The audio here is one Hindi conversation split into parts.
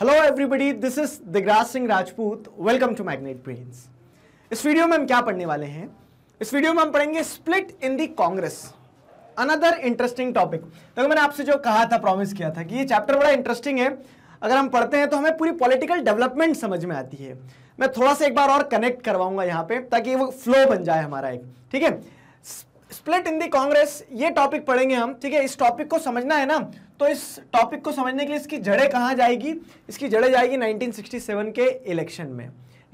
Hello everybody this is Digraj Singh Rajput welcome to magnet brains इस वीडियो में हम क्या पढ़ने वाले हैं इस वीडियो में हम पढ़ेंगे split in the Congress another interesting topic देखो मैंने आपसे जो कहा था प्रॉमिस किया था कि ये चैप्टर बड़ा इंटरेस्टिंग है अगर हम पढ़ते हैं तो हमें पूरी पॉलिटिकल डेवलपमेंट समझ में आती है मैं थोड़ा सा एक बार और कनेक्ट करवाऊंगा यहाँ पे ताकि वो फ्लो बन जाए हमारा एक ठीक है स्प्लिट इन दी कांग्रेस ये टॉपिक पढ़ेंगे हम ठीक है इस टॉपिक को समझना है ना तो इस टॉपिक को समझने के लिए इसकी जड़ें कहाँ जाएगी इसकी जड़ें जाएगी 1967 के इलेक्शन में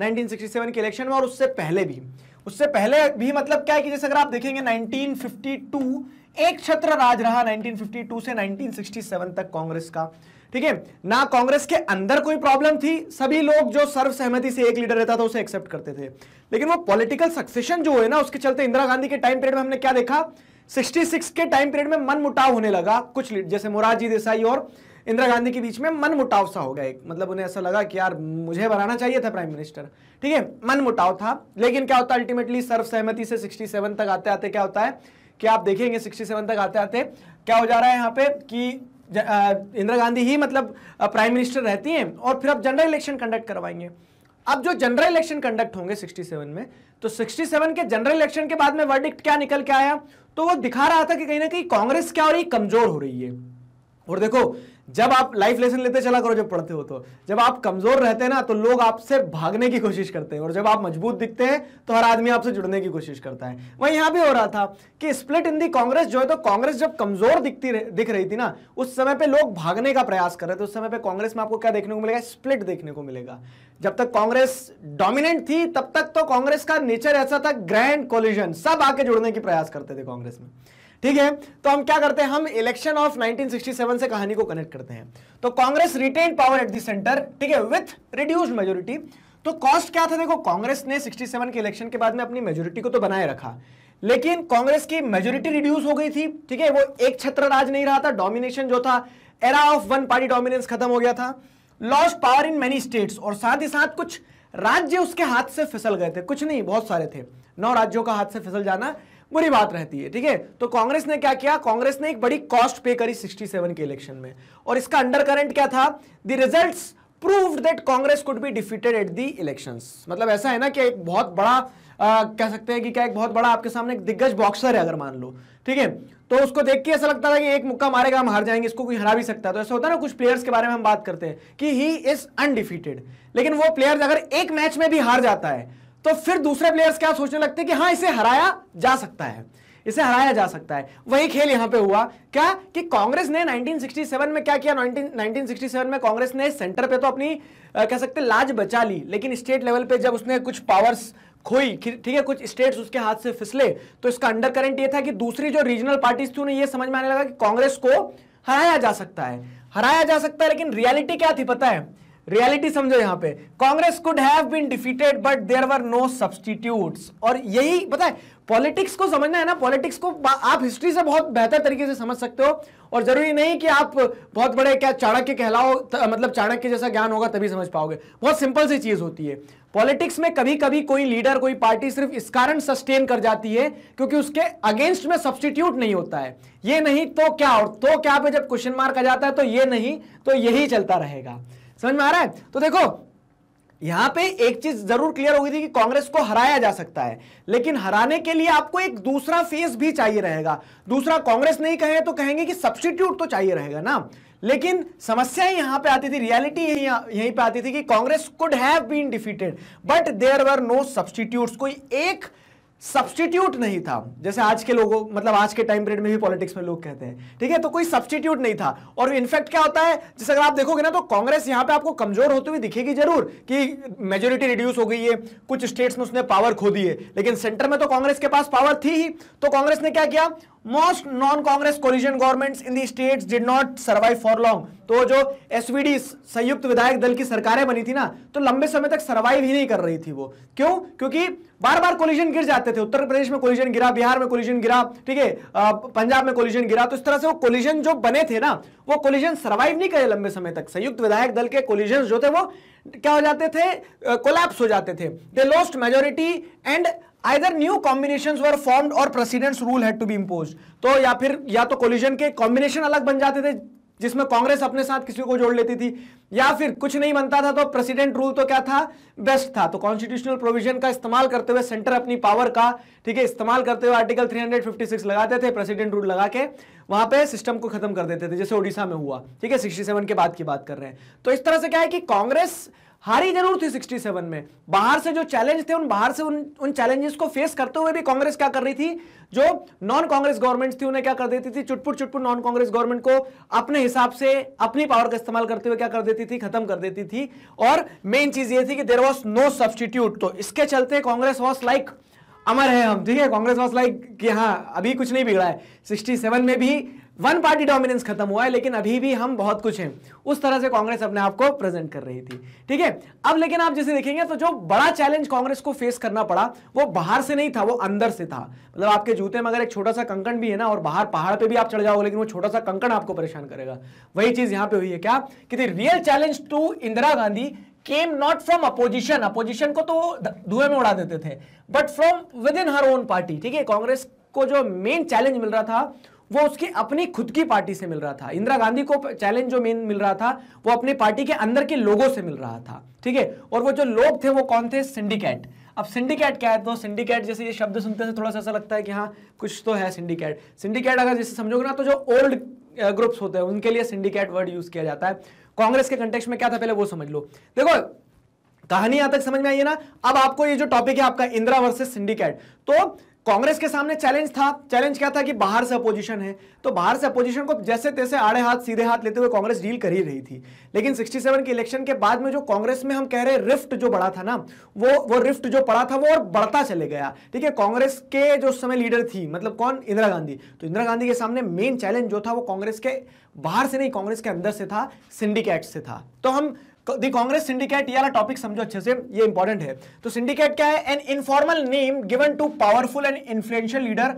1967 के इलेक्शन में और उससे पहले भी उससे पहले भी मतलब क्या है कि जैसे अगर आप देखेंगे 1952 एक छत्र राज रहा 1952 से 1967 तक कांग्रेस का ठीक है ना कांग्रेस के अंदर कोई प्रॉब्लम थी सभी लोग जो सर्व सहमति से एक लीडर रहता था उसे एक्सेप्ट करते थे लेकिन वो पॉलिटिकल सक्सेशन जो है ना उसके चलते इंदिरा गांधी के टाइम पीरियड में हमने क्या देखा 66 के टाइम पीरियड में मन मुटाव होने लगा कुछ जैसे मोरारजी देसाई और इंदिरा गांधी के बीच में मन मुटाव सा हो गया एक मतलब उन्हें ऐसा लगा कि यार मुझे बनाना चाहिए था प्राइम मिनिस्टर ठीक है मन मुटाव था लेकिन क्या होता है अल्टीमेटली सर्वसहमति से 67 तक आते आते क्या होता है कि आप देखेंगे 67 तक आते आते क्या हो जा रहा है यहाँ पे कि इंदिरा गांधी ही मतलब प्राइम मिनिस्टर रहती हैं और फिर आप जनरल इलेक्शन कंडक्ट करवाएंगे अब जो जनरल इलेक्शन कंडक्ट होंगे 67 में तो 67 के जनरल इलेक्शन के बाद में वर्डिक्ट क्या निकल के आया तो वो दिखा रहा था कि कहीं ना कहीं कांग्रेस क्या हो रही कमजोर हो रही है और देखो जब आप लाइफ लेसन लेते चला करो जब पढ़ते हो तो जब आप कमजोर रहते हैं ना तो लोग आपसे भागने की कोशिश करते हैं और जब आप मजबूत दिखते हैं तो हर आदमी आपसे जुड़ने की कोशिश करता है वही यहां भी हो रहा था कि स्प्लिट इन दी कांग्रेस जो है तो कांग्रेस जब कमजोर दिखती दिख रही थी ना उस समय पर लोग भागने का प्रयास कर रहे थे उस समय पर कांग्रेस में आपको क्या देखने को मिलेगा स्प्लिट देखने को मिलेगा जब तक कांग्रेस डोमिनेंट थी तब तक तो कांग्रेस का नेचर ऐसा था ग्रैंड कॉलिजन सब आके जुड़ने की प्रयास करते थे कांग्रेस में ठीक है तो हम क्या करते हैं हम इलेक्शन ऑफ 1967 से कहानी को कनेक्ट करते हैं तो Congress retain power at the centre ठीक है विथ रिड्यूस्ड मेजोरिटी तो कॉस्ट क्या था देखो कांग्रेस ने 67 के इलेक्शन के बाद में अपनी मेजोरिटी को तो बनाए रखा लेकिन कांग्रेस की मेजोरिटी रिड्यूस हो गई थी ठीक है वो एक छत्र राज नहीं रहा था डोमिनेशन जो था era of one party dominance खत्म हो गया था lost power in many states और साथ ही साथ कुछ राज्य उसके हाथ से फिसल गए थे कुछ नहीं बहुत सारे थे नौ राज्यों का हाथ से फिसल जाना बुरी बात रहती है ठीक है तो कांग्रेस ने क्या किया कांग्रेस ने एक बड़ी कॉस्ट पे करी 67 के इलेक्शन में और इसका अंडर करंट क्या था the result prove that Congress could be defeated at the election मतलब ऐसा है ना कि एक बहुत बड़ा आ, कह सकते हैं कि क्या एक बहुत बड़ा आपके सामने एक दिग्गज बॉक्सर है अगर मान लो ठीक है तो उसको देख के ऐसा लगता था कि एक मुक्का मारेगा हम हार जाएंगे इसको कोई हरा भी सकता है तो ऐसा होता है ना कुछ प्लेयर्स के बारे में हम बात करते हैं कि ही इज अनडिफीटेड लेकिन वो प्लेयर अगर एक मैच में भी हार जाता है तो फिर दूसरे प्लेयर्स क्या सोचने लगते हैं कि हाँ इसे हराया जा सकता है इसे हराया जा सकता है वही खेल यहां पे हुआ क्या कि कांग्रेस ने 1967 में क्या किया 19, 1967 में कांग्रेस ने सेंटर पे तो अपनी आ, कह सकते लाज बचा ली लेकिन स्टेट लेवल पे जब उसने कुछ पावर्स खोई ठीक है कुछ स्टेट्स उसके हाथ से फिसले तो इसका अंडर करेंट ये था कि दूसरी जो रीजनल पार्टीज थी उन्हें यह समझ में आने लगा कि कांग्रेस को हराया जा सकता है हराया जा सकता है लेकिन रियलिटी क्या थी पता है रियलिटी समझो यहां पे Congress could have been defeated but there were no substitute और यही पता है पॉलिटिक्स को समझना है ना पॉलिटिक्स को आप हिस्ट्री से बहुत बेहतर तरीके से समझ सकते हो और जरूरी नहीं कि आप बहुत बड़े क्या चाणक्य कहलाओ त, मतलब चाणक्य जैसा ज्ञान होगा तभी समझ पाओगे बहुत सिंपल सी चीज होती है पॉलिटिक्स में कभी कभी कोई लीडर कोई पार्टी सिर्फ इस कारण सस्टेन कर जाती है क्योंकि उसके अगेंस्ट में सब्सटीट्यूट नहीं होता है ये नहीं तो क्या और तो क्या पे जब क्वेश्चन मार्क आ जाता है तो ये नहीं तो यही चलता रहेगा समझ में आ रहा है तो देखो यहां पे एक चीज जरूर क्लियर हो गई थी कि कांग्रेस को हराया जा सकता है लेकिन हराने के लिए आपको एक दूसरा फेस भी चाहिए रहेगा दूसरा कांग्रेस नहीं कहे तो कहेंगे कि सब्सटीट्यूट तो चाहिए रहेगा ना लेकिन समस्या यहां पे आती थी रियलिटी यहीं यहीं पे आती थी कि Congress could have been defeated but there were no substitute कोई एक सब्सटीट्यूट नहीं था जैसे आज के लोगों मतलब आज के टाइम पीरियड में भी पॉलिटिक्स में लोग कहते हैं ठीक है तो कोई सब्सटीट्यूट नहीं था और इनफैक्ट क्या होता है जैसे अगर आप देखोगे ना तो कांग्रेस यहां पे आपको कमजोर होते हुए दिखेगी जरूर कि मेजोरिटी रिड्यूस हो गई है कुछ स्टेट्स में उसने पावर खो दी है लेकिन सेंटर में तो कांग्रेस के पास पावर थी ही तो कांग्रेस ने क्या किया most non Congress coalition government in the state did not survive for long तो जो एसवीडी संयुक्त विधायक दल की सरकारें बनी थी ना तो लंबे समय तक सर्वाइव ही नहीं कर रही थी वो क्यों क्योंकि बार बार कोलिजन गिर जाते थे उत्तर प्रदेश में कोलिजन गिरा बिहार में कोलिजन गिरा ठीक है पंजाब में कोलिजन गिरा तो इस तरह से वो कोलिजन जो बने थे ना वो कोलिजन सर्वाइव नहीं करे लंबे समय तक संयुक्त विधायक दल के कोलिजन जो थे वो क्या हो जाते थे कोलैप्स हो जाते थे they lost majority and either new combination were formed और president's rule had to be impose तो या फिर या तो कोलिजन के कॉम्बिनेशन अलग बन जाते थे जिसमें कांग्रेस अपने साथ किसी को जोड़ लेती थी या फिर कुछ नहीं बनता था तो प्रेसिडेंट रूल तो क्या था बेस्ट था तो कॉन्स्टिट्यूशनल प्रोविजन का इस्तेमाल करते हुए सेंटर अपनी पावर का ठीक है इस्तेमाल करते हुए आर्टिकल 356 लगाते थे प्रेसिडेंट रूल लगा के वहां पे सिस्टम को खत्म कर देते थे जैसे ओडिशा में हुआ ठीक है सिक्सटी के बाद की बात कर रहे हैं तो इस तरह से क्या है कि कांग्रेस हारी जरूर थी 67 में बाहर से जो चैलेंज थे उन बाहर से उन उन चैलेंजेस को फेस करते हुए भी कांग्रेस क्या कर रही थी जो नॉन कांग्रेस गवर्नमेंट थी उन्हें क्या कर देती थी चुटपुट चुटपुट नॉन कांग्रेस गवर्नमेंट को अपने हिसाब से अपनी पावर का इस्तेमाल करते हुए क्या कर देती थी खत्म कर देती थी और मेन चीज ये थी कि देर वॉज नो सब्सटीट्यूट तो इसके चलते कांग्रेस वॉज लाइक अमर है हम ठीक है कांग्रेस वॉज लाइक कि हाँ अभी कुछ नहीं बिगड़ा है सिक्सटी में भी वन पार्टी डोमिनेंस खत्म हुआ है लेकिन अभी भी हम बहुत कुछ हैं उस तरह से कांग्रेस अपने आप को प्रेजेंट कर रही थी ठीक है अब लेकिन आप जैसे देखेंगे तो जो बड़ा चैलेंज कांग्रेस को फेस करना पड़ा वो बाहर से नहीं था वो अंदर से था मतलब आपके जूते में अगर एक छोटा सा कंकड़ भी है ना और बाहर पहाड़ पर भी आप चढ़ जाओगे लेकिन वो छोटा सा कंकड़ आपको परेशान करेगा वही चीज यहां पर हुई है क्या कि real challenge to Indira Gandhi came not from opposition opposition को तो धुएं में उड़ा देते थे but from within her own party ठीक है कांग्रेस को जो मेन चैलेंज मिल रहा था वो उसकी अपनी खुद की पार्टी से मिल रहा था इंदिरा गांधी को चैलेंज जो मेन मिल रहा था वो अपने पार्टी के अंदर के लोगों से मिल रहा था ठीक है और वो जो लोग थे वो कौन थे सिंडिकेट अब सिंडिकेट क्या है तो सिंडिकेट जैसे ये शब्द सुनते हैं तो थोड़ा सा ऐसा लगता है कि हाँ कुछ तो है सिंडिकेट सिंडिकेट अगर जैसे समझोगे ना तो जो ओल्ड ग्रुप्स होते हैं उनके लिए सिंडिकेट वर्ड यूज किया जाता है कांग्रेस के कंटेक्स में क्या था पहले वो समझ लो देखो कहानी यहां तक समझ में आई है ना अब आपको ये जो टॉपिक है आपका इंदिरा वर्सेस सिंडिकेट तो कांग्रेस के सामने चैलेंज था चैलेंज क्या था कि बाहर से अपोजिशन है तो बाहर से अपोजिशन को जैसे तैसे आड़े हाथ सीधे हाथ लेते हुए कांग्रेस डील कर ही रही थी लेकिन 67 के इलेक्शन के बाद में जो कांग्रेस में हम कह रहे हैं रिफ्ट जो बड़ा था ना वो वो रिफ्ट जो पड़ा था वो और बढ़ता चले गया ठीक है कांग्रेस के जो समय लीडर थी मतलब कौन इंदिरा गांधी तो इंदिरा गांधी के सामने मेन चैलेंज जो था वो कांग्रेस के बाहर से नहीं कांग्रेस के अंदर से था सिंडिकेट से था तो हम दी कांग्रेस सिंडिकेट ये वाला टॉपिक समझो अच्छे से ये इंपॉर्टेंट है तो सिंडिकेट क्या है an informal name given to powerful and influential leader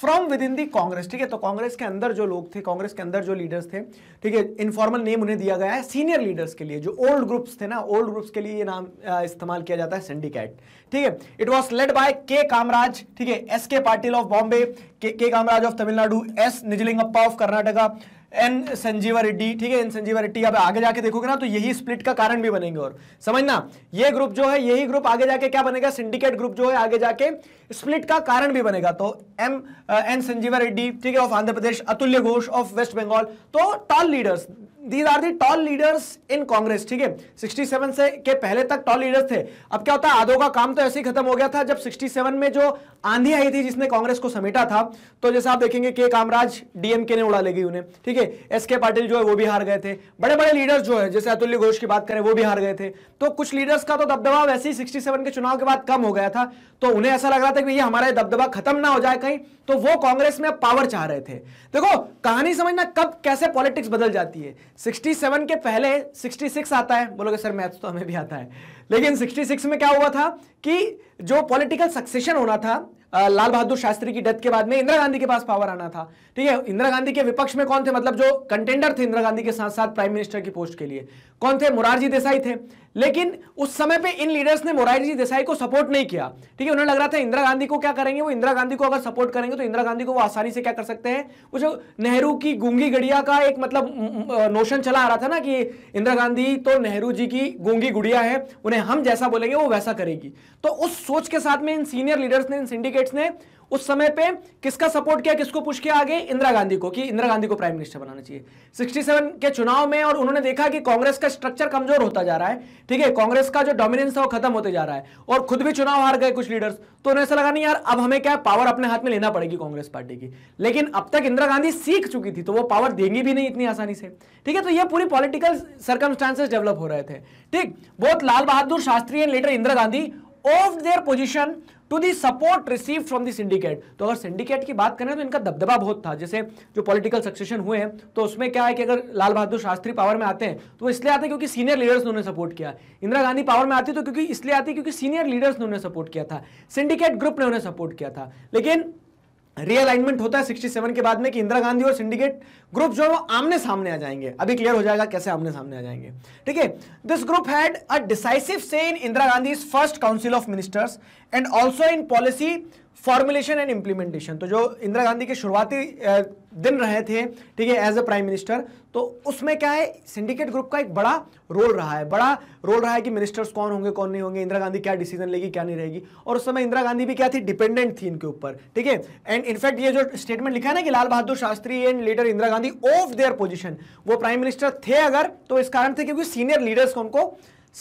from within the Congress ठीक है तो कांग्रेस के अंदर जो लोग थे कांग्रेस के अंदर जो लीडर्स थे ठीक है इनफॉर्मल नेम उन्हें दिया गया है सीनियर लीडर्स के लिए जो ओल्ड ग्रुप्स थे ना ओल्ड ग्रुप्स के लिए ये नाम इस्तेमाल किया जाता है सिंडिकेट ठीक है इट वॉज लेड बाय के कामराज ठीक है एस के पाटिल ऑफ बॉम्बे के Kamaraj of Tamil Nadu S Nijalingappa of Karnataka N Sanjiva Reddy ठीक है एन संजीवा रेड्डी आप आगे जाके देखोगे ना तो यही स्प्लिट का कारण भी बनेंगे और समझना ये ग्रुप जो है यही ग्रुप आगे जाके क्या बनेगा सिंडिकेट ग्रुप जो है आगे जाके स्प्लिट का कारण भी बनेगा तो एम एन संजीवा रेड्डी ठीक है ऑफ आंध्र प्रदेश अतुल्य घोष ऑफ वेस्ट बंगाल तो tall leaders these are the tall leaders in Congress ठीक है 67 से के पहले तक टॉल लीडर्स थे अब क्या होता है आधो का काम तो ऐसे ही खत्म हो गया था जब 67 में जो आंधी आई थी जिसने कांग्रेस को समेटा था तो जैसे आप देखेंगे के कामराज डीएमके ने उड़ा ले गई उन्हें ठीक है एस के पाटिल जो है वो भी हार गए थे बड़े बड़े लीडर्स जो है जैसे अतुल्य घोष की बात करें वो भी हार गए थे तो कुछ लीडर्स का तो दबदबा वैसे ही सिक्सटी के चुनाव के बाद कम हो गया था तो उन्हें ऐसा लग रहा था कि ये हमारा दबदबा खत्म ना हो जाए कहीं तो वो कांग्रेस में पावर चाह रहे थे देखो कहानी समझना कब कैसे पॉलिटिक्स बदल जाती है 67 के पहले 66 आता है बोलोगे सर मैथ्स तो हमें भी आता है लेकिन 66 में क्या हुआ था कि जो पॉलिटिकल सक्सेशन होना था लाल बहादुर शास्त्री की डेथ के बाद में इंदिरा गांधी के पास पावर आना था ठीक है इंदिरा गांधी के विपक्ष में कौन थे मतलब जो कंटेंडर थे इंदिरा गांधी के साथ साथ प्राइम मिनिस्टर की पोस्ट के लिए कौन थे मुरारजी देसाई थे लेकिन उस समय पे इन लीडर्स ने मोरारजी देसाई को सपोर्ट नहीं किया ठीक है उन्हें लग रहा था इंदिरा गांधी को क्या करेंगे वो इंदिरा गांधी को अगर सपोर्ट करेंगे तो इंदिरा गांधी को वो आसानी से क्या कर सकते हैं वो जो नेहरू की गूंगी गड़िया का एक मतलब नोशन चला आ रहा था ना कि इंदिरा गांधी तो नेहरू जी की गूंगी गुड़िया है उन्हें हम जैसा बोलेंगे वो वैसा करेगी तो उस सोच के साथ में इन सीनियर लीडर्स ने इन सिंडिकेट्स ने उस समय पे किसका सपोर्ट किया किसको पुश किया आगे इंदिरा गांधी को कि इंदिरा गांधी को प्राइम मिनिस्टर बनाना चाहिए 67 के चुनाव में और उन्होंने देखा कि कांग्रेस का स्ट्रक्चर कमजोर होता जा रहा है ठीक है कांग्रेस का जो डोमिनेंस था वो खत्म होते जा रहा है और खुद भी चुनाव हार गए कुछ लीडर्स तो उन्हें ऐसा लगा नहीं यार अब हमें क्या पावर अपने हाथ में लेना पड़ेगी कांग्रेस पार्टी की लेकिन अब तक इंदिरा गांधी सीख चुकी थी तो वो पावर देंगी भी नहीं इतनी आसानी से ठीक है तो ये पूरी पॉलिटिकल सर्कमस्टांसेस डेवलप हो रहे थे ठीक बहुत Lal Bahadur Shastri and later Indira Gandhi of their position to the support receive from the syndicate तो अगर सिंडिकेट की बात करें तो इनका दबदबा बहुत था जैसे जो पॉलिटिकल सक्सेशन हुए हैं तो उसमें क्या है कि अगर लाल बहादुर शास्त्री पावर में आते हैं तो इसलिए आते हैं क्योंकि सीनियर लीडर्स ने उन्हें सपोर्ट किया इंदिरा गांधी पावर में आती तो क्योंकि इसलिए आती क्योंकि सीनियर लीडर्स ने उन्हें सपोर्ट किया था सिंडिकेट ग्रुप ने उन्हें सपोर्ट किया था लेकिन रियलाइनमेंट होता है 67 के बाद में कि इंदिरा गांधी और सिंडिकेट ग्रुप जो है वो आमने सामने आ जाएंगे अभी क्लियर हो जाएगा कैसे आमने सामने आ जाएंगे ठीक है this group had a decisive say in Indira Gandhi first council of ministers and also in policy formulation and implementation तो जो इंदिरा गांधी के शुरुआती दिन रहे थे ठीक है एज अ प्राइम मिनिस्टर तो उसमें क्या है सिंडिकेट ग्रुप का एक बड़ा रोल रहा है बड़ा रोल रहा है कि मिनिस्टर्स कौन होंगे कौन नहीं होंगे इंदिरा गांधी क्या डिसीजन लेगी क्या नहीं रहेगी और उस समय इंदिरा गांधी भी क्या थी डिपेंडेंट थी इनके ऊपर ठीक है एंड इनफैक्ट ये जो स्टेटमेंट लिखा है ना कि Lal Bahadur Shastri and leader Indira Gandhi of their position वो प्राइम मिनिस्टर थे अगर तो इस कारण थे क्योंकि सीनियर लीडर्स का उनको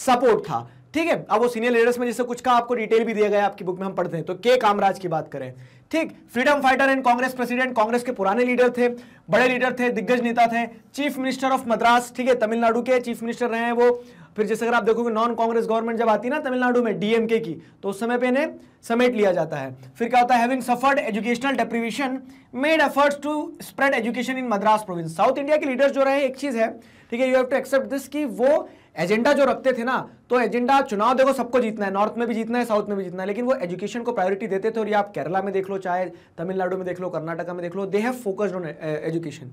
सपोर्ट था ठीक है अब वो सीनियर लीडर्स में जैसे कुछ का आपको डिटेल भी दिया गया आपकी बुक में हम पढ़ते हैं तो के कामराज की बात करें ठीक freedom fighter and Congress president Congress के पुराने लीडर थे बड़े लीडर थे दिग्गज नेता थे चीफ मिनिस्टर ऑफ मद्रास ठीक है तमिलनाडु के चीफ मिनिस्टर रहे हैं वो फिर जैसे अगर आप देखोगे नॉन कांग्रेस गवर्नमेंट जब आती है ना तमिलनाडु में डीएमके की तो उस समय पर इन्हें समेट लिया जाता है फिर क्या होता है having suffered educational deprivation made efforts to spread education in Madras province south India के लीडर्स जो रहे एक चीज़ है ठीक है you have to accept this की वो एजेंडा जो रखते थे ना तो एजेंडा चुनाव देखो सबको जीतना है नॉर्थ में भी जीतना है साउथ में भी जीतना है लेकिन वो एजुकेशन को प्रायोरिटी देते थे और ये आप केरला में देख लो चाहे तमिलनाडु में देख लो कर्नाटका में देख लो they have focused on education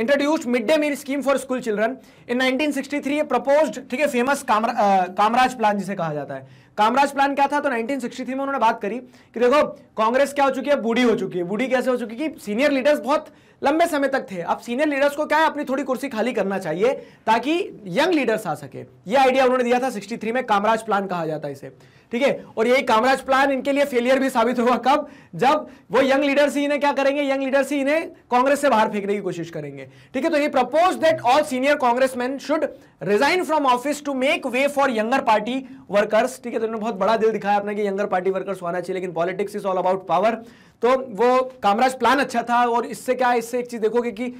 introduced mid day meal scheme for school children in 1963 ये प्रपोज ठीक है फेमस कामराज प्लान जिसे कहा जाता है कामराज प्लान क्या था तो 1963 में उन्होंने बात करी कि देखो कांग्रेस क्या हो चुकी है बूढ़ी हो चुकी है बूढ़ी कैसे हो चुकी है कि सीनियर लीडर्स बहुत लंबे समय तक थे अब सीनियर लीडर्स को क्या है अपनी थोड़ी कुर्सी खाली करना चाहिए ताकि यंग लीडर्स आ सके ये आइडिया उन्होंने दिया था 63 में कामराज प्लान कहा जाता है इसे ठीक है और यही कामराज प्लान इनके लिए फेलियर भी साबित हुआ कब जब वो यंग लीडर्स ही इन्हें क्या करेंगे यंग लीडर्स ही इन्हें कांग्रेस से बाहर फेंकने की कोशिश करेंगे ठीक है तो ये propose that all senior Congressman should resign from office to make way for younger party workers ठीक है तो इन्होंने बहुत बड़ा दिल दिखाया अपने कि यंगर पार्टी वर्कर्स होना चाहिए लेकिन politics is all about power तो वो कामराज प्लान अच्छा था और इससे क्या इससे एक चीज़ देखोगे कि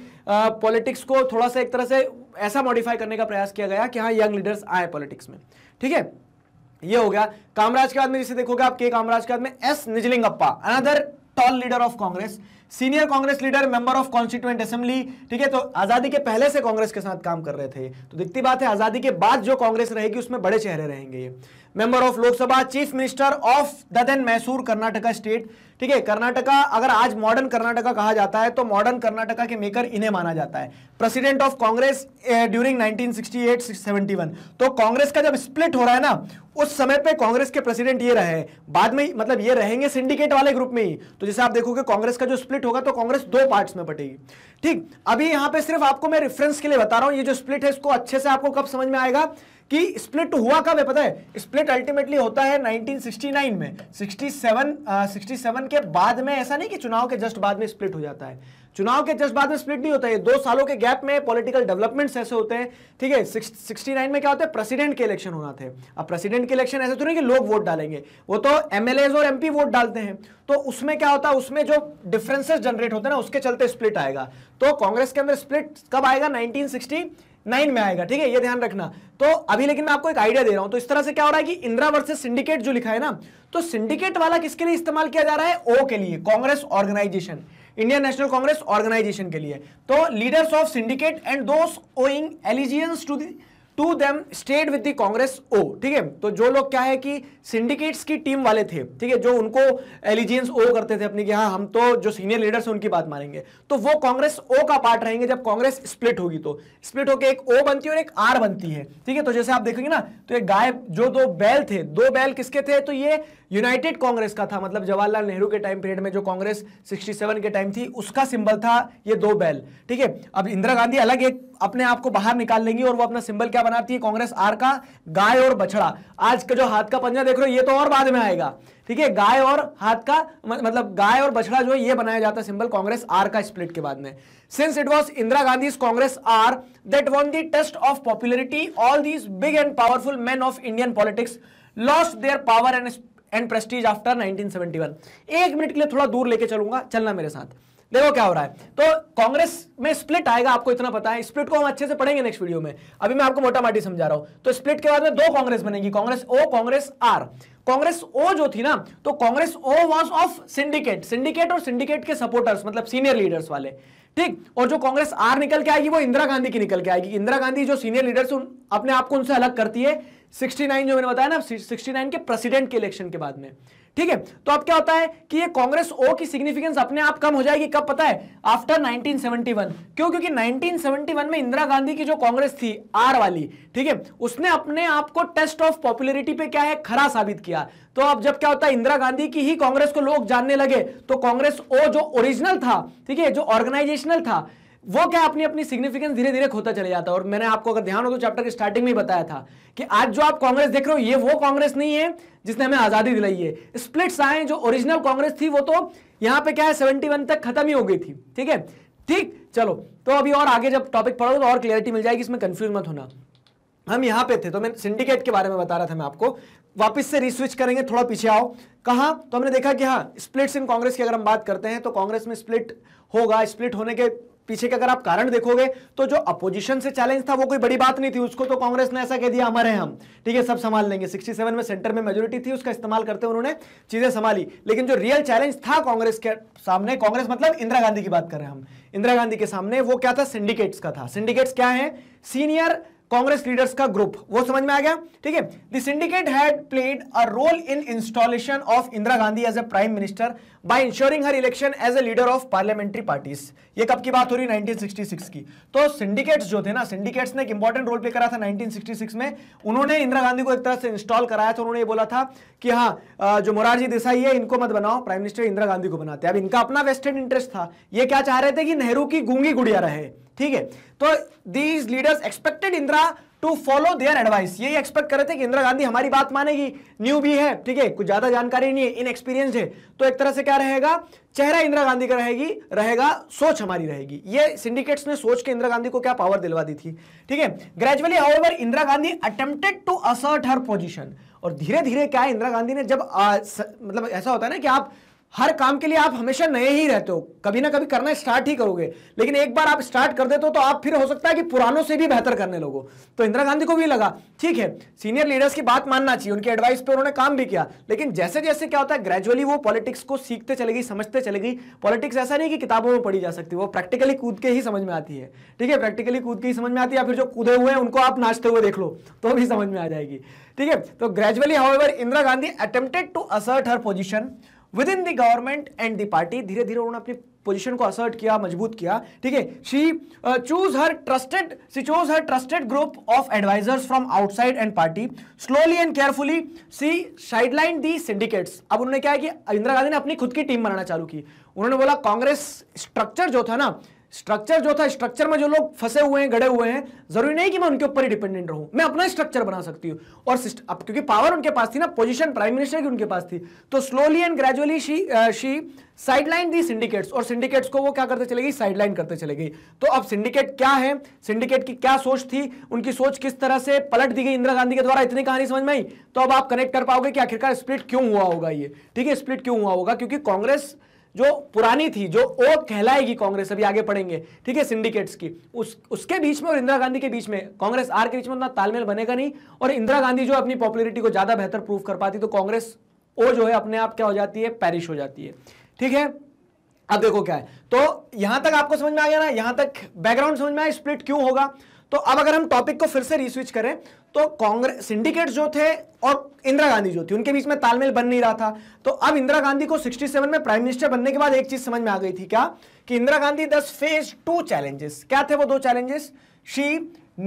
पॉलिटिक्स को थोड़ा सा एक तरह से ऐसा मॉडिफाई करने का प्रयास किया गया कि हाँ यंग लीडर्स आए पॉलिटिक्स में ठीक है ये हो गया कामराज के बाद में जिसे देखोगे आप के कामराज के बाद में S Nijalingappa another tall leader of Congress senior Congress leader member of constituent assembly ठीक है तो आजादी के पहले से कांग्रेस के साथ काम कर रहे थे तो दिखती बात है आजादी के बाद जो कांग्रेस रहेगी उसमें बड़े चेहरे रहेंगे ये member of Lok Sabha chief minister of the then Mysore Karnataka state ठीक है कर्नाटका अगर आज मॉडर्न कर्नाटका कहा जाता है तो मॉडर्न कर्नाटका के मेकर इन्हें माना जाता है प्रेसिडेंट ऑफ कांग्रेस ड्यूरिंग 1968-71 तो कांग्रेस का जब स्प्लिट हो रहा है ना उस समय पे कांग्रेस के प्रेसिडेंट ये रहे बाद में मतलब ये रहेंगे सिंडिकेट वाले ग्रुप में ही तो जैसे आप देखोगे कांग्रेस का जो स्प्लिट होगा तो कांग्रेस दो पार्ट में बटेगी ठीक अभी यहां पे सिर्फ आपको मैं रेफरेंस के लिए बता रहा हूं ये जो स्प्लिट है इसको अच्छे से आपको कब समझ में आएगा कि स्प्लिट हुआ कब है पता है स्प्लिट अल्टीमेटली होता है 1969 में 67 67 के बाद में ऐसा नहीं कि चुनाव के जस्ट बाद में स्प्लिट हो जाता है चुनाव के जस्ट बाद में स्प्लिट नहीं होता है दो सालों के गैप में पॉलिटिकल डेवलपमेंट्स ऐसे होते हैं ठीक है सिक्सटी नाइन में क्या होता है प्रेसिडेंट के इलेक्शन होना थे अब प्रेसिडेंट के इलेक्शन ऐसे तो नहीं कि लोग वोट डालेंगे वो तो एमएलए और एमपी वोट डालते हैं तो उसमें क्या होता है उसमें जो डिफरेंसेस जनरेट होते हैं ना उसके चलते स्प्लिट आएगा तो कांग्रेस के अंदर स्प्लिट कब आएगा नाइनटीन नाइन में आएगा ठीक है ये ध्यान रखना तो अभी लेकिन मैं आपको एक आइडिया दे रहा हूं तो इस तरह से क्या हो रहा है कि इंदिरा वर्सेस सिंडिकेट जो लिखा है ना तो सिंडिकेट वाला किसके लिए इस्तेमाल किया जा रहा है ओ के लिए Congress organisation Indian national Congress organisation के लिए तो leaders of syndicate and those owing allegiance to the to them stayed with the Congress O ठीक है तो जो लोग क्या है कि सिंडिकेट्स की टीम वाले थे ठीक है जो उनको एलिजियंस ओ करते थे अपने कि हाँ हम तो जो सीनियर लीडर्स हैं उनकी बात मानेंगे तो वो कांग्रेस ओ का पार्ट रहेंगे जब कांग्रेस स्प्लिट होगी तो स्प्लिट होकर एक ओ बनती है और एक आर बनती है ठीक है तो जैसे आप देखेंगे ना तो एक गाय जो दो बैल थे दो बैल किसके थे तो ये यूनाइटेड कांग्रेस का था मतलब जवाहरलाल नेहरू के टाइम पीरियड में जो कांग्रेस 67 के टाइम थी उसका सिंबल था ये दो बैल ठीक है अब इंदिरा गांधी अलग एक अपने आप को बाहर निकाल लेंगी और वो अपना सिंबल क्या बनाती है कांग्रेस आर का गाय और बछड़ा आज का जो हाथ का पंजा देख रहे हो ये तो और बाद में आएगा ठीक है गाय और हाथ का मतलब गाय और बछड़ा जो है ये बनाया जाता है सिंबल कांग्रेस आर का स्प्लिट के बाद में since it was Indira Gandhi Congress R that won the test of popularity all these big and powerful man of Indian politics lost their power and and prestige after 1971 एक मिनट के लिए थोड़ा दूर लेके चलूंगा चलना मेरे साथ देखो क्या हो रहा है तो कांग्रेस में स्प्लिट आएगा आपको इतना पता है स्प्लिट को हम अच्छे से पढ़ेंगे नेक्स्ट वीडियो में अभी मैं आपको मोटा माटी समझा रहा हूं तो स्प्लिट के बाद में दो कांग्रेस बनेगी Congress O Congress R Congress O जो थी ना तो Congress O was of syndicate syndicate और सिंडिकेट के सपोर्टर्स मतलब सीनियर लीडर्स वाले ठीक और जो कांग्रेस आर निकल के आएगी वो इंदिरा गांधी की निकल के आएगी इंदिरा गांधी जो सीनियर लीडर्स अपने आप को उनसे अलग करती है 69 जो मैंने बताया ना 69 के प्रेसिडेंट के इलेक्शन के बाद में ठीक है तो अब क्या होता है कि ये कांग्रेस ओ की सिग्निफिकेंस अपने आप कम हो जाएगी कब पता है आफ्टर 1971 क्यों क्योंकि 1971 में इंदिरा गांधी की जो कांग्रेस थी आर वाली ठीक है उसने अपने आप को टेस्ट ऑफ पॉपुलैरिटी पे क्या है खरा साबित किया तो अब जब क्या होता है इंदिरा गांधी की ही कांग्रेस को लोग जानने लगे तो कांग्रेस ओ जो ओरिजिनल था ठीक है जो ऑर्गेनाइजेशनल था वो क्या अपनी अपनी सिग्निफिकेंस धीरे धीरे खोता चले जाता है और मैंने आपको अगर ध्यान हो तो चैप्टर के स्टार्टिंग में बताया था कि आज जो आप कांग्रेस देख रहे हो ये वो कांग्रेस नहीं है जिसने हमें आज़ादी दिलाई है स्प्लिट्स आए जो ओरिजिनल कांग्रेस थी वो तो यहाँ पे क्या है सेवेंटी तक खत्म ही हो गई थी ठीक है ठीक चलो तो अभी और आगे जब टॉपिक पढ़ोगे तो और क्लियरिटी मिल जाएगी इसमें कंफ्यूज मत होना हम यहां पे थे तो मैं सिंडिकेट के बारे में बता रहा था मैं आपको वापस से रिस्विच करेंगे थोड़ा पीछे आओ कहा तो हमने देखा कि हाँ स्प्लिट्स इन कांग्रेस की अगर हम बात करते हैं तो कांग्रेस में स्प्लिट होगा स्प्लिट होने के पीछे के अगर आप कारण देखोगे तो जो अपोजिशन से चैलेंज था वो कोई बड़ी बात नहीं थी उसको तो कांग्रेस ने ऐसा कह दिया हमारे हम ठीक है सब संभाल लेंगे 67 में सेंटर में मेजोरिटी थी उसका इस्तेमाल करते उन्होंने चीजें संभाली लेकिन जो रियल चैलेंज था कांग्रेस के सामने कांग्रेस मतलब इंदिरा गांधी की बात कर रहे हैं हम इंदिरा गांधी के सामने वो क्या था सिंडिकेट्स का था सिंडिकेट्स क्या है सीनियर कांग्रेस लीडर्स का ग्रुप वो समझ में आ गया ठीक है the syndicate had played a role in installation of Indira Gandhi as a prime minister by ensuring her election as a leader of parliamentary parties ये कब की बात हो रही 1966 की तो सिंडिकेट्स जो थे ना सिंडिकेट्स ने एक इंपॉर्टेंट रोल प्ले करा था 1966 में उन्होंने इंदिरा गांधी को एक तरह से इंस्टॉल कराया था उन्होंने ये बोला था कि हाँ जो मोरारजी देसाई है इनको मत बनाओ प्राइम मिनिस्टर इंदिरा गांधी को बनाते अब इनका अपना वेस्टर्न इंटरेस्ट था ये क्या चाह रहे थे कि नेहरू की गूंगी गुड़िया रहे ठीक है तो these leaders expected Indira to follow their advice यही एक्सपेक्ट कर रहे थे कि इंदिरा गांधी हमारी बात मानेगी न्यू भी है ठीक है कुछ ज्यादा जानकारी नहीं है इन एक्सपीरियंस है तो एक तरह से क्या रहेगा चेहरा इंदिरा गांधी का रहेगी रहेगा सोच हमारी रहेगी ये सिंडिकेट्स ने सोच के इंदिरा गांधी को क्या पावर दिलवा दी थी ठीक है gradually however Indira Gandhi attempted to assert her position और धीरे धीरे क्या है इंदिरा गांधी ने जब आ, स, मतलब ऐसा होता है ना कि आप हर काम के लिए आप हमेशा नए ही रहते हो कभी ना कभी करना स्टार्ट ही करोगे लेकिन एक बार आप स्टार्ट कर देते हो तो आप फिर हो सकता है कि पुरानों से भी बेहतर करने लोगों तो इंदिरा गांधी को भी लगा ठीक है सीनियर लीडर्स की बात मानना चाहिए उनकी एडवाइस पर उन्होंने काम भी किया लेकिन जैसे जैसे क्या होता है ग्रेजुअली वो पॉलिटिक्स को सीखते चले गई समझते चले गई पॉलिटिक्स ऐसा नहीं कि किताबों में पढ़ी जा सकती वो प्रैक्टिकली कूद के ही समझ में आती है ठीक है प्रैक्टिकली कूद के ही समझ में आती है या फिर जो कूदे हुए हैं उनको आप नाचते हुए देख लो तो भी समझ में आ जाएगी ठीक है तो gradually how Indira Gandhi attempted to assert her position within the government and the party धीरे धीरे उन्होंने अपनी पोजीशन को असर्ट किया मजबूत किया ठीक है she choose her trusted she choose her trusted group of advisers from outside and party slowly and carefully she sideline the syndicates अब उन्होंने क्या है कि इंदिरा गांधी ने अपनी खुद की टीम बनाना चालू की उन्होंने बोला कांग्रेस स्ट्रक्चर जो था ना स्ट्रक्चर जो था स्ट्रक्चर में जो लोग फंसे हुए हैं गड़े हुए हैं जरूरी नहीं कि मैं उनके ऊपर ही डिपेंडेंट रहूं मैं अपना स्ट्रक्चर बना सकती हूं और अब क्योंकि पावर उनके पास थी ना पोजीशन प्राइम मिनिस्टर की उनके पास थी तो slowly and gradually she she sideline the syndicates और सिंडिकेट्स को वो क्या करते चले गई साइडलाइन करते चले गई तो अब सिंडिकेट क्या है सिंडिकेट की क्या सोच थी उनकी सोच किस तरह से पलट दी गई इंदिरा गांधी के द्वारा इतनी कहानी समझ में आई तो अब आप कनेक्ट कर पाओगे कि आखिरकार स्प्लिट क्यों हुआ होगा ये ठीक है स्प्लिट क्यों हुआ होगा क्योंकि कांग्रेस जो पुरानी थी जो ओ कहलाएगी कांग्रेस अभी आगे पढ़ेंगे ठीक है सिंडिकेट्स की उस उसके बीच में और इंदिरा गांधी के बीच में कांग्रेस आर के बीच में उतना तालमेल बनेगा नहीं और इंदिरा गांधी जो अपनी पॉपुलरिटी को ज़्यादा बेहतर प्रूव कर पाती तो कांग्रेस ओ जो है अपने आप क्या हो जाती है पैरिश हो जाती है ठीक है अब देखो क्या है तो यहां तक आपको समझ में आ गया ना यहां तक बैकग्राउंड समझ में आया स्प्लिट क्यों होगा तो अब अगर हम टॉपिक को फिर से रिस्विच करें तो कांग्रेस सिंडिकेट जो थे और इंदिरा गांधी जो थी उनके बीच में तालमेल बन नहीं रहा था तो अब इंदिरा गांधी को 67 में प्राइम मिनिस्टर बनने के बाद एक चीज समझ में आ गई थी क्या कि इंदिरा गांधी दस फेस टू चैलेंजेस क्या थे वो दो challenges she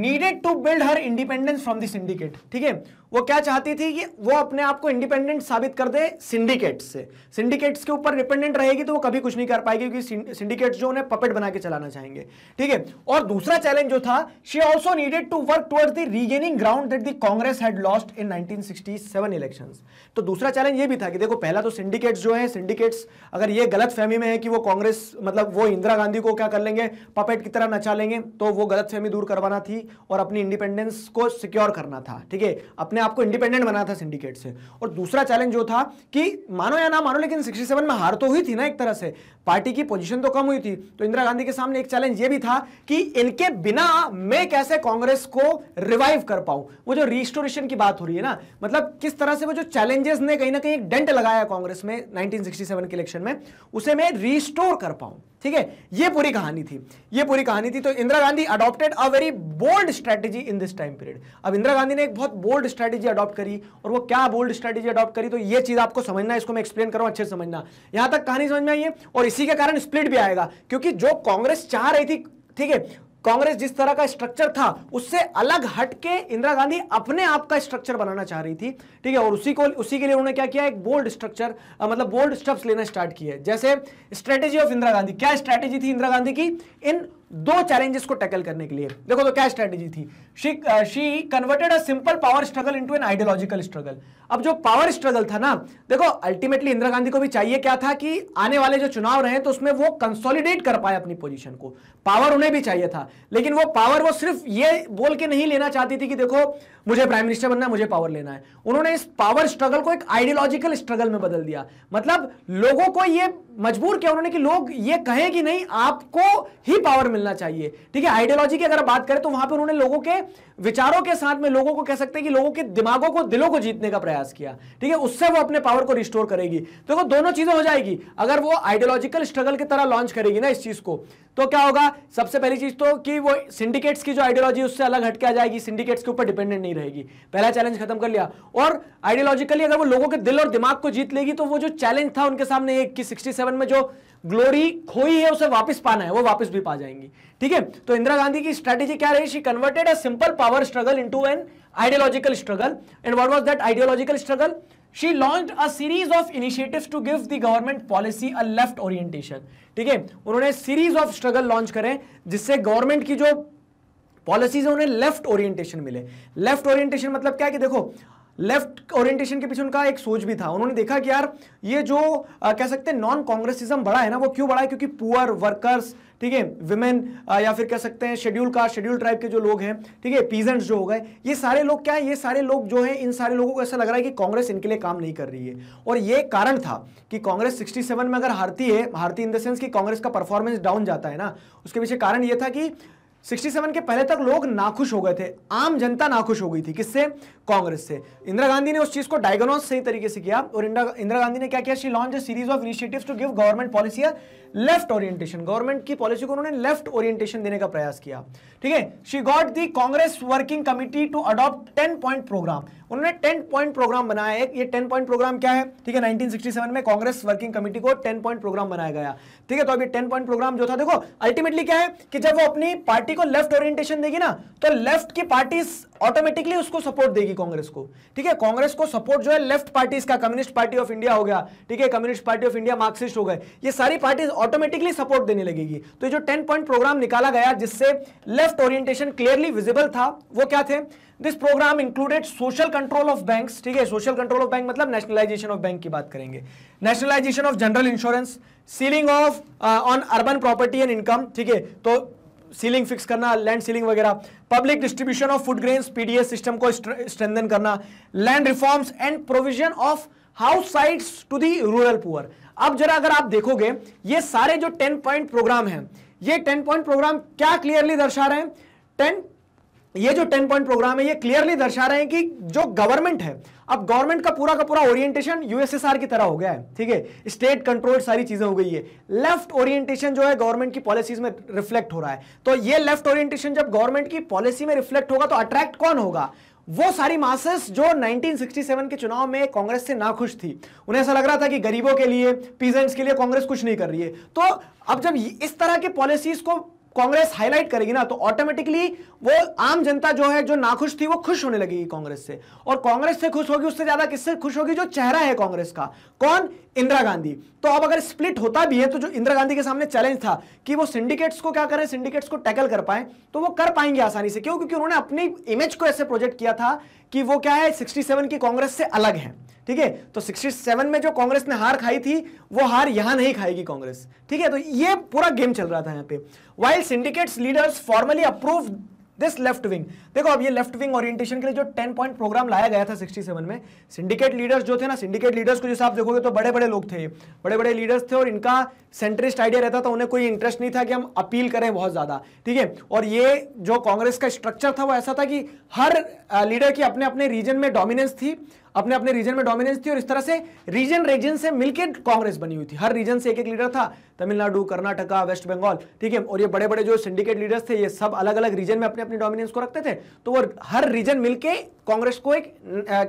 needed to build her independence from the syndicate ठीक है वो क्या चाहती थी कि वो अपने आप को इंडिपेंडेंट साबित कर दे सिंडिकेट्स से सिंडिकेट्स के ऊपर डिपेंडेंट रहेगी तो वो कभी कुछ नहीं कर पाएगी क्योंकि सिंडिकेट्स जो उन्हें पपेट बना के चलाना चाहेंगे ठीक है और दूसरा चैलेंज जो था she also needed to work towards the regaining ground that the Congress had lost in nineteen election तो दूसरा चैलेंज ये भी था कि देखो पहला तो सिंडिकेट्स जो है सिंडिकेट्स अगर ये गलत फहमी में है कि वो कांग्रेस मतलब वो इंदिरा गांधी को क्या कर लेंगे पपेट की तरह नचा लेंगे तो वो गलत फहमी दूर करवाना थी और अपनी इंडिपेंडेंस को सिक्योर करना था ठीक है अपने अपने आप को इंडिपेंडेंट बनाया था सिंडिकेट से और दूसरा चैलेंज जो था कि मानो या ना मानो लेकिन 67 में हार तो हुई थी ना एक तरह से पार्टी की पोजीशन तो कम हुई थी तो इंदिरा गांधी के सामने एक चैलेंज ये भी था कि इनके बिना मैं कैसे कांग्रेस को रिवाइव कर पाऊं वो जो रिस्टोरेशन की बात हो रही है ना मतलब किस तरह से वो जो चैलेंजेस ने कहीं ना कहीं एक डेंट लगाया कांग्रेस में 1967 के इलेक्शन में उसे मैं रिस्टोर कर पाऊं ठीक है ये पूरी कहानी थी ये पूरी कहानी थी तो Indira Gandhi adopted a very bold strategy in this time period अब इंदिरा गांधी ने एक बहुत बोल्ड स्ट्रेटेजी स्ट्रैटेजी अडॉप्ट करी और वो क्या बोल्ड स्ट्रैटेजी अडॉप्ट करी तो ये चीज़ आपको समझना है इसको मैं एक्सप्लेन कर अच्छे से समझना यहाँ तक कहानी समझ में आई है और इसी के कारण स्प्लिट भी आएगा क्योंकि जो कांग्रेस चाह रही थी ठीक है कांग्रेस जिस तरह का स्ट्रक्चर था उससे अलग हटके इंदिरा गांधी अपने आप का स्ट्रक्चर बनाना चाह रही थी ठीक है और उसी को उसी के लिए उन्होंने क्या किया एक बोल्ड स्ट्रक्चर मतलब बोल्ड स्टेप्स लेना स्टार्ट किया जैसे स्ट्रेटेजी ऑफ इंदिरा गांधी क्या स्ट्रेटेजी थी इंदिरा गांधी की इन दो चैलेंजेस को टैकल करने के लिए देखो तो क्या स्ट्रेटेजी थी she converted a simple power struggle into an ideological struggle अब जो पावर स्ट्रगल था ना देखो अल्टीमेटली इंदिरा गांधी को भी चाहिए क्या था कि आने वाले जो चुनाव रहे तो उसमें वो कंसोलिडेट कर पाए अपनी पोजीशन को पावर उन्हें भी चाहिए था लेकिन वो पावर वो सिर्फ ये बोल के नहीं लेना चाहती थी कि देखो मुझे प्राइम मिनिस्टर बनना है मुझे पावर लेना है उन्होंने इस पावर स्ट्रगल को एक आइडियोलॉजिकल स्ट्रगल में बदल दिया मतलब लोगों को यह मजबूर किया उन्होंने कि लोग ये कहें कि नहीं आपको ही पावर मिलना चाहिए ठीक है आइडियोलॉजी की अगर बात करें तो वहां पर उन्होंने लोगों के विचारों के साथ में लोगों को कह सकते हैं कि लोगों के दिमागों को दिलों को जीतने का प्रयास किया ठीक है उससे वो अपने पावर को रिस्टोर करेगी तो देखो दोनों चीजें हो जाएगी अगर वो आइडियोलॉजिकल स्ट्रगल की तरह लॉन्च करेगी ना इस चीज को तो क्या होगा सबसे पहली चीज तो कि वो सिंडिकेट्स की जो आइडियोलॉजी उससे अलग हटके आ जाएगी सिंडिकेट्स के ऊपर डिपेंडेंट नहीं रहेगी पहला चैलेंज खत्म कर लिया और आइडियोलॉजिकली अगर वो लोगों के दिल और दिमाग को जीत लेगी तो वो जो चैलेंज था उनके सामने एक की 67 में जो ग्लोरी खोई है उसे वापस पाना है वो वापस भी पा जाएंगी ठीक है तो इंदिरा गांधी की स्ट्रेटेजी क्या रही she converted a simple power struggle into an ideological struggle and what was that ideological struggle she launch a series of initiatives to give the government policy a left orientation ठीक है उन्होंने सीरीज ऑफ स्ट्रगल लॉन्च करें जिससे गवर्नमेंट की जो पॉलिसीज है उन्हें लेफ्ट ओरिएंटेशन मिले लेफ्ट ओरिएंटेशन मतलब क्या है कि देखो लेफ्ट ओरिएंटेशन के पीछे उनका एक सोच भी था उन्होंने देखा कि यार ये जो आ, कह सकते हैं नॉन कांग्रेसिज्म बड़ा है ना वो क्यों बड़ा है क्योंकि पुअर वर्कर्स ठीक है विमेन या फिर कह सकते हैं शेड्यूल कास्ट शेड्यूल ट्राइब के जो लोग हैं ठीक है पीजेंट्स जो हो गए ये सारे लोग क्या है ये सारे लोग जो हैं इन सारे लोगों को ऐसा लग रहा है कि कांग्रेस इनके लिए काम नहीं कर रही है और ये कारण था कि कांग्रेस 67 में अगर हारती है हारती इन द सेंस कि कांग्रेस का परफॉर्मेंस डाउन जाता है ना उसके पीछे कारण ये था कि 67 के पहले तक लोग नाखुश हो गए थे आम जनता नाखुश हो गई थी किससे कांग्रेस से इंदिरा गांधी ने उस चीज को डायग्नोस सही तरीके से किया और इंदिरा गांधी ने क्या किया she launch series of initiatives to give government policy left orientation government की पॉलिसी को उन्होंने लेफ्ट ओरिएंटेशन देने का प्रयास किया ठीक है she got the Congress working committee to adopt ten point programme उन्होंने टेन पॉइंट प्रोग्राम बनाया एक ये टेन पॉइंट प्रोग्राम क्या है ठीक है 1967 में कांग्रेस वर्किंग कमिटी को टेन पॉइंट प्रोग्राम बनाया गया ठीक है तो अभी टेन पॉइंट प्रोग्राम जो था देखो अल्टीमेटली क्या है कि जब वो अपनी पार्टी को लेफ्ट ओरिएंटेशन देगी ना तो लेफ्ट की पार्टी ऑटोमेटिकली उसको सपोर्ट देगी कांग्रेस को ठीक है कांग्रेस को सपोर्ट जो है लेफ्ट पार्टीज का कम्युनिस्ट पार्टी ऑफ इंडिया हो गया ठीक है communist party of India Marxist हो गए ये सारी पार्टीज ऑटोमेटिकली सपोर्ट देने लगेगी तो ये जो टेन पॉइंट प्रोग्राम निकाला गया जिससे लेफ्ट ओरिएंटेशन क्लियरली विजिबल था वो क्या थे this programme included social control of bank ठीक है सोशल कंट्रोल ऑफ बैंक मतलब नेशनलाइजेशन ऑफ बैंक की बात करेंगे nationalisation of general insurance ceiling of on urban property and income ठीक है तो सीलिंग फिक्स करना लैंड सीलिंग वगैरह public distribution of food grain PDS system को स्ट्रेंथन करना land reforms and provision of house sites to the rural poor अब जरा अगर आप देखोगे ये सारे जो टेन पॉइंट प्रोग्राम है ये टेन पॉइंट प्रोग्राम क्या क्लियरली दर्शा रहे हैं टेन ये जो टेन पॉइंट प्रोग्राम है ये क्लियरली दर्शा रहे हैं कि जो गवर्नमेंट है अब गवर्नमेंट का पूरा का पूरा ओरिएंटेशन यूएसएसआर की तरह हो गया है ठीक है स्टेट कंट्रोल सारी चीजें हो गई है लेफ्ट ओरिएंटेशन जो है गवर्नमेंट की पॉलिसीज में रिफ्लेक्ट हो रहा है तो ये लेफ्ट ओरिएंटेशन जब गवर्नमेंट की पॉलिसी में रिफ्लेक्ट होगा तो अट्रैक्ट कौन होगा वो सारी मासेस जो 1967 के चुनाव में कांग्रेस से नाखुश थी उन्हें ऐसा लग रहा था कि गरीबों के लिए पीजेंट्स के लिए कांग्रेस कुछ नहीं कर रही है तो अब जब इस तरह की पॉलिसीज को कांग्रेस हाईलाइट करेगी ना तो ऑटोमेटिकली वो आम जनता जो है जो नाखुश थी वो खुश होने लगेगी कांग्रेस से और कांग्रेस से खुश होगी उससे ज्यादा किससे खुश होगी जो चेहरा है कांग्रेस का कौन इंदिरा गांधी तो अब अगर स्प्लिट होता भी है तो जो इंदिरा गांधी के सामने चैलेंज था कि वो सिंडिकेट्स को क्या करें सिंडिकेट्स को टैकल कर पाए तो वो कर पाएंगे आसानी से क्यों क्योंकि उन्होंने अपनी इमेज को ऐसे प्रोजेक्ट किया था कि वो क्या है सिक्सटी की कांग्रेस से अलग है ठीक है तो 67 में जो कांग्रेस ने हार खाई थी वो हार यहां नहीं खाएगी कांग्रेस ठीक है तो ये पूरा गेम चल रहा था यहां पे while syndicates leaders formally approve this left wing देखो अब ये लेफ्ट विंग ओरिएंटेशन के लिए जो टेन पॉइंट प्रोग्राम लाया गया था 67 में सिंडिकेट लीडर्स जो थे ना सिंडिकेट लीडर्स को जैसे आप देखोगे तो बड़े बड़े लोग थे बड़े बड़े लीडर्स थे और इनका सेंट्रिस्ट आइडिया रहता था उन्हें कोई इंटरेस्ट नहीं था कि हम अपील करें बहुत ज़्यादा ठीक है और ये जो कांग्रेस का स्ट्रक्चर था वो ऐसा था कि हर लीडर की अपने अपने रीजन में डोमिनेंस थी अपने अपने रीजन में डोमिनेंस थी और इस तरह से रीजन रीजन से मिलकर कांग्रेस बनी हुई थी हर रीजन से एक एक लीडर था तमिलनाडु कर्नाटका वेस्ट बंगाल ठीक है और ये बड़े बड़े जो सिंडिकेट लीडर्स थे ये सब अलग अलग रीजन में अपने अपने डोमिनेंस को रखते थे तो वो हर रीजन मिलकर कांग्रेस को एक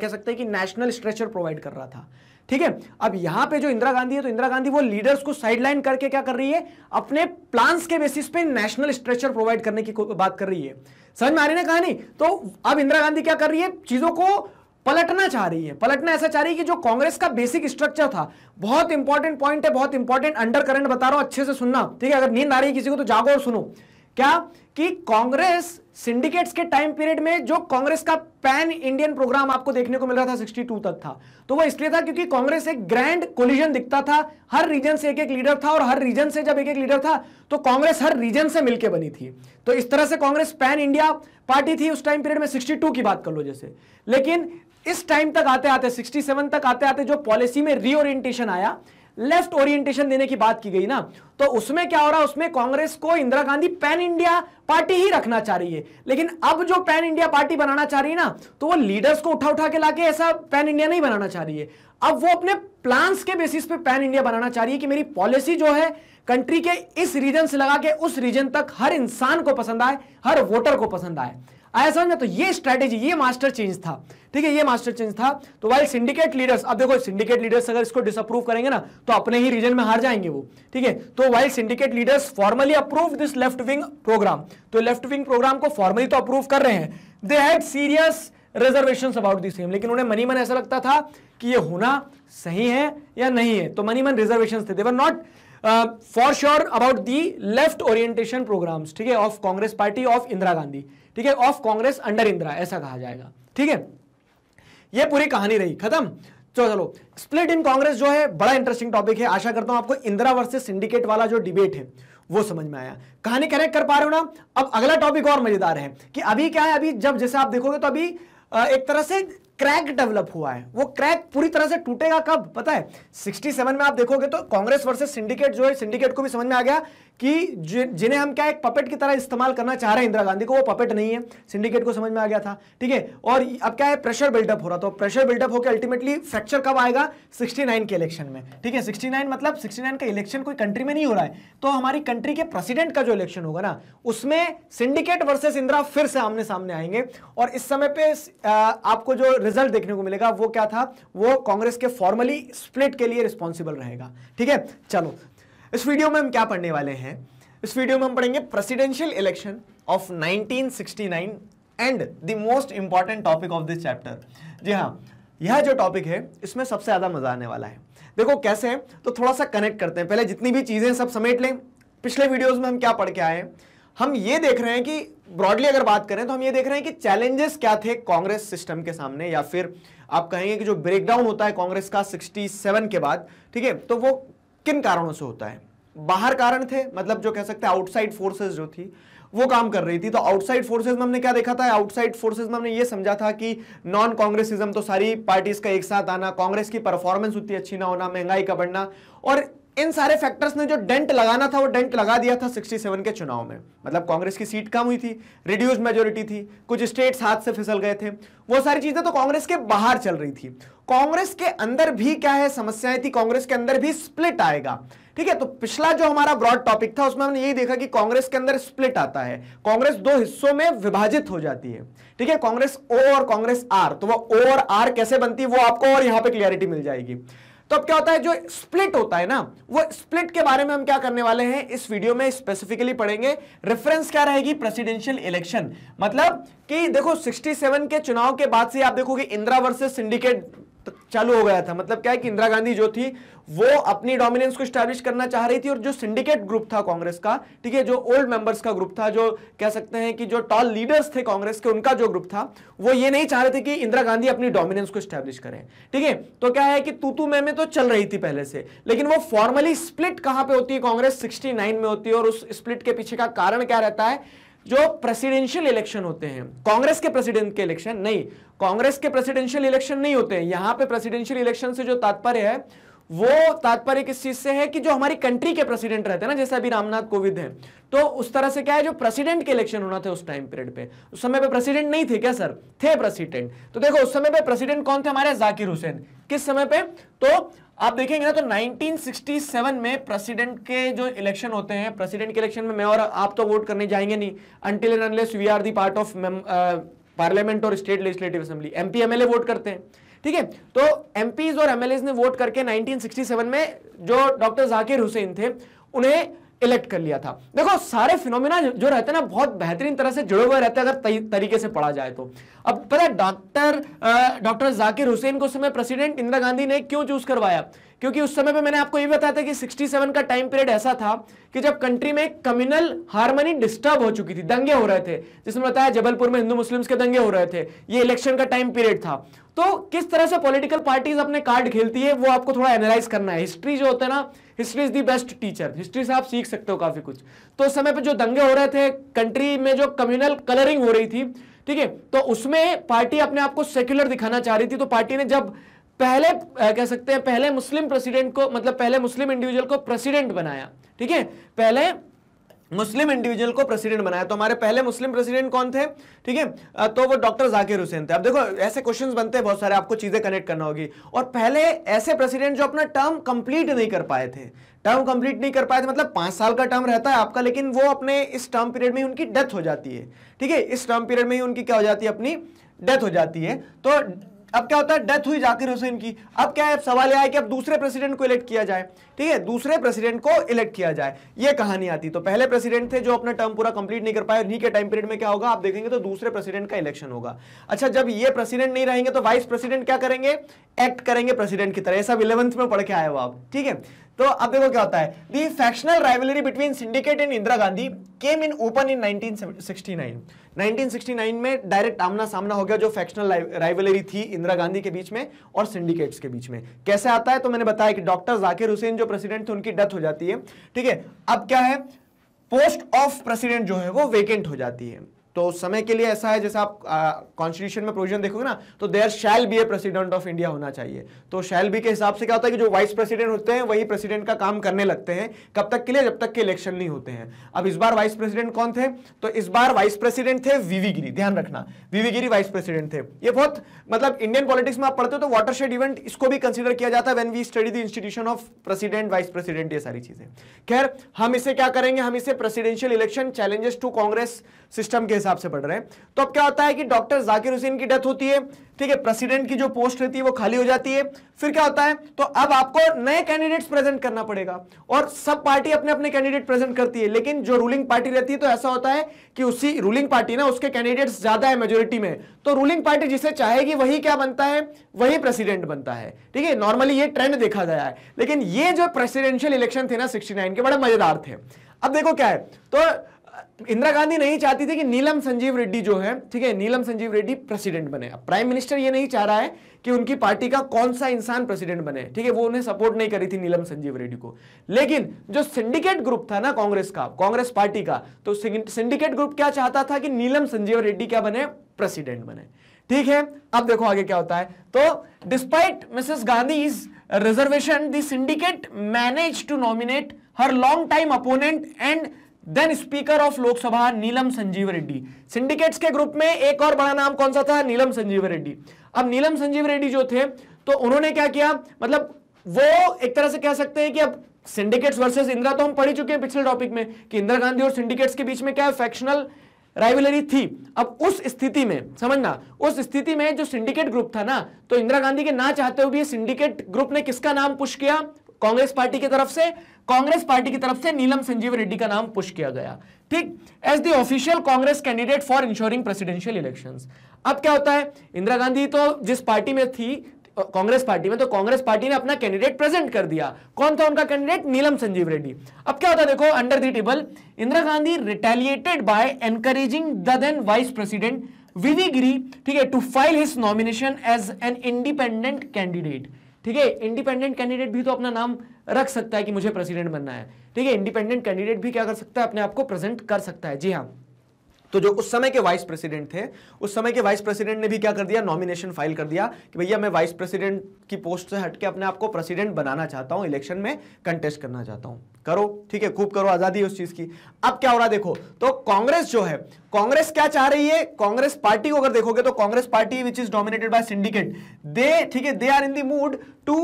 कह सकते हैं कि नेशनल स्ट्रेचर प्रोवाइड कर रहा था ठीक है अब यहां पे जो इंदिरा गांधी है तो इंदिरा गांधी वो लीडर्स को साइडलाइन करके क्या कर रही है अपने प्लान्स के बेसिस पे नेशनल स्ट्रक्चर प्रोवाइड करने की बात कर रही है समझ में आ रही ना कहानी तो अब इंदिरा गांधी क्या कर रही है चीजों को पलटना चाह रही है पलटना ऐसा चाह रही है कि जो कांग्रेस का बेसिक स्ट्रक्चर था बहुत इंपॉर्टेंट पॉइंट है बहुत इंपॉर्टेंट अंडर करंट बता रहा हूं अच्छे से सुनना ठीक है अगर नींद आ रही है किसी को तो जागो और सुनो क्या कि कांग्रेस सिंडिकेट्स के टाइम पीरियड में जो कांग्रेस का पैन इंडियन प्रोग्राम आपको देखने को मिल रहा था 62 तक था तो वो इसलिए था क्योंकि कांग्रेस एक ग्रैंड कोलिजन दिखता था हर रीजन से एक एक लीडर था और हर रीजन से जब एक एक लीडर था तो कांग्रेस हर रीजन से मिलकर बनी थी तो इस तरह से कांग्रेस पैन इंडिया पार्टी थी उस टाइम पीरियड में सिक्सटी की बात कर लो जैसे लेकिन इस टाइम तक आते आते 67 तक आते आते जो पॉलिसी में रीओरियंटेशन आया लेफ्ट ओरिएंटेशन देने की बात की गई ना तो उसमें क्या हो रहा है उसमें कांग्रेस को Indira Gandhi pan India party ही रखना चाह रही है लेकिन अब जो पैन इंडिया पार्टी बनाना चाह रही है ना तो वो लीडर्स को उठा उठा के लाके ऐसा पैन इंडिया नहीं बनाना चाह रही है अब वो अपने प्लान्स के बेसिस पे पैन इंडिया बनाना चाह रही है कि मेरी पॉलिसी जो है कंट्री के इस रीजन से लगा के उस रीजन तक हर इंसान को पसंद आए हर वोटर को पसंद आए आया समझ में तो ये स्ट्रैटेजी ये मास्टर चेंज था ठीक है ये मास्टर चेंज था तो वाइल सिंडिकेट लीडर्स अब देखो सिंडिकेट लीडर्स अगर इसको डिसअप्रूव करेंगे ना तो अपने ही रीजन में हार जाएंगे वो ठीक है तो while syndicate leaders formally approve this left wing programme तो लेफ्ट विंग प्रोग्राम को फॉर्मली तो अप्रूव कर रहे हैं they had serious reservation about this same लेकिन उन्हें मनी मन ऐसा लगता था कि ये होना सही है या नहीं है तो मनी मन रिजर्वेशन थे they were not for sure about the left orientation programmes ठीक है of Congress party of Indira Gandhi ठीक है ऑफ कांग्रेस अंडर इंदिरा ऐसा कहा जाएगा ठीक है यह पूरी कहानी रही खत्म चलो स्प्लिट इन कांग्रेस जो है बड़ा इंटरेस्टिंग टॉपिक है आशा करता हूं आपको इंदिरा वर्सेस सिंडिकेट वाला जो डिबेट है वो समझ में आया कहानी कनेक्ट कर पा रहे हो ना अब अगला टॉपिक और मजेदार है कि अभी क्या है अभी जब जैसे आप देखोगे तो अभी एक तरह से क्रैक डेवलप हुआ है वो क्रैक पूरी तरह से टूटेगा कब पता है 67 में आप देखोगे तो कांग्रेस वर्सेस सिंडिकेट जो है सिंडिकेट को भी समझ में आ गया कि जिन्हें हम क्या एक पपेट की तरह इस्तेमाल करना चाह रहे हैं इंदिरा गांधी को वो पपेट नहीं है सिंडिकेट को समझ में आ गया था ठीक है और अब क्या है प्रेशर बिल्डअप हो रहा था प्रेशर बिल्डअप होकर अल्टीमेटली फ्रैक्चर कब आएगा 69 के इलेक्शन में ठीक है 69 मतलब 69 का इलेक्शन कोई कंट्री में नहीं हो रहा है तो हमारी कंट्री के प्रेसिडेंट का जो इलेक्शन होगा ना उसमें सिंडिकेट वर्सेस इंदिरा फिर से आमने सामने आएंगे और इस समय पर आपको जो रिजल्ट देखने को मिलेगा वो क्या था वो कांग्रेस के फॉर्मली स्प्लिट के लिए रिस्पॉन्सिबल रहेगा ठीक है चलो इस वीडियो में हम क्या पढ़ने वाले हैं इस वीडियो में हम पढ़ेंगे presidential election of 1969 and the most important topic of this chapter जी हाँ यह जो टॉपिक है इसमें सबसे ज़्यादा मजा आने वाला है देखो कैसे है तो थोड़ा सा कनेक्ट करते हैं पहले जितनी भी चीज़ें सब समेट लें पिछले वीडियोज में हम क्या पढ़ के आए हम ये देख रहे हैं कि ब्रॉडली अगर बात करें तो हम ये देख रहे हैं कि चैलेंजेस क्या थे कांग्रेस सिस्टम के सामने या फिर आप कहेंगे कि जो ब्रेकडाउन होता है कांग्रेस का 67 के बाद ठीक है तो वो किन कारणों से होता है बाहर कारण थे मतलब जो कह सकते हैं आउटसाइड फोर्सेस जो थी वो काम कर रही थी तो आउटसाइड फोर्सेज में हमने क्या देखा था आउटसाइड फोर्सेज में हमने ये समझा था कि नॉन कांग्रेसिज्म तो सारी पार्टीज का एक साथ आना कांग्रेस की परफॉर्मेंस उतनी अच्छी ना होना महंगाई का बढ़ना और इन सारे फैक्टर्स ने जो डेंट लगाना था वो डेंट लगा दिया था 67 के चुनाव में मतलब कांग्रेस की सीट कम हुई थी रिड्यूस मेजोरिटी थी कुछ स्टेट्स हाथ से फिसल गए थे वो सारी चीजें तो कांग्रेस के बाहर चल रही थी कांग्रेस के अंदर भी क्या है समस्याएं थी कांग्रेस के अंदर भी स्प्लिट आएगा ठीक है तो पिछला जो हमारा ब्रॉड टॉपिक था उसमें हमने यही देखा कि कांग्रेस के अंदर स्प्लिट आता है कांग्रेस दो हिस्सों में विभाजित हो जाती है ठीक है कांग्रेस ओ और कांग्रेस आर तो वो ओ और आर कैसे बनती है वो आपको और यहां पर क्लियरिटी मिल जाएगी तो अब क्या होता है जो स्प्लिट होता है ना वो स्प्लिट के बारे में हम क्या करने वाले हैं इस वीडियो में स्पेसिफिकली पढ़ेंगे रेफरेंस क्या रहेगी प्रेसिडेंशियल इलेक्शन मतलब कि देखो 67 के चुनाव के बाद से आप देखोगे इंदिरा वर्सेस सिंडिकेट तो चालू हो गया था मतलब क्या है कि इंदिरा गांधी जो थी वो अपनी डोमिनेंस को स्टैब्लिश करना चाह रही थी और जो सिंडिकेट ग्रुप था कांग्रेस का ठीक है जो ओल्ड मेंबर्स का ग्रुप था जो कह सकते हैं कि जो टॉल लीडर्स थे कांग्रेस के उनका जो ग्रुप था वो ये नहीं चाह रहे थे कि इंदिरा गांधी अपनी डोमिनेंस को स्टैब्लिश करें ठीक है तो क्या है कि तू तू मैं तो चल रही थी पहले से लेकिन वो फॉर्मली स्प्लिट कहां पर होती है कांग्रेस सिक्सटी में होती है और उस स्प्लिट के पीछे का कारण क्या रहता है जो प्रेसिडेंशियल इलेक्शन होते हैं कांग्रेस के प्रेसिडेंट के इलेक्शन नहीं कांग्रेस के प्रेसिडेंशियल इलेक्शन नहीं होते हैं यहां पे प्रेसिडेंशियल इलेक्शन से जो तात्पर्य है वो तात्पर्य किस चीज से है कि जो हमारी कंट्री के प्रेसिडेंट रहते हैं ना जैसे अभी रामनाथ कोविंद हैं तो उस तरह से क्या है जो प्रेसिडेंट के इलेक्शन होना था उस टाइम पीरियड पे उस समय पे प्रेसिडेंट नहीं थे क्या सर थे प्रेसिडेंट तो देखो उस समय पे प्रेसिडेंट कौन थे हमारे जाकिर हुसैन किस समय पे तो आप देखेंगे ना तो 1967 में प्रेसिडेंट के जो इलेक्शन होते हैं प्रेसिडेंट के इलेक्शन में मैं और आप तो वोट करने जाएंगे नहीं until and unless we are the part of parliament और state legislative assembly MP MLA vote करते हैं ठीक है तो एमपीज और एमएलए ने वोट करके 1967 में जो डॉक्टर जाकिर हुसैन थे उन्हें इलेक्ट कर लिया था देखो सारे फिनोमिना जो रहते हैं ना बहुत बेहतरीन तरह से जुड़े हुए रहते हैं अगर तरीके से पढ़ा जाए तो अब पता है डॉक्टर डॉक्टर जाकिर हुसैन को समय प्रेसिडेंट इंदिरा गांधी ने क्यों चूज करवाया क्योंकि उस समय पे मैंने आपको ये बताया था कि 67 का टाइम पीरियड ऐसा था कि जब कंट्री में कम्युनल हारमोनी डिस्टर्ब हो चुकी थी दंगे हो रहे थे जिसमें बताया जबलपुर में हिंदू मुस्लिम्स के दंगे हो रहे थे ये इलेक्शन का टाइम पीरियड था तो किस तरह से पॉलिटिकल पार्टीज अपने कार्ड खेलती है वो आपको थोड़ा एनालाइज करना है हिस्ट्री जो होता है ना history is the best teacher history से आप सीख सकते हो काफी कुछ तो उस समय पर जो दंगे हो रहे थे कंट्री में जो कम्युनल कलरिंग हो रही थी ठीक है तो उसमें पार्टी अपने आप को सेक्युलर दिखाना चाह रही थी तो पार्टी ने जब पहले कह सकते हैं पहले मुस्लिम प्रेसिडेंट को मतलब पहले मुस्लिम इंडिविजुअल को प्रेसिडेंट बनाया ठीक है पहले मुस्लिम इंडिविजुअल को प्रेसिडेंट बनाया तो हमारे पहले मुस्लिम प्रेसिडेंट कौन थे ठीक है तो वो डॉक्टर जाकिर हुसैन थे अब देखो ऐसे क्वेश्चंस बनते हैं बहुत सारे आपको चीजें कनेक्ट करना होगी और पहले ऐसे प्रेसिडेंट जो अपना टर्म कंप्लीट नहीं कर पाए थे टर्म कंप्लीट नहीं कर पाए थे मतलब पांच साल का टर्म रहता है आपका लेकिन वो अपने इस टर्म पीरियड में उनकी डेथ हो जाती है ठीक है इस टर्म पीरियड में ही उनकी क्या हो जाती है अपनी डेथ हो जाती है तो अब क्या होता है डेथ हुई जाकिर हुसैन की अब क्या है सवाल यह है कि अब दूसरे प्रेसिडेंट को इलेक्ट किया जाए ठीक है दूसरे प्रेसिडेंट को इलेक्ट किया जाए यह कहानी आती तो पहले प्रेसिडेंट थे जो अपना टर्म पूरा कंप्लीट नहीं कर पाए उन्हीं के टाइम पीरियड में क्या होगा आप देखेंगे तो दूसरे प्रेसिडेंट का इलेक्शन होगा अच्छा जब ये प्रेसिडेंट नहीं रहेंगे तो वाइस प्रेसिडेंट क्या करेंगे एक्ट करेंगे प्रेसिडेंट की तरह सब इलेवंथ में पढ़ के आए हो आप ठीक है तो अब देखो क्या होता है the factional rivalry between syndicate and Indira Gandhi came in open in 1969 1969 में डायरेक्ट आमना सामना हो गया जो फैक्शनल राइवलरी थी इंदिरा गांधी के बीच में और सिंडिकेट्स के बीच में कैसे आता है तो मैंने बताया कि डॉक्टर जाकिर हुसैन जो प्रेसिडेंट थे उनकी डेथ हो जाती है ठीक है अब क्या है पोस्ट ऑफ प्रेसिडेंट जो है वो वेकेंट हो जाती है तो समय के लिए ऐसा है जैसे आप कॉन्स्टिट्यूशन में प्रोविजन देखोगे ना तो there shall be a president of India होना चाहिए तो शैल बी के हिसाब से क्या होता है कि जो वाइस प्रेसिडेंट होते हैं वही प्रेसिडेंट का काम करने लगते हैं कब तक के लिए जब तक के इलेक्शन नहीं होते हैं अब इस बार वाइस प्रेसिडेंट कौन थे तो इस बार वाइस प्रेसिडेंट थे वीवी गिरी ध्यान रखना वीवी गिरी वाइस प्रेसिडेंट थे ये बहुत मतलब इंडियन पॉलिटिक्स में आप पढ़ते हो तो वाटरशेड इवेंट इसको भी कंसिडर किया जाता है when we study the institution of president vice president ये सारी चीजें खैर हम इसे क्या करेंगे हम इसे presidential election challenges to Congress system के हिसाब हिसाब से बढ़ रहे हैं तो अब क्या होता है कि डॉक्टर जाकिर हुसैन की डेथ होती है ठीक है प्रेसिडेंट की जो पोस्ट रहती है वो खाली हो जाती है फिर क्या होता है तो अब आपको नए कैंडिडेट्स प्रेजेंट करना पड़ेगा और सब पार्टी अपने अपने कैंडिडेट प्रेजेंट करती है लेकिन जो रूलिंग पार्टी रहती है तो ऐसा होता है कि उसी रूलिंग पार्टी ना उसके कैंडिडेट्स ज्यादा है मेजोरिटी में तो रूलिंग पार्टी जिसे चाहेगी वही क्या बनता है वही प्रेसिडेंट बनता है ठीक है नॉर्मली ये ट्रेंड देखा गया है लेकिन ये जो प्रेसिडेंशियल इलेक्शन थे ना सिक्सटी के बड़े मजेदार थे अब देखो क्या है तो इंदिरा गांधी नहीं चाहती थी कि नीलम संजीव रेड्डी जो है ठीक है नीलम संजीव रेड्डी प्रेसिडेंट बने प्राइम मिनिस्टर ये नहीं चाह रहा है कि उनकी पार्टी का कौन सा इंसान प्रेसिडेंट बने ठीक है वो उन्हें सपोर्ट नहीं करी थी नीलम संजीव रेड्डी को लेकिन जो सिंडिकेट ग्रुप था ना कांग्रेस का कांग्रेस पार्टी का तो सिंडिकेट ग्रुप क्या चाहता था कि नीलम संजीव रेड्डी क्या बने प्रेसिडेंट बने ठीक है अब देखो आगे क्या होता है तो despite Mrs Gandhi is reservation syndicate manage to nominate her long time opponent and then speaker of Lok Sabha Neelam Sanjiva Reddy syndicates के ग्रुप में एक और बड़ा नाम कौन सा था नीलम संजीव रेड्डी अब नीलम संजीव रेड्डी जो थे तो उन्होंने क्या किया मतलब वो एक तरह से कह सकते हैं कि अब सिंडिकेट्स वर्सेस इंदिरा तो हम पढ़ चुके हैं पिछले टॉपिक में कि इंदिरा गांधी और सिंडिकेट्स के बीच में क्या फैक्शनल राइवलरी थी अब उस स्थिति में समझना उस स्थिति में जो सिंडिकेट ग्रुप था ना तो इंदिरा गांधी के ना चाहते हुए सिंडिकेट ग्रुप ने किसका नाम पुश किया कांग्रेस पार्टी की तरफ से कांग्रेस पार्टी की तरफ से नीलम संजीव रेड्डी का नाम पुश किया गया ठीक as the official Congress candidate for ensuring presidential election अब क्या होता है इंदिरा गांधी तो जिस पार्टी में थी कांग्रेस पार्टी में तो कांग्रेस पार्टी ने अपना कैंडिडेट प्रेजेंट कर दिया कौन था उनका कैंडिडेट नीलम संजीव रेड्डी अब क्या होता है देखो under the table Indira Gandhi retaliated by encouraging the then vice president V V Giri ठीक है to file his nomination as an independent candidate ठीक है इंडिपेंडेंट कैंडिडेट भी तो अपना नाम रख सकता है कि मुझे प्रेसिडेंट बनना है ठीक है इंडिपेंडेंट कैंडिडेट भी क्या कर सकता है अपने आप को प्रेजेंट कर सकता है जी हाँ तो जो उस समय के वाइस प्रेसिडेंट थे उस समय के वाइस प्रेसिडेंट ने भी क्या कर दिया नॉमिनेशन फाइल कर दिया कि भैया मैं वाइस प्रेसिडेंट की पोस्ट से हट के अपने आप को प्रेसिडेंट बनाना चाहता हूँ इलेक्शन में कंटेस्ट करना चाहता हूँ करो ठीक है खूब करो आजादी उस चीज की अब क्या हो रहा है देखो तो कांग्रेस जो है कांग्रेस क्या चाह रही है कांग्रेस पार्टी को अगर देखोगे तो Congress party which is dominated by syndicate they ठीक है they are in the mood to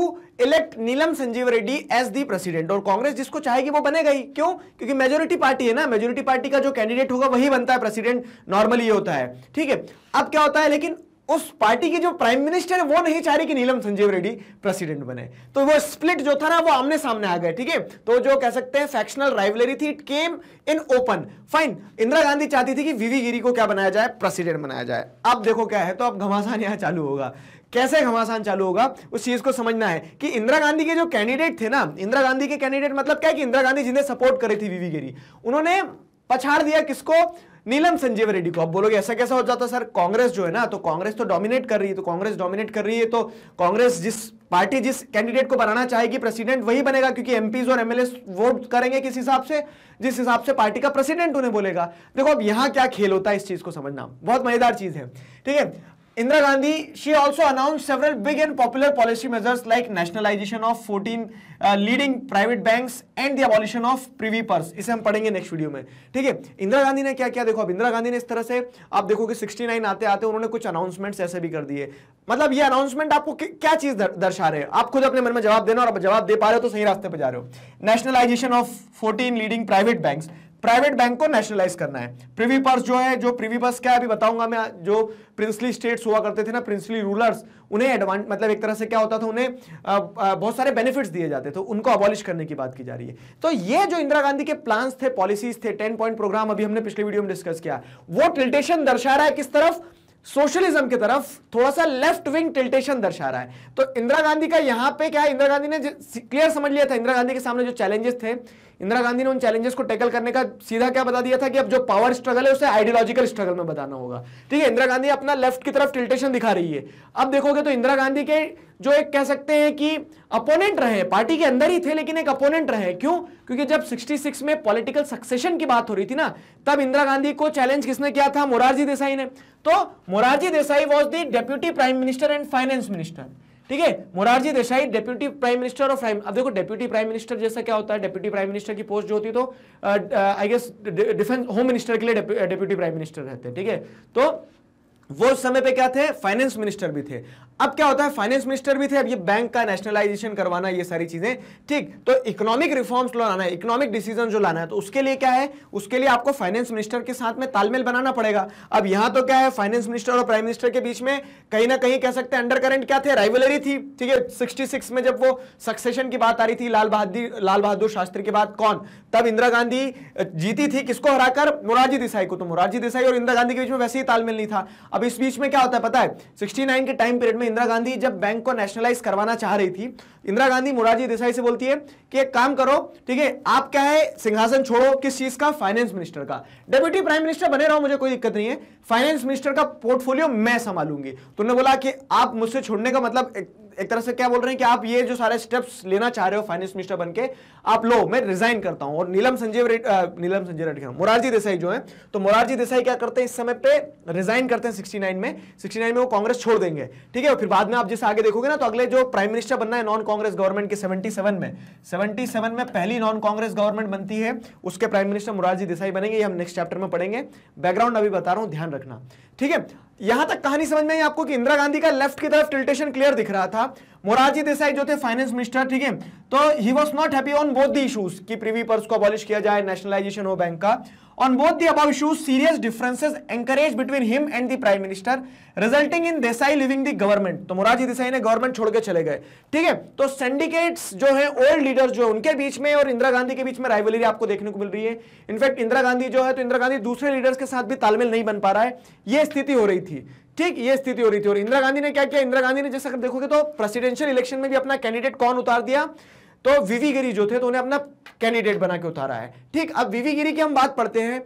elect Neelam Sanjiva Reddy as the president और कांग्रेस जिसको चाहेगी वो बनेगा ही क्यों क्योंकि मेजोरिटी पार्टी है ना मेजोरिटी पार्टी का जो कैंडिडेट होगा वही बनता है प्रेसिडेंट नॉर्मली ये होता है ठीक है अब क्या होता है लेकिन उस पार्टी की जो प्राइम मिनिस्टर है वो नहीं चाह रही कि नीलम संजीव रेड्डी प्रेसिडेंट बने तो वो स्प्लिट जो था ना वो आमने सामने आ गए ठीक है तो जो कह सकते हैं फैक्शनल राइवलरी थी it came in open fine Indira Gandhi चाहती थी कि वीवी गिरी को क्या बनाया जाए प्रेसिडेंट बनाया जाए अब देखो क्या है तो अब घमासान यहां चालू होगा कैसे घमासान चालू होगा उस चीज को समझना है कि इंदिरा गांधी के जो कैंडिडेट थे ना इंदिरा गांधी के कैंडिडेट मतलब क्या कि इंदिरा गांधी जिन्हें सपोर्ट करी थी वीवी गिरी उन्होंने पछाड़ दिया किसको नीलम संजीव रेड्डी को आप बोलोगे ऐसा कैसा हो जाता सर कांग्रेस जो है ना तो कांग्रेस तो डोमिनेट कर रही है तो कांग्रेस डोमिनेट कर रही है तो कांग्रेस जिस पार्टी जिस कैंडिडेट को बनाना चाहेगी प्रेसिडेंट वही बनेगा क्योंकि एमपीज और एमएलए वोट करेंगे किस हिसाब से जिस हिसाब से पार्टी का प्रेसिडेंट उन्हें बोलेगा देखो अब यहां क्या खेल होता है इस चीज को समझना बहुत मजेदार चीज है ठीक है Indira Gandhi, she also announced several big and popular policy measures like nationalization of 14 uh, leading private banks and the abolition of privy purse. इसे हम पढ़ेंगे नेक्स्ट वीडियो में ठीक है इंदिरा गांधी ने क्या क्या देखो अब इंदिरा गांधी ने इस तरह से आप देखो कि 69 आते आते उन्होंने कुछ अनाउंसमेंट्स ऐसे भी कर दिए मतलब ये अनाउंसमेंट आपको क्या चीज दर, दर्शा रहे हैं आप खुद अपने मन में जवाब देना और जवाब दे पा रहे हो तो सही रास्ते पर जा रहे हो nationalisation of fourteen leading private bank private bank को नेशनलाइज करना है प्रीवी पर्स जो है जो प्रीवी पर्स क्या अभी बताऊंगा मैं जो प्रिंसली स्टेट्स हुआ करते थे ना प्रिंसली रूलर्स उन्हें एडवांट मतलब एक तरह से क्या होता था उन्हें बहुत सारे बेनिफिट्स दिए जाते थे उनको अबॉलिश करने की बात की जा रही है तो ये जो इंदिरा गांधी के प्लान्स थे पॉलिसीज थे टेन पॉइंट प्रोग्राम अभी हमने पिछले वीडियो में डिस्कस किया वो टिल्टेशन दर्शा रहा है किस तरफ सोशलिज्म की तरफ थोड़ा सा लेफ्ट विंग टिल्टेशन दर्शा रहा है तो इंदिरा गांधी का यहां पे क्या इंदिरा गांधी ने क्लियर समझ लिया था इंदिरा गांधी के सामने जो चैलेंजेस थे इंदिरा गांधी ने उन चैलेंजेस को टैकल करने का सीधा क्या बता दिया था कि अब जो पावर स्ट्रगल है उसे आइडियोलॉजिकल स्ट्रगल में बताना होगा ठीक है इंदिरा गांधी अपना लेफ्ट की तरफ टिल्टेशन दिखा रही है अब देखोगे तो इंदिरा गांधी के जो एक कह सकते हैं कि अपोनेंट रहे पार्टी के अंदर ही थे लेकिन एक अपोनेंट रहे क्यों क्योंकि जब 66 में पॉलिटिकल सक्सेशन की बात हो रही थी ना तब इंदिरा गांधी को चैलेंज किसने किया था मोरारजी देसाई ने तो Morarji Desai was the deputy prime minister and finance minister ठीक है Morarji Desai deputy prime minister और प्राइम अब देखो डेप्यूटी प्राइम मिनिस्टर जैसा क्या होता है डेप्यूटी प्राइम मिनिस्टर की पोस्ट जो होती है तो I guess defence home minister के लिए डेप्यूटी प्राइम मिनिस्टर रहते हैं ठीक है तो वो समय पे क्या थे फाइनेंस मिनिस्टर भी थे अब क्या होता है फाइनेंस मिनिस्टर भी थे अब ये बैंक का नेशनलाइजेशन करवाना ये सारी चीजें ठीक तो इकोनॉमिक रिफॉर्म्स लाना है इकोनॉमिक डिसीजन जो लाना है तो उसके लिए क्या है उसके लिए आपको फाइनेंस मिनिस्टर के साथ में तालमेल बनाना पड़ेगा अब यहां तो क्या है फाइनेंस मिनिस्टर और प्राइम मिनिस्टर के बीच में कहीं ना कहीं कह सकते हैं अंडर करेंट क्या थे राइवलरी थी ठीक है सिक्सटी में जब वो सक्सेशन की बात आ रही थी लाल बहादुर लाल बहादुर शास्त्री के बाद कौन तब इंदिरा गांधी जीती थी किसको हराकर मोरारजी देसाई को तो मोरारजी देसाई और इंदिरा गांधी के बीच में वैसे ही तालमेल नहीं था अब इस बीच में क्या होता है पता है 69 के टाइम पीरियड में इंदिरा गांधी जब बैंक को नेशनलाइज करवाना चाह रही थी इंदिरा गांधी मोरारजी देसाई से बोलती है कि एक काम करो ठीक है आप क्या है सिंहासन छोड़ो किस चीज का फाइनेंस मिनिस्टर का डेप्यूटी प्राइम मिनिस्टर बने रहो मुझे कोई दिक्कत नहीं है फाइनेंस मिनिस्टर का पोर्टफोलियो मैं संभालूंगी तुमने तो बोला कि आप मुझसे छोड़ने का मतलब एक तरह से क्या बोल रहे हैं कि आप ये जो सारे स्टेप्स लेना चाह रहे हो फाइनेंस मिनिस्टर बनके आप लो मैं रिजाइन करता हूं और नीलम संजय नीलम संजय रेड्डी मोरारजी देसाई जो है तो मोरारजी देसाई क्या करते हैं इस समय पे रिजाइन करते हैं सिक्सटी में सिक्सटी में वो कांग्रेस छोड़ देंगे ठीक है फिर बाद में आप जैसे आगे देखोगे ना तो अगले जो प्राइम मिनिस्टर बनना है नॉन कांग्रेस गवर्नमेंट के सेवेंटी में सेवेंटी में पहली नॉन कांग्रेस गवर्नमेंट बनती है उसके प्राइम मिनिस्टर मोरारजी देसाई बनेंगे हम नेक्स्ट चैप्टर में पढ़ेंगे बैकग्राउंड अभी बता रहा हूँ ध्यान रखना ठीक है यहां तक कहानी समझ में आई आपको कि इंदिरा गांधी का लेफ्ट की तरफ टिल्टेशन क्लियर दिख रहा था मोरारजी देसाई जो थे फाइनेंस मिनिस्टर ठीक है तो he was not happy on both the issues कि प्रीवी पर्स को अबॉलिश किया जाए नेशनलाइजेशन हो बैंक का on both the above issues serious differences encouraged between him and the prime minister resulting in desai leaving the government तो मोरारजी देसाई ने गवर्नमेंट छोड़ के चले गए ठीक है तो सिंडिकेट्स जो है ओल्ड लीडर्स जो है उनके बीच में और इंदिरा गांधी के बीच में राइवलरी आपको देखने को मिल रही है इनफैक्ट इंदिरा गांधी जो है तो इंदिरा गांधी दूसरे लीडर्स के साथ भी तालमेल नहीं बन पा रहा है ये स्थिति हो रही थी ठीक ये स्थिति हो रही थी और इंदिरा गांधी ने क्या किया इंदिरा गांधी ने जैसे अगर देखोगे तो प्रेसिडेंशियल इलेक्शन में भी अपना कैंडिडेट कौन उतार दिया तो वीवी गिरी जो थे तो उन्हें अपना कैंडिडेट बना के उतारा है ठीक अब वीवी गिरी की हम बात पढ़ते हैं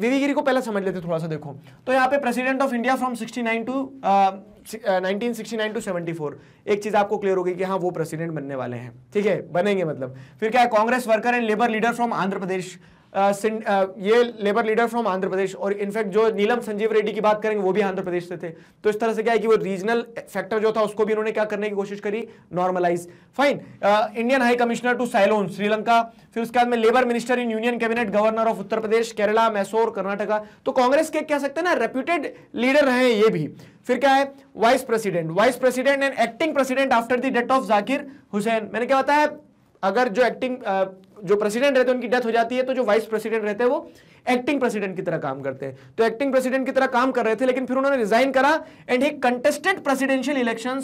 वीवी गिरी को पहले समझ लेते थोड़ा सा देखो तो यहाँ पे president of India from nine to nineteen sixty nine to seventy four एक चीज आपको क्लियर होगी कि हाँ वो प्रेसिडेंट बनने वाले हैं ठीक है बनेंगे मतलब फिर क्या है Congress worker and labour leader from Andhra Pradesh ये labour leader from Andhra Pradesh और इनफैक्ट जो नीलम संजीव रेड्डी की बात करेंगे वो भी आंध्र प्रदेश से थे तो इस तरह से क्या है कि वो रीजनल फैक्टर जो था उसको भी उन्होंने क्या करने की कोशिश करी normalise fine Indian high commissioner to Ceylon Sri Lanka फिर उसके बाद में labour minister in union cabinet governor of Uttar Pradesh Kerala Mysore Karnataka तो कांग्रेस के कह सकते हैं ना रेप्यूटेड लीडर रहे ये भी फिर क्या है vice president vice president and acting president after the death of Zakir Hussain मैंने क्या बताया अगर जो एक्टिंग जो प्रेसिडेंट रहते हैं उनकी डेथ हो जाती है तो जो वाइस प्रेसिडेंट रहते हैं वो एक्टिंग प्रेसिडेंट की तरह काम करते हैं तो एक्टिंग प्रेसिडेंट की तरह काम कर रहे थे लेकिन फिर उन्होंने रिजाइन करा and he contested presidential election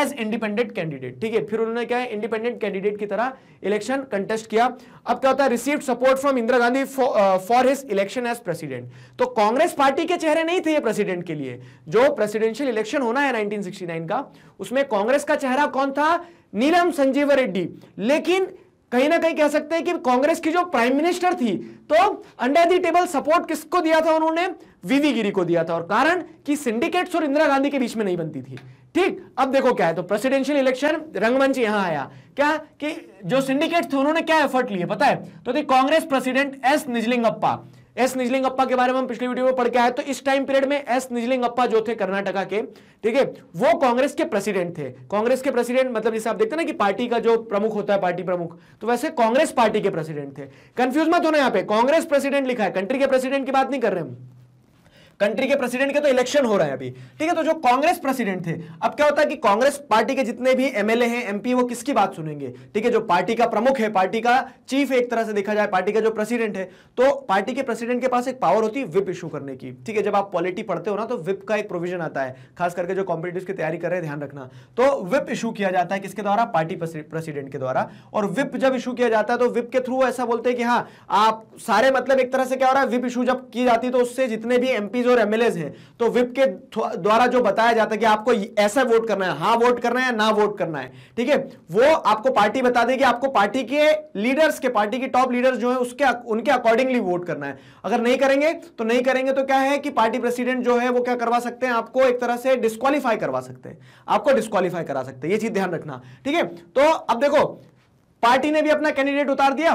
as independent candidate ठीक है फिर उन्होंने क्या है इंडिपेंडेंट कैंडिडेट की तरह इलेक्शन कंटेस्ट किया अब क्या होता है receive support from Indira Gandhi for his election as president तो कांग्रेस पार्टी के चेहरे नहीं थे ये प्रेसिडेंट के लिए जो प्रेसिडेंशियल इलेक्शन होना है 1969 का उसमें कांग्रेस का चेहरा कौन था नीलम संजीव रेड्डी लेकिन कहीं ना कहीं कह सकते हैं कि कांग्रेस की जो प्राइम मिनिस्टर थी तो अंडर दी टेबल सपोर्ट किसको दिया था उन्होंने वीवी गिरी को दिया था और कारण कि सिंडिकेट्स और इंदिरा गांधी के बीच में नहीं बनती थी ठीक अब देखो क्या है तो प्रेसिडेंशियल इलेक्शन रंगमंच यहां आया क्या कि जो सिंडिकेट थे उन्होंने क्या एफर्ट लिए पता है तो Congress president S Nijalingappa S Nijalingappa के बारे में हम पिछली वीडियो में पढ़ के आए तो इस टाइम पीरियड में एस निजलिंग अप्पा जो थे कर्नाटका के ठीक है वो कांग्रेस के प्रेसिडेंट थे कांग्रेस के प्रेसिडेंट मतलब जैसे आप देखते ना कि पार्टी का जो प्रमुख होता है पार्टी प्रमुख तो वैसे कांग्रेस पार्टी के प्रेसिडेंट थे कंफ्यूज मत होना यहाँ पे कांग्रेस प्रेसिडेंट लिखा है कंट्री के प्रेसिडेंट की बात नहीं कर रहे हम कंट्री के प्रेसिडेंट के तो इलेक्शन हो रहे हैं अभी ठीक है तो जो कांग्रेस प्रेसिडेंट थे अब क्या होता है कि कांग्रेस पार्टी के जितने भी एमएलए हैं एमपी वो किसकी बात सुनेंगे ठीक है जो पार्टी का प्रमुख है पार्टी का चीफ एक तरह से देखा जाए पार्टी का जो प्रेसिडेंट है तो पार्टी के प्रेसिडेंट के पास एक पावर होती है विप इशू करने की ठीक है जब आप पॉलिटी पढ़ते हो ना तो विप का एक प्रोविजन आता है खास करके जो कॉम्पिटेटिव की तैयारी कर रहे हैं ध्यान रखना तो विप इशू किया जाता है किसके द्वारा पार्टी प्रेसिडेंट के द्वारा और विप जब इशू किया जाता है तो विप के थ्रू ऐसा बोलते हैं कि हाँ आप सारे मतलब एक तरह से क्या हो रहा है विप इशू जब की जाती है तो उससे जितने भी एमपी और एमएलए हैं तो विप के द्वारा जो बताया जाता है कि आपको ऐसा वोट करना है हाँ वोट करना है ना वोट करना है ठीक है वो आपको पार्टी बता देगी आपको पार्टी के लीडर्स के पार्टी के टॉप लीडर्स जो है उसके उनके अकॉर्डिंगली वोट करना है अगर नहीं करेंगे तो नहीं करेंगे तो क्या है कि पार्टी प्रेसिडेंट जो है वो क्या करवा सकते हैं आपको एक तरह से डिस्कालीफाई करवा सकते हैं आपको डिस्कालीफाई करा सकते हैं ये चीज ध्यान रखना ठीक है तो अब देखो पार्टी ने भी अपना कैंडिडेट उतार दिया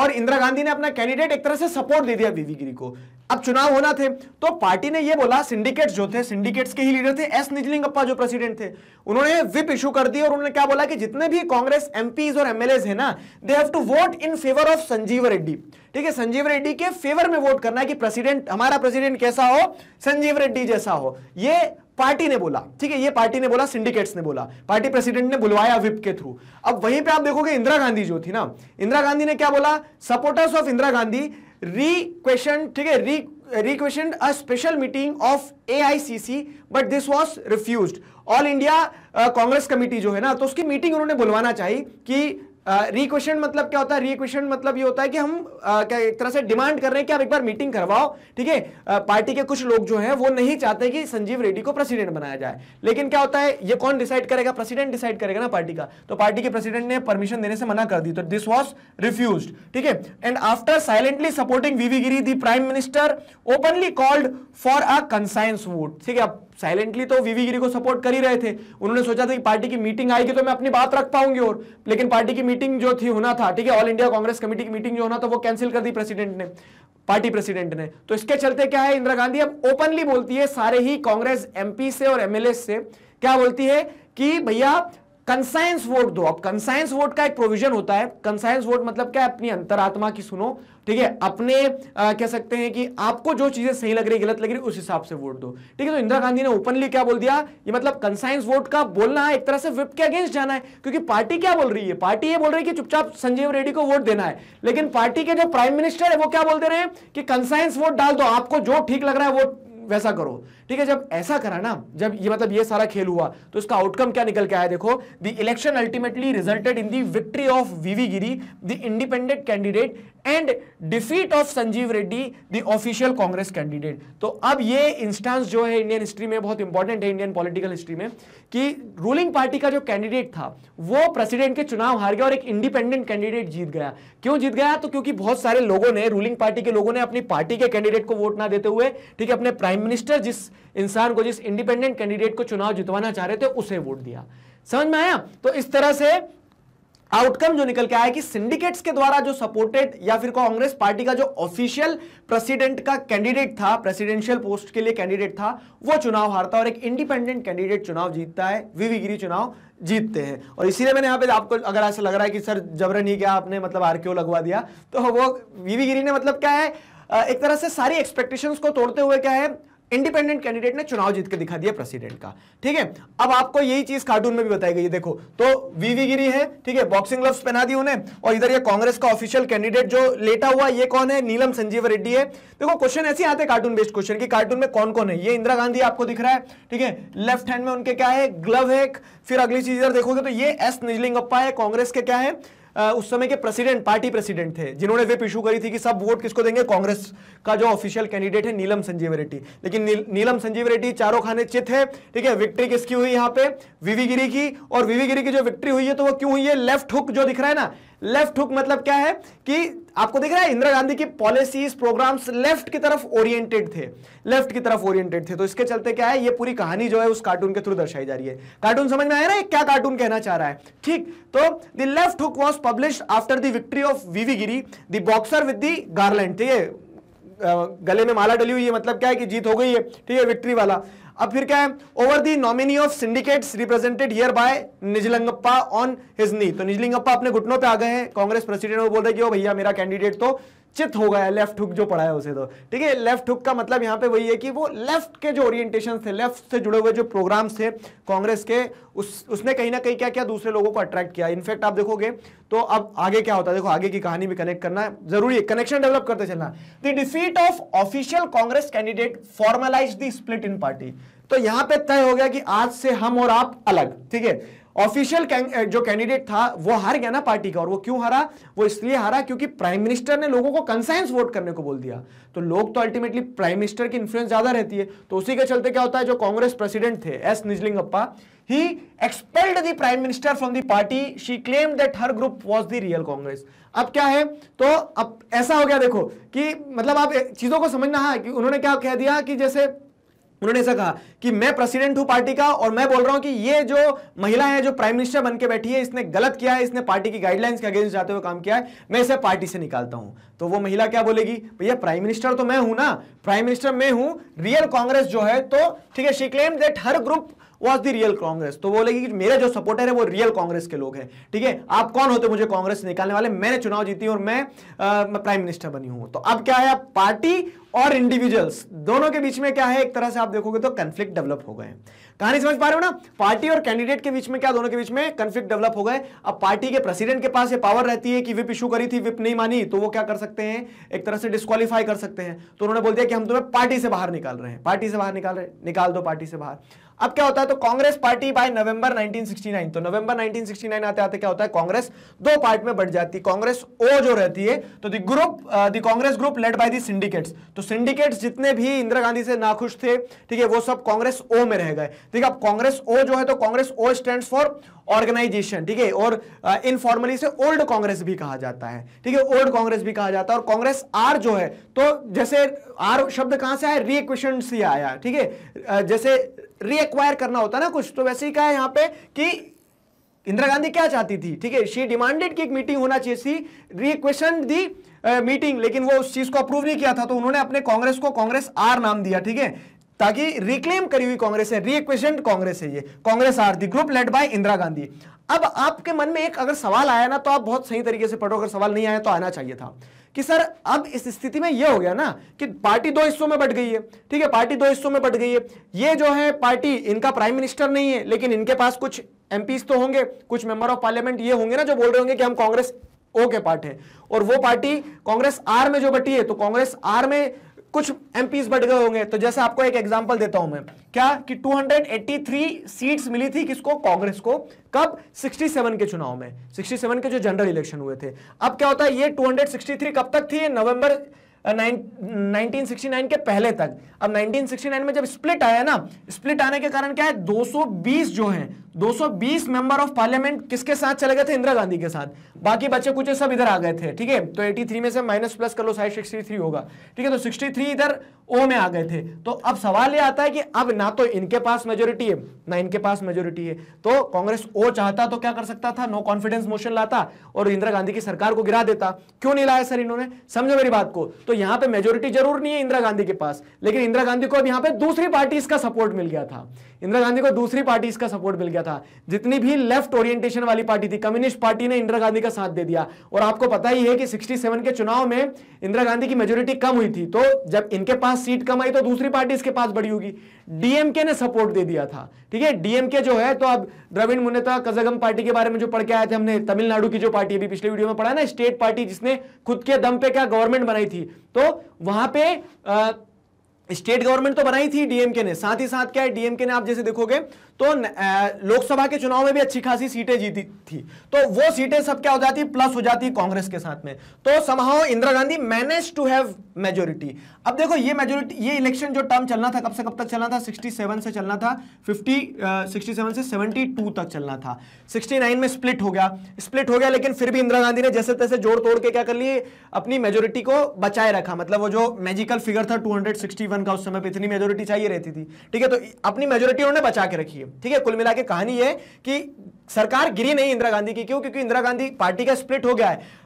और इंदिरा गांधी ने अपना कैंडिडेट एक तरह से सपोर्ट दे दिया वीवी गिरी को अब चुनाव होना थे तो पार्टी ने यह बोला सिंडिकेट्स जो थे सिंडिकेट्स के ही लीडर थे एस निजलिंगप्पा जो प्रेसिडेंट थे उन्होंने विप इशू कर दी और उन्होंने क्या बोला कि जितने भी कांग्रेस एमपीज और एमएलएज है ना they have to vote in favour of Sanjiva Reddy ठीक है संजीव रेड्डी के फेवर में वोट करना है कि प्रेसिडेंट हमारा प्रेसिडेंट कैसा हो संजीव रेड्डी जैसा हो ये पार्टी ने बोला ठीक है ये पार्टी ने बोला सिंडिकेट्स ने बोला पार्टी प्रेसिडेंट ने बुलवाया विप के थ्रू अब वहीं पे आप देखोगे इंदिरा गांधी जो थी ना इंदिरा गांधी ने क्या बोला supporters of Indira Gandhi requisition ठीक है re requisition a special meeting of A I C C but this was refused all India Congress committee जो है ना तो उसकी मीटिंग उन्होंने बुलवाना चाहिए कि रिक्वेशन uh, मतलब क्या होता है रिक्वेशन मतलब ये होता है कि हम uh, क्या एक तरह से डिमांड कर रहे हैं कि आप एक बार मीटिंग करवाओ ठीक है uh, पार्टी के कुछ लोग जो हैं वो नहीं चाहते कि संजीव रेड्डी को प्रेसिडेंट बनाया जाए लेकिन क्या होता है ये कौन डिसाइड करेगा प्रेसिडेंट डिसाइड करेगा ना पार्टी का तो पार्टी के प्रेसिडेंट ने परमिशन देने से मना कर दी तो दिस वॉज रिफ्यूज ठीक है and after silently supporting V V Giri the prime minister openly called for a conscience vote ठीक है साइलेंटली तो वीवी गिरी को सपोर्ट कर ही रहे थे उन्होंने सोचा था कि पार्टी की मीटिंग आएगी तो मैं अपनी बात रख पाऊंगी और लेकिन पार्टी की मीटिंग जो थी होना था ठीक है ऑल इंडिया कांग्रेस कमेटी की मीटिंग जो होना था वो कैंसिल कर दी प्रेसिडेंट ने पार्टी प्रेसिडेंट ने तो इसके चलते क्या है इंदिरा गांधी अब ओपनली बोलती है सारे ही कांग्रेस एमपी से और एमएलए से क्या बोलती है कि भैया कंसाइंस वोट दो अब कंसाइंस वोट का एक प्रोविजन होता है कंसाइंस वोट मतलब क्या है अपनी अंतरात्मा की सुनो ठीक है अपने आ, कह सकते हैं कि आपको जो चीजें सही लग रही गलत लग रही उस हिसाब से वोट दो ठीक है तो इंदिरा गांधी ने ओपनली क्या बोल दिया ये मतलब कंसाइंस वोट का बोलना है एक तरह से विप के अगेंस्ट जाना है क्योंकि पार्टी क्या बोल रही है पार्टी ये बोल रही है कि चुपचाप संजीव रेड्डी को वोट देना है लेकिन पार्टी के जो प्राइम मिनिस्टर है वो क्या बोलते रहे कि कंसाइंस वोट डाल दो आपको जो ठीक लग रहा है वो वैसा करो ठीक है जब ऐसा करा ना जब ये मतलब ये सारा खेल हुआ तो इसका आउटकम क्या निकल के आया देखो the election ultimately resulted in the victory of V V Giri the independent candidate and defeat of Sanjiva Reddy the official Congress candidate तो अब ये इंस्टांस जो है इंडियन हिस्ट्री में बहुत इंपॉर्टेंट है इंडियन पॉलिटिकल हिस्ट्री में कि रूलिंग पार्टी का जो कैंडिडेट था वो प्रेसिडेंट के चुनाव हार गया और एक इंडिपेंडेंट कैंडिडेट जीत गया क्यों जीत गया तो क्योंकि बहुत सारे लोगों ने रूलिंग पार्टी के लोगों ने अपनी पार्टी के कैंडिडेट को वोट ना देते हुए ठीक है अपने प्राइम मिनिस्टर जिस इंसान को जिस इंडिपेंडेंट कैंडिडेट को चुनाव जितवाना चाह रहे थे उसे वोट दिया समझ में आया तो इस तरह से आउटकम जो निकल के आया कि सिंडिकेट्स के द्वारा जो सपोर्टेड या फिर कांग्रेस पार्टी का जो ऑफिशियल प्रेसिडेंट का कैंडिडेट था प्रेसिडेंशियल पोस्ट के लिए कैंडिडेट था वो चुनाव हारता और एक इंडिपेंडेंट कैंडिडेट चुनाव जीतता है वीवी चुनाव जीतते हैं और इसीलिए मैंने यहाँ पे आपको अगर ऐसा लग रहा है कि सर जबरन ही क्या आपने मतलब आर लगवा दिया तो वो वीवी ने मतलब क्या है एक तरह से सारी एक्सपेक्टेशंस को तोड़ते हुए क्या है इंडिपेंडेंट कैंडिडेट ने चुनाव जीत के दिखा दिया प्रेसिडेंट का ठीक है अब आपको यही चीज कार्टून में भी बताई गई है देखो तो वीवी गिरी है ठीक है बॉक्सिंग ग्लव्स पहना दी उन्हें और इधर ये कांग्रेस का ऑफिशियल कैंडिडेट जो लेटा हुआ ये कौन है नीलम संजीव रेड्डी है देखो क्वेश्चन ऐसे आते कार्टून बेस्ड क्वेश्चन की कार्टून में कौन कौन है ये इंदिरा गांधी आपको दिख रहा है ठीक है लेफ्ट हैंड में उनके क्या है ग्लव है फिर अगली चीज इधर देखोगे तो ये एस निजलिंगप्पा है कांग्रेस के क्या है उस समय के प्रेसिडेंट पार्टी प्रेसिडेंट थे जिन्होंने वेप इशू करी थी कि सब वोट किसको देंगे कांग्रेस का जो ऑफिशियल कैंडिडेट है नीलम संजीव रेड्डी लेकिन नीलम संजीव रेड्डी चारों खाने चित है ठीक है विक्ट्री किसकी हुई यहां पे विवी गिरी की और विवी गिरी की जो विक्ट्री हुई है तो वो क्यों हुई है लेफ्ट हुक जो दिख रहा है ना लेफ्ट हुक मतलब क्या है कि आपको दिख रहा है इंदिरा गांधी की पॉलिसीज प्रोग्राम्स लेफ्ट की तरफ ओरिएंटेड थे लेफ्ट की तरफ ओरिएंटेड थे तो इसके चलते क्या है ये पूरी कहानी जो है उस कार्टून के थ्रू दर्शाई जा रही है कार्टून समझ में आया ना क्या कार्टून कहना चाह रहा है ठीक तो the left hook was publish after the victory of V V Giri the boxer with the garland ठीक है गले में माला डली हुई है मतलब क्या है कि जीत हो गई है ठीक है विक्ट्री वाला अब फिर क्या है over the nominee of syndicates represented here by Nijalingappa on his knee तो निजलिंगप्पा अपने घुटनों पे आ गए हैं कांग्रेस प्रेसिडेंट वो बोल रहे कि ओ भैया मेरा कैंडिडेट तो चित हो गया लेफ्ट हुक जो पढ़ा है उसे तो ठीक है लेफ्ट हुक का मतलब यहाँ पे वही है कि वो लेफ्ट के जो ओरिएंटेशन थे लेफ्ट से जुड़े हुए जो प्रोग्राम्स थे कांग्रेस के उस उसने कहीं ना कहीं क्या किया दूसरे लोगों को अट्रैक्ट किया इनफैक्ट आप देखोगे तो अब आगे क्या होता है देखो आगे की कहानी भी कनेक्ट करना जरूरी है कनेक्शन डेवलप करते चलना the defeat of official Congress candidate formalize the split in party तो यहां पे तय हो गया कि आज से हम और आप अलग ठीक है ऑफिशियल eh, जो कैंडिडेट था वो हार गया ना पार्टी का और वो क्यों हारा वो इसलिए हारा क्योंकि प्राइम मिनिस्टर ने लोगों को कंसाइंस वोट करने को बोल दिया तो लोग तो अल्टीमेटली प्राइम मिनिस्टर की इन्फ्लुएंस ज्यादा रहती है तो उसी के चलते क्या होता है जो कांग्रेस प्रेसिडेंट थे एस निजलिंगप्पा ही expelled the prime minister from the party she claim that her group was the real Congress अब क्या है तो अब ऐसा हो गया देखो कि मतलब आप चीजों को समझना है कि उन्होंने क्या कह दिया कि जैसे उन्होंने ऐसा कहा कि मैं प्रेसिडेंट हूं पार्टी का और मैं बोल रहा हूं कि ये जो महिला है जो प्राइम मिनिस्टर बन के बैठी है इसने गलत किया है इसने पार्टी की गाइडलाइंस के अगेंस्ट जाते हुए काम किया है मैं इसे पार्टी से निकालता हूं तो वो महिला क्या बोलेगी भैया प्राइम मिनिस्टर तो मैं हूं ना प्राइम मिनिस्टर मैं हूं रियल कांग्रेस जो है तो ठीक है she claim that her group was the real Congress तो बोलेगी कि मेरे जो सपोर्टर है वो रियल कांग्रेस के लोग हैं ठीक है आप कौन होते मुझे कांग्रेस निकालने वाले मैंने चुनाव जीती और मैं, आ, मैं प्राइम मिनिस्टर बनी हूं तो अब क्या है पार्टी और इंडिविजुअल्स दोनों के बीच में क्या है एक तरह से आप देखोगे तो कंफ्लिक्ट डेवलप हो गए कहानी समझ पा रहे हो ना पार्टी और कैंडिडेट के बीच में क्या दोनों के बीच में कंफ्लिक्ट डेवलप हो गए अब पार्टी के प्रेसिडेंट के पास ये पावर रहती है कि विप इशू करी थी विप नहीं मानी तो वो क्या कर सकते हैं एक तरह से डिस्कालीफाई कर सकते हैं तो उन्होंने बोल दिया कि हम तुम्हें पार्टी से बाहर निकाल रहे हैं पार्टी से बाहर निकाल रहे निकाल दो पार्टी से बाहर अब क्या होता है तो कांग्रेस पार्टी बाय नवंबर 1969 तो नवंबर 1969 आते आते क्या होता है कांग्रेस दो पार्ट में बढ़ जाती है कांग्रेस ओ जो रहती है तो the group the Congress group led by the syndicates तो सिंडिकेट्स जितने भी इंदिरा गांधी से नाखुश थे ठीक है वो सब कांग्रेस ओ में रह गए ठीक है अब कांग्रेस ओ जो है तो Congress O stand for organisation ठीक है और इनफॉर्मली से ओल्ड कांग्रेस भी कहा जाता है ठीक है ओल्ड कांग्रेस भी कहा जाता है और कांग्रेस आर जो है तो जैसे आर शब्द कहां से आया रिएक्वेशन से आया ठीक है जैसे रिएक्वायर करना होता है ना कुछ तो वैसे ही कहा है यहां पे कि इंदिरा गांधी क्या चाहती थी ठीक है शी डिमांडेड की एक मीटिंग होना चाहिए थी रिएक्वेशन दी मीटिंग uh, लेकिन वो उस चीज को अप्रूव नहीं किया था तो उन्होंने अपने कांग्रेस को कांग्रेस आर नाम दिया ठीक है ताकि रिक्लेम करी हुई कांग्रेस है रीइक्वेशन कांग्रेस है ये Congress R the group led by Indira Gandhi अब आपके मन में एक अगर सवाल आया ना तो आप बहुत सही तरीके से पढ़ो अगर सवाल नहीं आया तो आना चाहिए था कि सर अब इस स्थिति में यह हो गया ना कि पार्टी दो हिस्सों में बट गई है ठीक है पार्टी दो हिस्सों में बट गई है ये जो है पार्टी इनका प्राइम मिनिस्टर नहीं है लेकिन इनके पास कुछ एमपीज तो होंगे कुछ मेंबर ऑफ पार्लियामेंट ये होंगे ना जो बोल रहे होंगे कि हम कांग्रेस ओ के पार्ट है और वो पार्टी कांग्रेस आर में जो बटी है तो कांग्रेस आर में कुछ एमपीज बढ़ गए होंगे तो जैसे आपको एक एग्जांपल देता हूं मैं क्या कि 283 सीट्स मिली थी किसको कांग्रेस को कब 67 के चुनाव में 67 के जो जनरल इलेक्शन हुए थे अब क्या होता है ये 263 कब तक थी नवंबर 1969 के पहले तक अब 1969 में जब स्प्लिट आया ना स्प्लिट आने के कारण क्या है 220 जो हैं 220 मेंबर ऑफ पार्लियामेंट किसके साथ चले गए थे इंदिरा गांधी के साथ बाकी बच्चे कुछ सब इधर आ गए थे ठीक है तो 83 में से माइनस प्लस कर लो साइड 63 होगा ठीक है तो 63 इधर ओ में आ गए थे तो अब सवाल ये आता है कि अब ना तो इनके पास मेजोरिटी है ना इनके पास मेजोरिटी है तो कांग्रेस ओ चाहता तो क्या कर सकता था नो कॉन्फिडेंस मोशन लाता और इंदिरा गांधी की सरकार को गिरा देता क्यों नहीं लाया सर इन्होंने समझो मेरी बात को तो तो यहां पे मेजोरिटी जरूर नहीं है इंदिरा गांधी के पास लेकिन इंदिरा गांधी को अब यहां पे दूसरी पार्टीज का सपोर्ट मिल गया था इंदिरा गांधी को दूसरी पार्टीज का सपोर्ट मिल गया था जितनी भी लेफ्ट ओरिएंटेशन वाली पार्टी थी कम्युनिस्ट पार्टी ने इंदिरा गांधी का साथ दे दिया और आपको पता ही है कि सिक्सटी के चुनाव में इंदिरा गांधी की मेजोरिटी कम हुई थी तो जब इनके पास सीट कम आई तो दूसरी पार्टी के पास बड़ी होगी डीएमके ने सपोर्ट दे दिया था ठीक है डीएमके जो है तो अब द्रविड़ मुन्नेता कजगम पार्टी के बारे में जो पढ़ के आए थे हमने तमिलनाडु की जो पार्टी अभी पिछले वीडियो में पढ़ा ना स्टेट पार्टी जिसने खुद के दम पे क्या गवर्नमेंट बनाई थी तो वहां पे आ, स्टेट गवर्नमेंट तो बनाई थी डीएमके ने साथ ही साथ क्या है डीएमके ने आप जैसे देखोगे तो लोकसभा के चुनाव में भी अच्छी खासी सीटें जीती थी तो वो सीटें सब क्या हो जाती प्लस हो जाती कांग्रेस के साथ में तो somehow Indira Gandhi manage to have majority अब देखो ये मेजोरिटी ये इलेक्शन जो टर्म चलना था कब से कब तक चलना था 67 से चलना था 50 67 से 72 तक चलना था 69 में स्प्लिट हो गया स्प्लिट हो गया लेकिन फिर भी इंदिरा गांधी ने जैसे तैसे जोड़ तोड़ के क्या कर लिए अपनी मेजोरिटी को बचाए रखा मतलब वो जो मैजिकल फिगर था 261 का उस समय पर इतनी मेजोरिटी चाहिए रहती थी ठीक है तो अपनी मेजोरिटी उन्होंने बचा के रखी है ठीक है कुल मिला के कहानी है कि सरकार गिरी नहीं इंदिरा गांधी की क्यों क्योंकि इंदिरा गांधी पार्टी का स्प्लिट हो गया है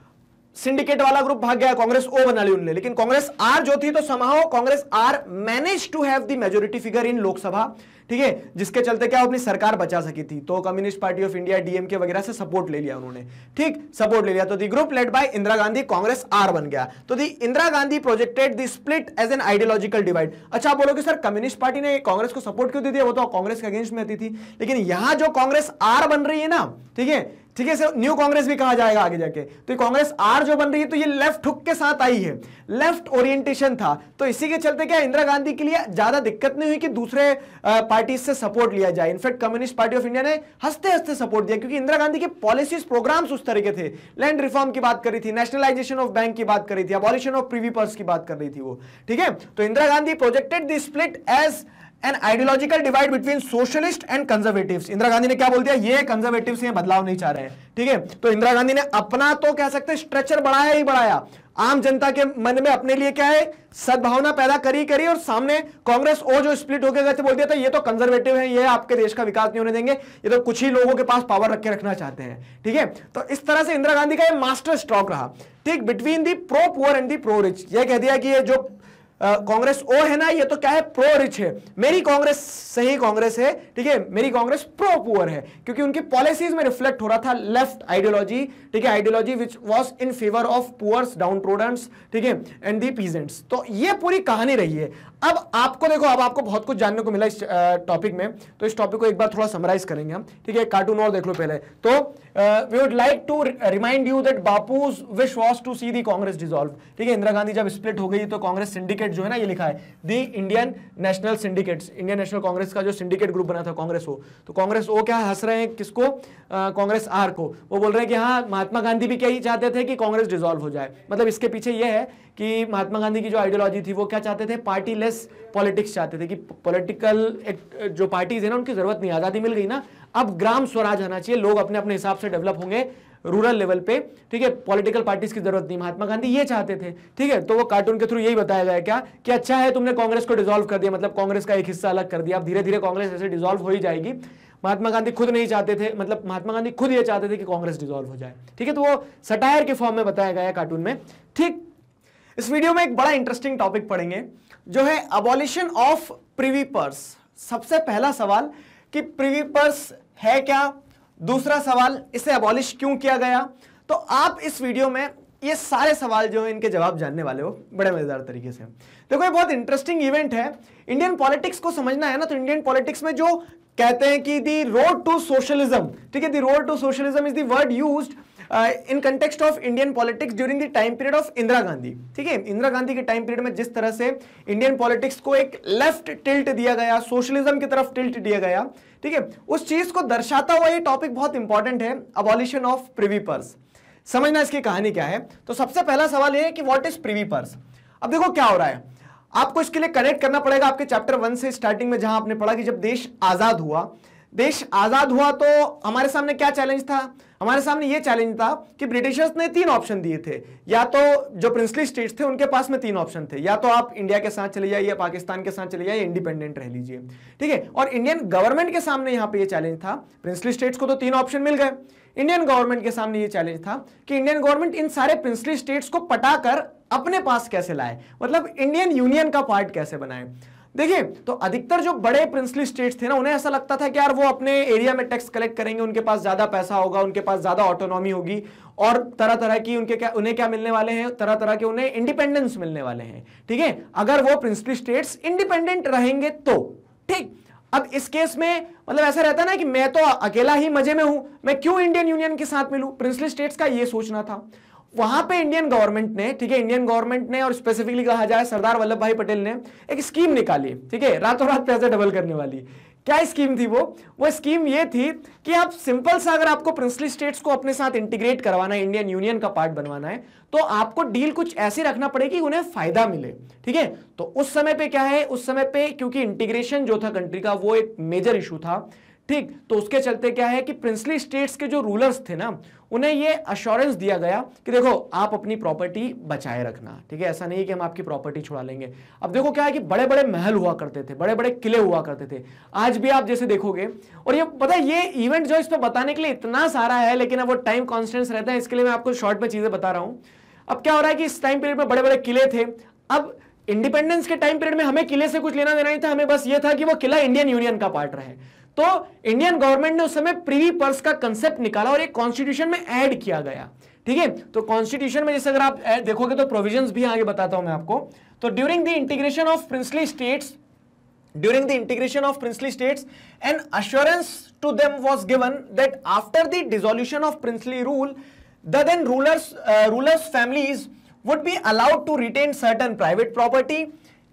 सिंडिकेट वाला ग्रुप भाग गया कांग्रेस ओ बना ली उन्होंने लेकिन कांग्रेस आर जो थी तो समाह Congress are manage to have the majority figure in Lok Sabha ठीक है जिसके चलते क्या अपनी सरकार बचा सकी थी तो communist party of India DMK वगैरह से सपोर्ट ले लिया उन्होंने ठीक सपोर्ट ले लिया तो the group led by Indira Gandhi Congress R बन गया तो the Indira Gandhi projected the split as an ideological divide अच्छा आप बोलोगे सर कम्युनिस्ट पार्टी ने कांग्रेस को सपोर्ट क्यों दे दिया वो तो कांग्रेस के अगेंस्ट में आती थी लेकिन यहां जो कांग्रेस आर बन रही है ना ठीक है ठीक है न्यू कांग्रेस भी कहा जाएगा आगे जाके तो ये कांग्रेस आर जो बन रही है तो ये लेफ्ट हुक के साथ आई है लेफ्ट ओरिएंटेशन था तो इसी के चलते क्या इंदिरा गांधी के लिए ज्यादा दिक्कत नहीं हुई कि दूसरे पार्टी से सपोर्ट लिया जाए in fact communist party of India ने हंसते हंसते सपोर्ट दिया क्योंकि इंदिरा गांधी के पॉलिसीज प्रोग्राम्स उस तरीके थे लैंड रिफॉर्म की बात करी थी नेशनलाइजेशन ऑफ बैंक की बात करी थी अबॉलिशन ऑफ प्रीवीपर्स की बात कर रही थी वो ठीक है तो Indira Gandhi projected the split as an ideological divide between socialist and conservative Indira Gandhi ने क्या बोल दिया ये कंजर्वेटिव हैं बदलाव नहीं चाह रहे हैं ठीक है तो इंदिरा गांधी ने अपना तो कह सकते हैं स्ट्रेचर बढ़ाया ही बढ़ाया आम जनता के मन में अपने लिए क्या है सद्भावना पैदा करी करी और सामने कांग्रेस और जो स्प्लिट होकर गए थे बोल दिया था ये तो कंजर्वेटिव है ये आपके देश का विकास नहीं होने देंगे ये तो कुछ ही लोगों के पास पावर रख के रखना चाहते हैं ठीक है थीके? तो इस तरह से इंदिरा गांधी का ये मास्टर स्ट्रॉक रहा ठीक between the pro poor and the pro rich ये कह दिया कि ये जो कांग्रेस ओ है ना ये तो क्या है प्रो रिच है मेरी कांग्रेस सही कांग्रेस है ठीक है मेरी कांग्रेस प्रो पुअर है क्योंकि उनकी पॉलिसीज में रिफ्लेक्ट हो रहा था लेफ्ट आइडियोलॉजी ठीक है ideology which was in favour of poors downtroddens ठीक है एंड दी पीजेंट्स तो ये पूरी कहानी रही है अब आपको देखो अब आपको बहुत कुछ जानने को मिला इस टॉपिक में तो इस टॉपिक को एक बार थोड़ा समराइज करेंगे हम ठीक है कार्टून और देख लो पहले तो we would like to remind you that Bapu wish was to see the Congress dissolve ठीक है इंदिरा गांधी जब स्प्लिट हो गई तो कांग्रेस सिंडिकेट जो है ना ये लिखा है the Indian national syndicate Indian national Congress का जो सिंडिकेट ग्रुप बना था कांग्रेस वो तो कांग्रेस ओ क्या हंस रहे हैं किसको कांग्रेस आर को वो बोल रहे हैं कि हाँ महात्मा गांधी भी क्या ही चाहते थे कि कांग्रेस डिजोल्व हो जाए मतलब इसके पीछे यह है कि महात्मा गांधी की जो आइडियोलॉजी थी वो क्या चाहते थे पार्टी लेस पॉलिटिक्स चाहते थे कि पॉलिटिकल जो पार्टीज है ना उनकी जरूरत नहीं आज़ादी मिल गई ना अब ग्राम स्वराज आना चाहिए लोग अपने अपने हिसाब से डेवलप होंगे रूरल लेवल पे ठीक है पॉलिटिकल पार्टीज की जरूरत नहीं महात्मा गांधी ये चाहते थे ठीक है तो वो कार्टून के थ्रू यही बताया गया क्या कि अच्छा है तुमने कांग्रेस को डिजोल्व कर दिया मतलब कांग्रेस का एक हिस्सा अलग कर दिया अब धीरे धीरे कांग्रेस ऐसे डिजोल्व हो ही जाएगी महात्मा गांधी खुद नहीं चाहते थे मतलब महात्मा गांधी खुद ये चाहते थे कि कांग्रेस डिजोल्व हो जाए ठीक है तो वो सटायर के फॉर्म में बताया गया कार्टून में ठीक इस वीडियो में एक बड़ा इंटरेस्टिंग टॉपिक पढ़ेंगे जो है अबॉलिशन ऑफ प्रीवीपर्स सबसे पहला सवाल कि प्रीवीपर्स है क्या दूसरा सवाल इसे अबॉलिश क्यों किया गया तो आप इस वीडियो में ये सारे सवाल जो है इनके जवाब जानने वाले हो बड़े मज़ेदार तरीके से देखो ये बहुत इंटरेस्टिंग इवेंट है इंडियन पॉलिटिक्स को समझना है ना तो इंडियन पॉलिटिक्स में जो कहते हैं कि दी रोड टू सोशलिज्म ठीक है the road to socialism is the word used in context of Indian politics during the time period of Indira Gandhi ठीक है इंदिरा गांधी के टाइम पीरियड में जिस तरह से इंडियन पॉलिटिक्स को एक लेफ्ट टिल्ट दिया गया सोशलिज्म की तरफ टिल्ट दिया गया ठीक है उस चीज को दर्शाता हुआ ये टॉपिक बहुत इंपॉर्टेंट है अबॉलिशन ऑफ प्रिवी पर्स समझना इसकी कहानी क्या है तो सबसे पहला सवाल यह है कि वॉट इज प्रिवी पर्स अब देखो क्या हो रहा है आपको इसके लिए कनेक्ट करना पड़ेगा आपके चैप्टर वन से स्टार्टिंग में जहां आपने पढ़ा कि जब देश आजाद हुआ देश आजाद हुआ तो हमारे सामने क्या चैलेंज था हमारे सामने ये चैलेंज था कि ब्रिटिशर्स ने तीन ऑप्शन दिए थे या तो जो प्रिंसली स्टेट्स थे उनके पास में तीन ऑप्शन थे या तो आप इंडिया के साथ चले जाइए पाकिस्तान के साथ चले जाइए इंडिपेंडेंट रह लीजिए ठीक है और इंडियन गवर्नमेंट के सामने यहाँ पे ये चैलेंज था प्रिंसली स्टेट्स को तो तीन ऑप्शन मिल गए इंडियन गवर्नमेंट के सामने ये चैलेंज था कि इंडियन गवर्नमेंट इन सारे प्रिंसली स्टेट्स को पटाकर अपने पास कैसे लाए मतलब इंडियन यूनियन का पार्ट कैसे बनाए देखिए तो अधिकतर जो बड़े प्रिंसली स्टेट्स थे ना उन्हें ऐसा लगता था कि यार वो अपने एरिया में टैक्स कलेक्ट करेंगे उनके पास ज्यादा पैसा होगा उनके पास ज्यादा ऑटोनॉमी होगी और तरह तरह की उनके क्या उन्हें क्या मिलने वाले हैं तरह तरह के उन्हें इंडिपेंडेंस मिलने वाले हैं ठीक है अगर वो प्रिंसली स्टेट्स इंडिपेंडेंट रहेंगे तो ठीक अब इस केस में मतलब ऐसा रहता है ना कि मैं तो अकेला ही मजे में हूं मैं क्यों इंडियन यूनियन के साथ मिलूं प्रिंसली स्टेट्स का ये सोचना था वहां पे इंडियन गवर्नमेंट ने ठीक है इंडियन गवर्नमेंट ने और स्पेसिफिकली कहा जाए सरदार वल्लभ भाई पटेल ने एक स्कीम निकाली ठीक है रातों रात पैसे डबल करने वाली क्या स्कीम थी वो वो स्कीम ये थी कि आप सिंपल सा अगर आपको प्रिंसली स्टेट्स को अपने साथ इंटीग्रेट करवाना है इंडियन यूनियन का पार्ट बनवाना है तो आपको डील कुछ ऐसी रखना पड़ेगी उन्हें फायदा मिले ठीक है तो उस समय पे क्या है उस समय पे क्योंकि इंटीग्रेशन जो था कंट्री का वो एक मेजर इशू था ठीक तो उसके चलते क्या है कि प्रिंसली स्टेट्स के जो रूलर्स थे ना उन्हें ये अश्योरेंस दिया गया कि देखो आप अपनी प्रॉपर्टी बचाए रखना ठीक है ऐसा नहीं कि हम आपकी प्रॉपर्टी छुड़ा लेंगे अब देखो क्या है कि बड़े बड़े महल हुआ करते थे बड़े बड़े किले हुआ करते थे आज भी आप जैसे देखोगे और ये पता है ये इवेंट जो इस पर बताने के लिए इतना सारा है लेकिन अब वो टाइम कॉन्स्टेंस रहता है इसके लिए मैं आपको शॉर्ट में चीज़ें बता रहा हूँ अब क्या हो रहा है कि इस टाइम पीरियड में बड़े बड़े किले थे अब इंडिपेंडेंस के टाइम पीरियड में हमें किले से कुछ लेना देना नहीं था हमें बस ये था कि वो किला इंडियन यूनियन का पार्ट रहे तो इंडियन गवर्नमेंट ने उस समय प्रीवी पर्स का कंसेप्ट निकाला और ये कॉन्स्टिट्यूशन में एड किया गया ठीक है तो कॉन्स्टिट्यूशन में जैसे अगर आप देखोगे तो प्रोविजंस भी आगे बताता हूं मैं आपको तो during the integration of princely states during the integration of princely states an assurance to them was given that after the dissolution of princely rule then rulers rulers families would be allowed to retain certain private property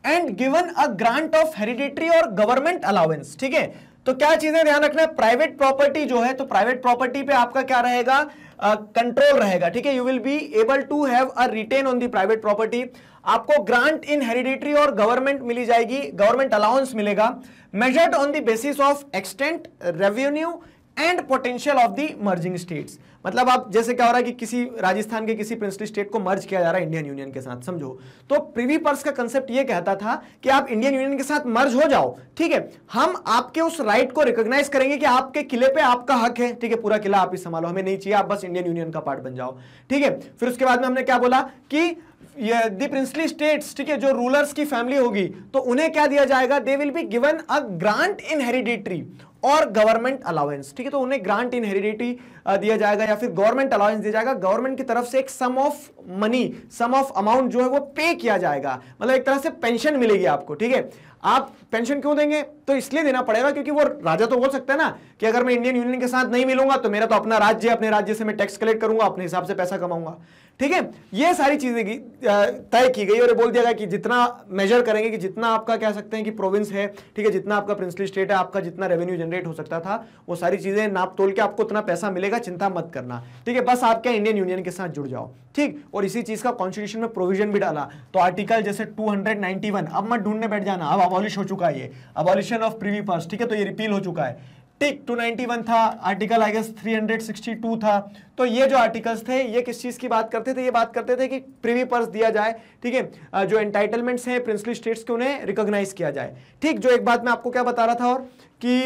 and given a grant of hereditary or government allowance ठीक है तो क्या चीजें ध्यान रखना है प्राइवेट प्रॉपर्टी जो है तो प्राइवेट प्रॉपर्टी पे आपका क्या रहेगा कंट्रोल uh, रहेगा ठीक है you will be able to have a retain on the private property आपको grant in hereditary or government मिली जाएगी गवर्नमेंट अलाउंस मिलेगा measured on the basis of extent revenue and potential of the merging states मतलब आप जैसे क्या हो रहा है कि किसी राजस्थान के किसी प्रिंसली स्टेट को मर्ज किया जा रहा है इंडियन यूनियन के साथ समझो तो प्रीवी पर्स का कंसेप्ट ये कहता था कि आप इंडियन यूनियन के साथ मर्ज हो जाओ ठीक है हम आपके उस राइट को रिकॉग्नाइज करेंगे कि आपके किले पे आपका हक है ठीक है पूरा किला आप ही संभालो हमें नहीं चाहिए आप बस इंडियन यूनियन का पार्ट बन जाओ ठीक है फिर उसके बाद में हमने क्या बोला कि दी प्रिंसली स्टेट्स ठीक है जो रूलर्स की फैमिली होगी तो उन्हें क्या दिया जाएगा they will be given a grant in hereditary or government allowance ठीक है तो उन्हें ग्रांट हेरिडिटी दिया जाएगा या फिर गवर्नमेंट अलाउेंस दिया जाएगा गवर्नमेंट की तरफ से एक sum of money sum of amount जो है वो पे किया जाएगा मतलब एक तरह से पेंशन मिलेगी आपको ठीक है आप पेंशन क्यों देंगे तो इसलिए देना पड़ेगा क्योंकि वो राजा तो बोल सकता है ना कि अगर मैं इंडियन यूनियन के साथ नहीं मिलूंगा तो मेरा तो अपना राज्य अपने राज्य से मैं टैक्स कलेक्ट करूंगा अपने हिसाब से पैसा कमाऊंगा ठीक है ये सारी चीज़ें की तय की गई और बोल दिया गया कि जितना मेजर करेंगे कि जितना आपका कह सकते हैं कि प्रोविंस है ठीक है जितना आपका प्रिंसली स्टेट है आपका जितना रेवेन्यू जनरेट हो सकता था वो सारी चीज़ें नाप तोल के आपको उतना पैसा मिलेगा चिंता मत करना ठीक है बस आप क्या इंडियन यूनियन के साथ जुड़ जाओ ठीक और इसी चीज़ का कॉन्स्टिट्यूशन में प्रोविजन भी डाला तो आर्टिकल जैसे टू अब मत ढूंढने बैठ जाना अब अबॉलिश हो चुका है ये अबॉलिशन ऑफ प्रीवी पास ठीक है तो ये रिपील हो चुका है टिक 291 था आर्टिकल आई गेस 362 था तो ये जो आर्टिकल्स थे ये किस चीज़ की बात करते थे ये बात करते थे कि प्रीवी पर्स दिया जाए ठीक है जो एंटाइटलमेंट्स हैं प्रिंसली स्टेट्स के उन्हें रिकॉग्नाइज किया जाए ठीक जो एक बात मैं आपको क्या बता रहा था और कि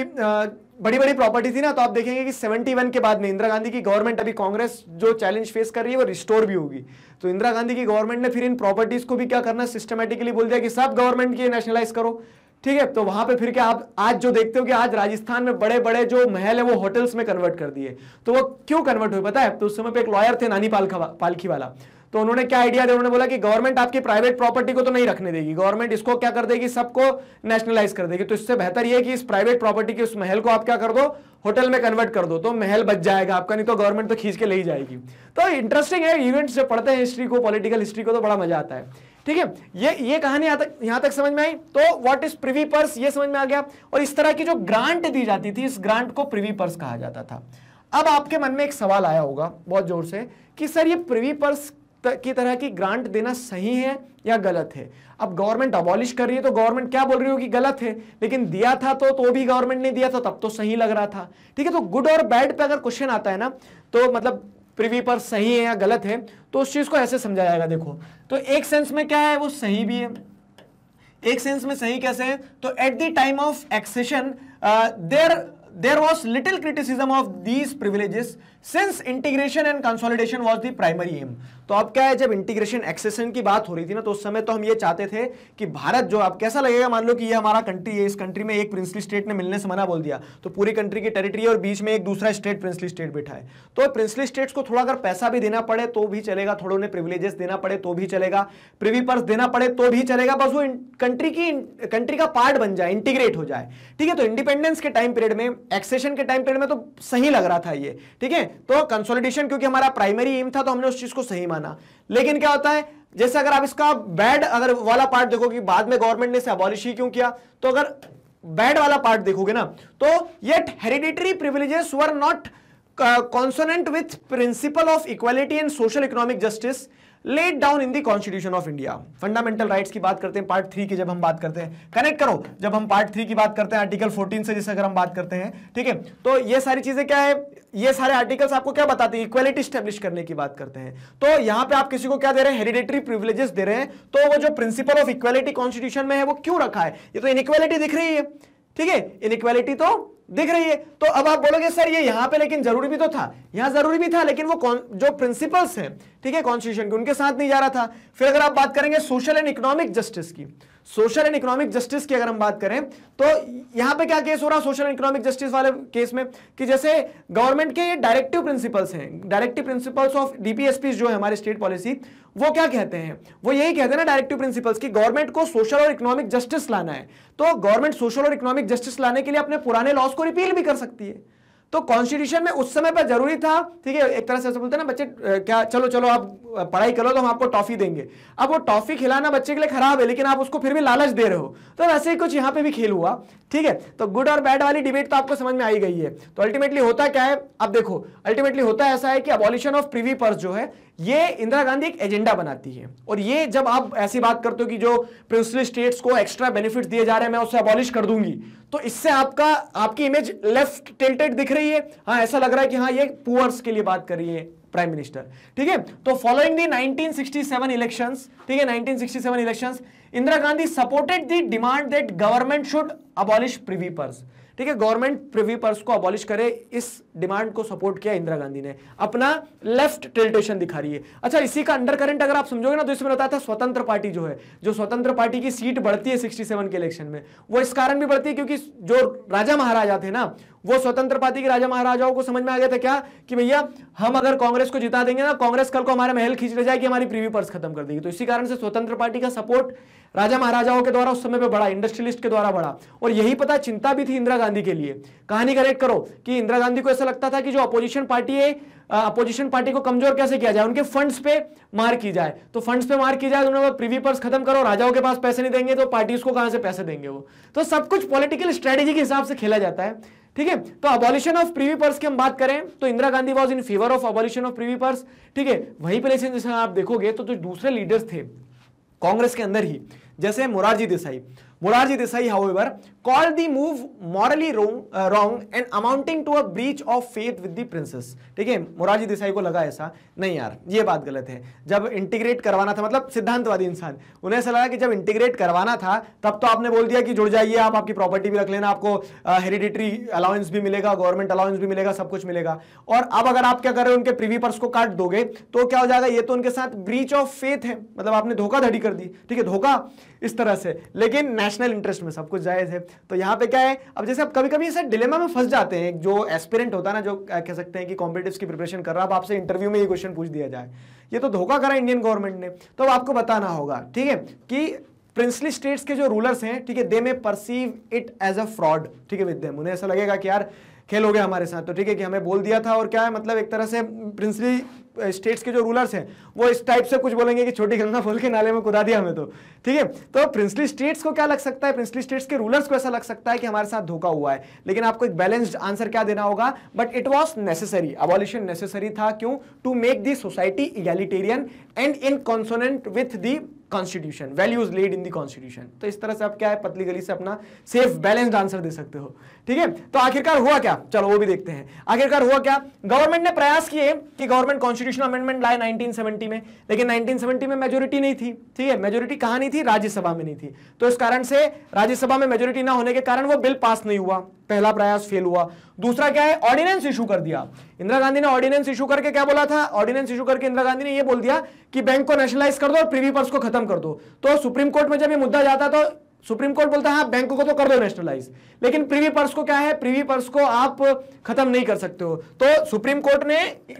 बड़ी बड़ी प्रॉपर्टी थी ना तो आप देखेंगे कि 71 के बाद में इंदिरा गांधी की गवर्नमेंट अभी कांग्रेस जो चैलेंज फेस कर रही है वो रिस्टोर भी होगी तो इंदिरा गांधी की गवर्नमेंट ने फिर इन प्रॉपर्टीज को भी क्या करना सिस्टमेटिकली बोल दिया कि सब गवर्नमेंट की नेशनलाइज करो ठीक है तो वहां पे फिर क्या आप आज जो देखते हो कि आज राजस्थान में बड़े बड़े जो महल है वो होटल्स में कन्वर्ट कर दिए तो वो क्यों कन्वर्ट हुए पता है तो उस समय पे एक लॉयर थे नानी पालखा पालखी वाला तो उन्होंने क्या आइडिया दिया उन्होंने बोला कि गवर्नमेंट आपकी प्राइवेट प्रॉपर्टी को तो नहीं रखने देगी गवर्नमेंट इसको क्या कर देगी सबको नेशनलाइज कर देगी तो इससे बेहतर यह कि इस प्राइवेट प्रॉपर्टी के उस महल को आप क्या कर दो होटल में कन्वर्ट कर दो तो महल बच जाएगा आपका नहीं तो गवर्नमेंट तो खींच के ले ही जाएगी तो इंटरेस्टिंग है इवेंट्स जब पढ़ते हैं हिस्ट्री को पॉलिटिकल हिस्ट्री को तो बड़ा मजा आता है ठीक है ये ये कहानी तक तक समझ में आई तो व्हाट इज प्रिवी पर्स ये समझ में आ गया और इस तरह की जो ग्रांट दी जाती थी इस ग्रांट को प्रिवी पर्स कहा जाता था अब आपके मन में एक सवाल आया होगा बहुत जोर से कि सर ये प्रिवी पर्स की तरह की ग्रांट देना सही है या गलत है अब गवर्नमेंट अबॉलिश कर रही है तो गवर्नमेंट क्या बोल रही होगी गलत है लेकिन दिया था तो तो भी गवर्नमेंट ने दिया था तब तो सही लग रहा था ठीक है तो गुड और बैड पे अगर क्वेश्चन आता है ना तो मतलब प्रीवी पर सही है या गलत है तो उस चीज़ को ऐसे समझा जाएगा देखो तो एक सेंस में क्या है वो सही भी है एक सेंस में सही कैसे है तो at the time of accession there there was little criticism of these privileges since integration and consolidation was the primary aim तो अब क्या है जब इंटीग्रेशन एक्सेशन की बात हो रही थी ना तो उस समय तो हम ये चाहते थे कि भारत जो अब कैसा लगेगा मान लो कि ये हमारा कंट्री है इस कंट्री में एक प्रिंसली स्टेट ने मिलने से मना बोल दिया तो पूरी कंट्री की टेरिटरी और बीच में एक दूसरा स्टेट प्रिंसली स्टेट बैठा है तो प्रिंसली स्टेट्स को थोड़ा अगर पैसा भी देना पड़े तो भी चलेगा थोड़ा उन्हें प्रिविलेजेस देना पड़े तो भी चलेगा प्रिवी पर्स देना पड़े तो भी चलेगा बस वो कंट्री की कंट्री का पार्ट बन जाए इंटीग्रेट हो जाए ठीक है तो इंडिपेंडेंस के टाइम पीरियड में एक्सेशन के टाइम पीरियड में तो सही लग रहा था ये ठीक है तो कंसोलिडेशन क्योंकि हमारा प्राइमरी एम था तो हमने उस चीज को सही माना लेकिन क्या होता है जैसे अगर आप इसका बैड अगर वाला पार्ट देखो कि बाद में गवर्नमेंट ने इसे अबॉलिश ही क्यों किया तो अगर बैड वाला पार्ट देखोगे ना तो yet hereditary privileges were not consonant with principle of equality and social economic justice laid down in the constitution of India fundamental rights की बात करते हैं पार्ट थ्री की जब हम बात करते हैं कनेक्ट करो जब हम पार्ट थ्री की बात करते हैं आर्टिकल फोर्टीन से जैसे अगर हम बात करते हैं ठीक है तो ये सारी चीजें क्या है ये सारे आर्टिकल्स आपको क्या बताते हैं इक्वालिटी स्टेब्लिश करने की बात करते हैं तो यहां पे आप किसी को क्या दे रहे हैं हेरिडेटरी प्रिविलेजेस दे रहे हैं तो वो जो प्रिंसिपल ऑफ इक्वालिटी कॉन्स्टिट्यूशन में है वो क्यों रखा है ये तो इनक्वालिटी दिख रही है ठीक है इनक्वालिटी तो दिख रही है तो अब आप बोलोगे सर ये यहां पे लेकिन जरूरी भी तो था यहां जरूरी भी था लेकिन वो जो प्रिंसिपल्स हैं ठीक है कॉन्स्टिट्यूशन के उनके साथ नहीं जा रहा था फिर अगर आप बात करेंगे सोशल एंड इकोनॉमिक जस्टिस की सोशल एंड इकोनॉमिक जस्टिस की अगर हम बात करें तो यहां पे क्या केस हो रहा है सोशल एंड इकोनॉमिक जस्टिस वाले केस में कि जैसे गवर्नमेंट के ये डायरेक्टिव प्रिंसिपल्स हैं डायरेक्टिव प्रिंसिपल्स ऑफ डीपीएसपी जो है हमारे स्टेट पॉलिसी वो क्या कहते हैं वो यही कहते हैं ना डायरेक्टिव प्रिंसिपल्स की गवर्नमेंट को सोशल और इकोनॉमिक जस्टिस लाना है तो गवर्नमेंट सोशल और इकोनॉमिक जस्टिस लाने के लिए अपने पुराने लॉस को रिपील भी कर सकती है तो कॉन्स्टिट्यूशन में उस समय पर जरूरी था ठीक है एक तरह से ऐसे बोलते हैं ना बच्चे क्या चलो चलो आप पढ़ाई करो तो हम आपको टॉफी देंगे अब वो टॉफी खिलाना बच्चे के लिए खराब है लेकिन आप उसको फिर भी लालच दे रहे हो तो वैसे ही कुछ यहाँ पे भी खेल हुआ ठीक है तो गुड और बैड वाली डिबेट तो आपको समझ में आई गई है तो अल्टीमेटली होता क्या है अब देखो अल्टीमेटली होता ऐसा है कि अबॉलिशन ऑफ प्रीवी पर्स जो है ये इंदिरा गांधी एक एजेंडा बनाती है और ये जब आप ऐसी बात करते हो कि जो प्रिंसली स्टेट्स को एक्स्ट्रा बेनिफिट्स दिए जा रहे हैं मैं उसे अबॉलिश कर दूंगी तो इससे आपका आपकी इमेज लेफ्ट टेल्टेड दिख रही है हाँ ऐसा लग रहा है कि हाँ ये पुअर्स के लिए बात कर रही है प्राइम मिनिस्टर ठीक है तो फॉलोइंग दी 1967 इलेक्शंस ठीक है 1967 elections Indira Gandhi supported the demand that government should abolish privy purse ठीक है गवर्नमेंट प्रिवी पर्स को अबॉलिश करे इस डिमांड को सपोर्ट किया इंदिरा गांधी ने अपना लेफ्ट टिल्टेशन दिखा रही है अच्छा इसी का अंडर करंट अगर आप समझोगे ना तो इसमें बताया था स्वतंत्र पार्टी जो है जो स्वतंत्र पार्टी की सीट बढ़ती है सिक्सटी के इलेक्शन में वो इस कारण भी बढ़ती है क्योंकि जो राजा महाराजा थे ना वो स्वतंत्र पार्टी के राजा महाराजाओं को समझ में आ गया था क्या कि भैया हम अगर कांग्रेस को जिता देंगे ना कांग्रेस कल को हमारे महल खींच ले जाएगी हमारी प्रीवी पर्स खत्म कर देगी तो इसी कारण से स्वतंत्र पार्टी का सपोर्ट राजा महाराजाओं के द्वारा उस समय पे बढ़ा इंडस्ट्रियलिस्ट के द्वारा बढ़ा और यही पता चिंता भी थी इंदिरा गांधी के लिए कहानी कनेक्ट करो कि इंदिरा गांधी को ऐसा लगता था कि जो अपोजिशन पार्टी है अपोजिशन पार्टी को कमजोर कैसे किया जाए उनके फंड्स पे मार की जाए तो फंड्स पे मार की जाए तो उन्होंने प्रीवी पर्स खत्म करो राजाओं के पास पैसे नहीं देंगे तो पार्टीज को कहां से पैसे देंगे वो तो सब कुछ पॉलिटिकल स्ट्रेटेजी के हिसाब से खेला जाता है ठीक है तो अबोलिशन ऑफ प्रीवी पर्स की हम बात करें तो Indira Gandhi was in favour of abolition of privy purse ठीक है वहीं पर जैसे आप देखोगे तो जो दूसरे लीडर्स थे कांग्रेस के अंदर ही जैसे Morarji Desai Morarji Desai, however, called the move morally wrong, uh, wrong and amounting to a breach of faith with the princess. ठीक है मोरारजी देसाई को लगा ऐसा नहीं यार ये बात गलत है जब इंटीग्रेट करवाना था मतलब सिद्धांतवादी इंसान उन्हें ऐसा लगा कि जब इंटीग्रेट करवाना था तब तो आपने बोल दिया कि जुड़ जाइए आप आपकी प्रॉपर्टी भी रख लेना आपको हेरिडिटरी uh, अलाउंस भी मिलेगा गवर्नमेंट अलाउंस भी मिलेगा सब कुछ मिलेगा और अब अगर आप क्या कर रहे हो उनके प्रीवी पर्स को काट दोगे तो क्या हो जाएगा ये तो उनके साथ ब्रीच ऑफ फेथ है मतलब आपने धोखाधड़ी कर दी ठीक है धोखा इस तरह से लेकिन नेशनल इंटरेस्ट में सब कुछ जायज़ है तो यहाँ पे क्या है अब जैसे आप कभी कभी ऐसे डिलेमा में फंस जाते हैं जो एस्पिरेंट होता है ना जो कह सकते हैं कि कॉम्पिटेटिव की प्रिपरेशन कर रहा है अब आपसे इंटरव्यू में ये क्वेश्चन पूछ दिया जाए ये तो धोखा करा इंडियन गवर्नमेंट ने तो अब आपको बताना होगा ठीक है कि प्रिंसली स्टेट्स के जो रूलर्स हैं ठीक है they may perceive it as a fraud ठीक है विद उन्हें ऐसा लगेगा कि यार खेल हो गया हमारे साथ तो ठीक है कि हमें बोल दिया था और क्या है मतलब एक तरह से प्रिंसली स्टेट्स के जो रूलर्स हैं वो इस टाइप से कुछ बोलेंगे कि छोटी गंगा फूल के नाले में कुदा दिया हमें तो ठीक है तो प्रिंसली स्टेट्स को क्या लग सकता है प्रिंसली स्टेट्स के रूलर्स को ऐसा लग सकता है कि हमारे साथ धोखा हुआ है लेकिन आपको एक बैलेंस्ड आंसर क्या देना होगा but it was necessary abolition necessary था क्यों to make the society egalitarian and in consonant with the constitution values laid in the constitution तो इस तरह से आप क्या है पतली गली से अपना सेफ बैलेंस्ड आंसर दे सकते हो ठीक है तो आखिरकार हुआ क्या चलो वो भी देखते हैं आखिरकार हुआ क्या गवर्नमेंट ने प्रयास किए कि गवर्नमेंट कॉन्स्टिट्यूशन अमेंडमेंट लाए 1970 में लेकिन 1970 में मेजोरिटी नहीं थी ठीक है मेजोरिटी कहाँ नहीं थी राज्यसभा में नहीं थी तो इस कारण से राज्यसभा में मेजोरिटी ना होने के कारण वो बिल पास नहीं हुआ पहला प्रयास फेल हुआ दूसरा क्या है ऑर्डिनेंस इशू कर दिया इंदिरा गांधी ने ऑर्डिनेंस इशू करके क्या बोला था ऑर्डिनेंस इशू करके इंदिरा गांधी ने यह बोल दिया कि बैंक को नेशनलाइज कर दो और प्रीवी पर्स को खत्म कर दो तो सुप्रीम कोर्ट में जब यह मुद्दा जाता तो सुप्रीम कोर्ट बोलता है हाँ बैंकों को तो कर दो नेशनलाइज लेकिन प्रीवी पर्स को क्या है प्रीवी पर्स को आप खत्म नहीं कर सकते हो तो सुप्रीम कोर्ट ने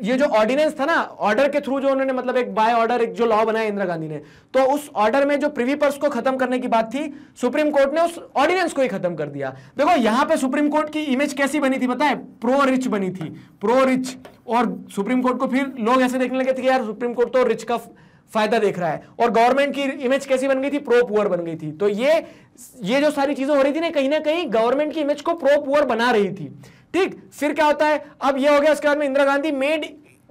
ये जो ऑर्डिनेंस था ना ऑर्डर के थ्रू जो उन्होंने मतलब एक बाय ऑर्डर एक जो लॉ बनाया इंदिरा गांधी ने तो उस ऑर्डर में जो प्रीवी पर्स को खत्म करने की बात थी सुप्रीम कोर्ट ने उस ऑर्डिनेंस को ही खत्म कर दिया देखो यहां पर सुप्रीम कोर्ट की इमेज कैसी बनी थी बताए प्रो रिच बनी थी प्रो रिच और सुप्रीम कोर्ट को फिर लोग ऐसे देखने लगे थे यार सुप्रीम कोर्ट तो रिच का फायदा देख रहा है और गवर्नमेंट की इमेज कैसी बन गई थी प्रो पुअर बन गई थी तो ये ये जो सारी चीजें हो रही थी ना कहीं ना कहीं गवर्नमेंट की इमेज को प्रो पुअर बना रही थी ठीक फिर क्या होता है अब यह हो गया उसके बाद में Indira Gandhi made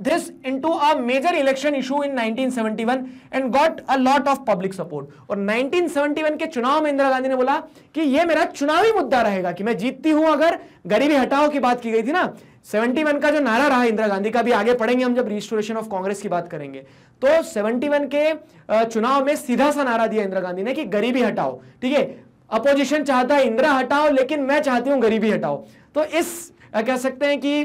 this into a major election issue in 1971 and got a lot of public support और 1971 के चुनाव में इंदिरा गांधी ने बोला कि यह मेरा चुनावी मुद्दा रहेगा कि मैं जीतती हूं अगर गरीबी हटाओ की बात की गई थी ना 71 का जो नारा रहा इंदिरा गांधी का भी आगे पढ़ेंगे हम जब रिस्टोरेशन ऑफ कांग्रेस की बात करेंगे तो 71 के चुनाव में सीधा सा नारा दिया इंदिरा गांधी ने कि गरीबी हटाओ ठीक है अपोजिशन चाहता है इंदिरा हटाओ लेकिन मैं चाहती हूं गरीबी हटाओ तो इस कह सकते हैं कि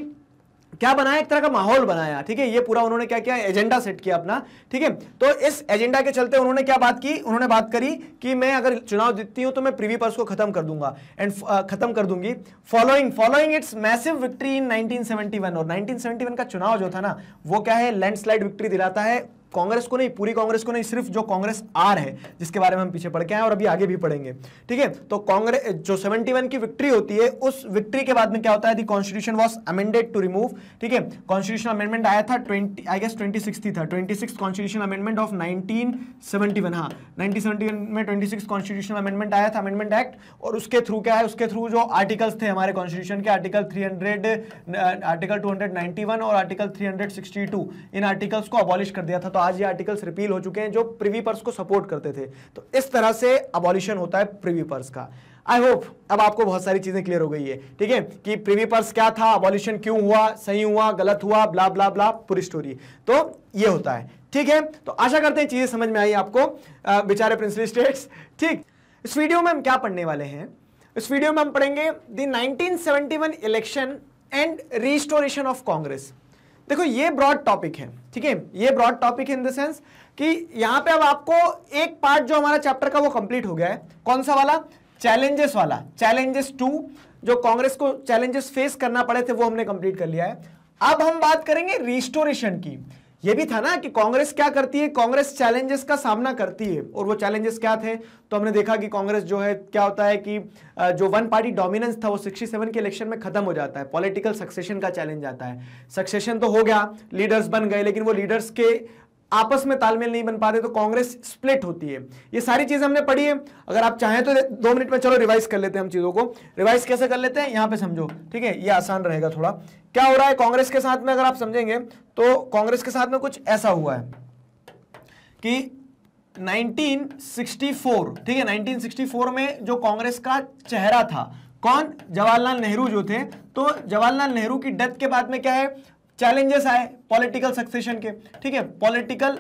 क्या बनाया एक तरह का माहौल बनाया ठीक है ये पूरा उन्होंने क्या किया एजेंडा सेट किया अपना ठीक है तो इस एजेंडा के चलते उन्होंने क्या बात की उन्होंने बात करी कि मैं अगर चुनाव जीतती हूं तो मैं प्रीवी पर्स को खत्म कर दूंगा एंड खत्म कर दूंगी following following its massive victory in nineteen और नाइनटीन का चुनाव जो था ना वो क्या है लैंडस्लाइड विक्ट्री दिलाता है कांग्रेस को नहीं पूरी कांग्रेस को नहीं सिर्फ जो कांग्रेस आर है जिसके बारे में हम पीछे पढ़ के आए और अभी आगे भी पढ़ेंगे ठीक है तो कांग्रेस जो 71 की विक्ट्री होती है उस विक्ट्री के बाद में क्या होता है constitution was amended to remove ठीक है कॉन्स्टिट्यूशन अमेंडमेंट आया था twenty I guess twenty six था twenty six constitution amendment of nineteen seventy one हाँ नाइनटीन सेवेंटी वन में ट्वेंटी सिक्स कॉन्स्टिट्यूशन अमेंडमेंट आया था अमेंडमेंट एक्ट और उसके थ्रू क्या है उसके थ्रू जो आर्टिकल्स थे हमारे कॉन्स्टिट्यूशन के article three hundred article two hundred ninety one और article three hundred sixty two इन आर्टिकल्स को अबॉलिश कर दिया था तो आज ये आर्टिकल्स रिपील हो चुके हैं जो प्रीवी पर्स को सपोर्ट करते थे तो इस तरह से अबॉलिशन होता है प्रीवी पर्स का आई होप अब आपको बहुत सारी चीजें क्लियर हो गई है ठीक है कि प्रीवी पर्स क्या था अबॉलिशन क्यों हुआ सही हुआ गलत हुआ ब्ला ब्ला ब्ला पूरी स्टोरी तो ये होता है ठीक है तो आशा करते हैं चीजें समझ में आई आपको बेचारे प्रिंसिपल स्टेट्स ठीक इस वीडियो में हम क्या पढ़ने वाले हैं इस वीडियो में हम पढ़ेंगे the 1971 election and restoration of Congress देखो ये ब्रॉड टॉपिक है ठीक है ये broad topic in the sense कि यहां पे अब आपको एक पार्ट जो हमारा चैप्टर का वो कंप्लीट हो गया है कौन सा वाला चैलेंजेस वाला चैलेंजेस टू जो कांग्रेस को चैलेंजेस फेस करना पड़े थे वो हमने कंप्लीट कर लिया है अब हम बात करेंगे रिस्टोरेशन की ये भी था ना कि कांग्रेस क्या करती है कांग्रेस चैलेंजेस का सामना करती है और वो चैलेंजेस क्या थे तो हमने देखा कि कांग्रेस जो है क्या होता है कि जो वन पार्टी डोमिनेंस था वो 67 के इलेक्शन में खत्म हो जाता है पॉलिटिकल सक्सेशन का चैलेंज आता है सक्सेशन तो हो गया लीडर्स बन गए लेकिन वो लीडर्स के आपस में तालमेल नहीं बन पा रहे तो कांग्रेस स्प्लिट होती है ये सारी चीजें हमने पढ़ी है अगर आप चाहें तो दो मिनट में चलो रिवाइज कर लेते हैं हम चीजों को रिवाइज कैसे कर लेते हैं यहाँ पे समझो ठीक है ये आसान रहेगा थोड़ा क्या हो रहा है कांग्रेस के साथ में अगर आप समझेंगे तो कांग्रेस के साथ में कुछ ऐसा हुआ है कि 1964 ठीक है 1964 में जो कांग्रेस का चेहरा था कौन जवाहरलाल नेहरू जो थे तो जवाहरलाल नेहरू की डेथ के बाद में क्या है चैलेंजेस आए पॉलिटिकल सक्सेशन के ठीक है पॉलिटिकल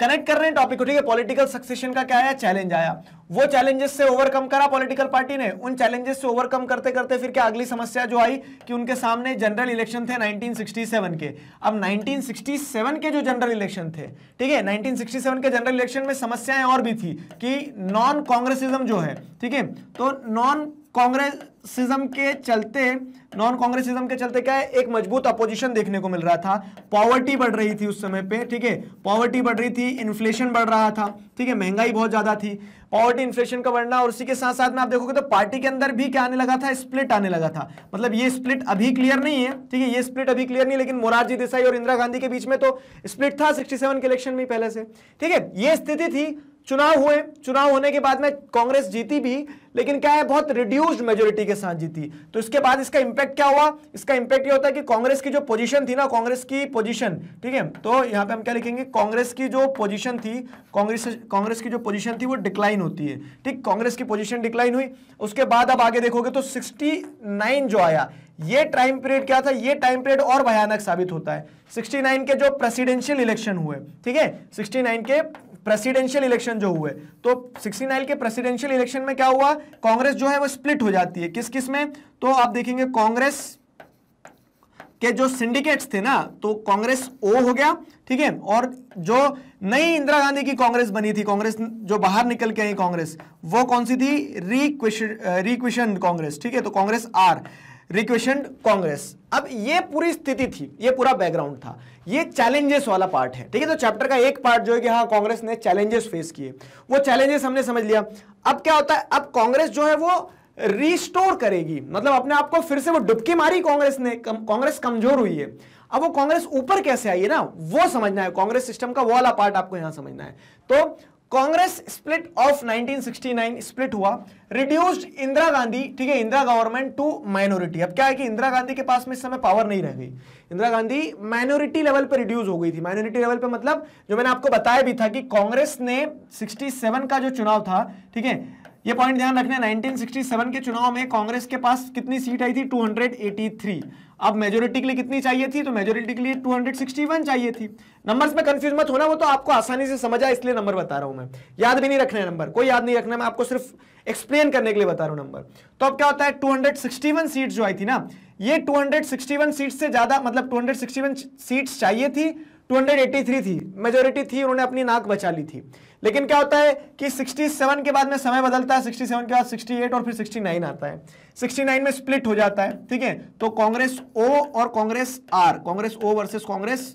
कनेक्ट कर रहे हैं टॉपिक को ठीक है पॉलिटिकल सक्सेशन का क्या आया चैलेंज आया वो चैलेंजेस से ओवरकम करा पॉलिटिकल पार्टी ने उन चैलेंजेस से ओवरकम करते करते फिर क्या अगली समस्या जो आई कि उनके सामने जनरल इलेक्शन थे 1967 के अब 1967 के जो जनरल इलेक्शन थे ठीक है 1967 के जनरल इलेक्शन में समस्याएं और भी थी कि नॉन कांग्रेसिज्म जो है ठीक है तो नॉन कांग्रेसिज्म के चलते नॉन कांग्रेसिज्म के चलते क्या है एक मजबूत अपोजिशन देखने को मिल रहा था पॉवर्टी बढ़ रही थी उस समय पे ठीक है पॉवर्टी बढ़ रही थी इन्फ्लेशन बढ़ रहा था ठीक है महंगाई बहुत ज्यादा थी पॉवर्टी इन्फ्लेशन का बढ़ना और उसी के साथ साथ में आप देखोगे तो पार्टी के अंदर भी क्या आने लगा था स्प्लिट आने लगा था मतलब ये स्प्लिट अभी क्लियर नहीं है ठीक है ये स्प्लिट अभी क्लियर नहीं लेकिन मोरारजी देसाई और इंदिरा गांधी के बीच में तो स्प्लिट था सिक्सटी के इलेक्शन में पहले से ठीक है ये स्थिति थी चुनाव हुए चुनाव होने के बाद में कांग्रेस जीती भी लेकिन क्या है बहुत रिड्यूस्ड मेजोरिटी के साथ जीती तो इसके बाद इसका इंपैक्ट क्या हुआ इसका इंपैक्ट ये होता है कि कांग्रेस की जो पोजीशन थी ना कांग्रेस की पोजीशन ठीक है तो यहाँ पे हम क्या लिखेंगे कांग्रेस की जो पोजीशन थी कांग्रेस कांग्रेस की जो पोजीशन थी वो डिक्लाइन होती है ठीक कांग्रेस की पोजिशन डिक्लाइन हुई उसके बाद अब आगे देखोगे तो सिक्सटी जो आया ये टाइम पीरियड क्या था ये टाइम पीरियड और भयानक साबित होता है 69 के जो प्रेसिडेंशियल इलेक्शन हुए ठीक है 69 के प्रेसिडेंशियल इलेक्शन जो हुए तो 69 के प्रेसिडेंशियल इलेक्शन में क्या हुआ कांग्रेस जो है वो स्प्लिट हो जाती है किस किस में तो आप देखेंगे कांग्रेस के जो सिंडिकेट्स थे ना तो कांग्रेस ओ हो गया ठीक है और जो नई इंदिरा गांधी की कांग्रेस बनी थी कांग्रेस जो बाहर निकल के आई कांग्रेस वो कौन सी थी रिक्वेशन रिक्वेशन कांग्रेस ठीक है तो कांग्रेस आर रिक्वेशन कांग्रेस अब ये पूरी स्थिति थी ये पूरा बैकग्राउंड था ये चैलेंजेस वाला पार्ट है ठीक है तो चैप्टर का एक पार्ट जो है कि हाँ कांग्रेस ने चैलेंजेस फेस किए वो चैलेंजेस हमने समझ लिया अब क्या होता है अब कांग्रेस जो है वो रिस्टोर करेगी मतलब अपने आप को फिर से वो डुबकी मारी कांग्रेस ने कांग्रेस कमजोर हुई है अब वो कांग्रेस ऊपर कैसे आई है ना वो समझना है कांग्रेस सिस्टम का वो वाला पार्ट आपको यहां समझना है तो कांग्रेस स्प्लिट ऑफ 1969 स्प्लिट हुआ रिड्यूस्ड इंदिरा गांधी ठीक है इंदिरा गवर्नमेंट टू माइनॉरिटी अब क्या है कि इंदिरा गांधी के पास में इस समय पावर नहीं रह गई इंदिरा गांधी माइनॉरिटी लेवल पर रिड्यूस हो गई थी माइनॉरिटी लेवल पर मतलब जो मैंने आपको बताया भी था कि कांग्रेस ने 67 का जो चुनाव था ठीक है ये पॉइंट ध्यान रखना 1967 के चुनाव में कांग्रेस के पास कितनी सीट आई थी 283 अब मेजोरिटी के लिए कितनी चाहिए थी तो मेजोरिटी के लिए 261 चाहिए थी नंबर्स में कंफ्यूज मत होना वो तो आपको आसानी से समझ आए इसलिए नंबर बता रहा हूं मैं याद भी नहीं रखना है नंबर कोई याद नहीं रखना मैं आपको सिर्फ एक्सप्लेन करने के लिए बता रहा हूं नंबर तो अब क्या होता है टू सीट्स जो आई थी ना ये टू सीट्स से ज्यादा मतलब 261 सीट्स चाहिए थी 283 थी मेजोरिटी थी उन्होंने अपनी नाक बचा ली थी लेकिन क्या होता है कि 67 के बाद में समय बदलता है 67 के बाद 68 और फिर 69 आता है 69 में स्प्लिट हो जाता है ठीक है तो कांग्रेस ओ और Congress R Congress O versus Congress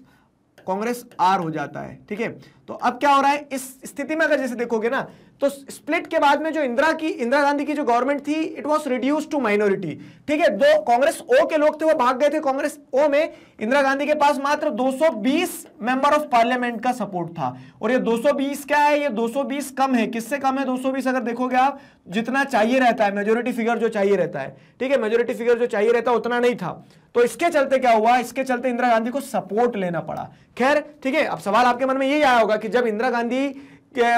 Congress R हो जाता है ठीक है तो अब क्या हो रहा है इस स्थिति में अगर जैसे देखोगे ना तो स्प्लिट के बाद में जो इंदिरा की इंदिरा गांधी की जो गवर्नमेंट थी it was reduce to minority ठीक है दो कांग्रेस ओ के लोग थे वो भाग गए थे कांग्रेस ओ में इंदिरा गांधी के पास मात्र 220 मेंबर ऑफ पार्लियामेंट का सपोर्ट था और ये 220 क्या है ये 220 कम है किससे कम है 220 अगर देखोगे आप जितना चाहिए रहता है मेजोरिटी फिगर जो चाहिए रहता है ठीक है मेजोरिटी फिगर जो चाहिए रहता है उतना नहीं था तो इसके चलते क्या हुआ इसके चलते इंदिरा गांधी को सपोर्ट लेना पड़ा खैर ठीक है अब सवाल आपके मन में यही आया होगा होगा कि जब Indira Gandhi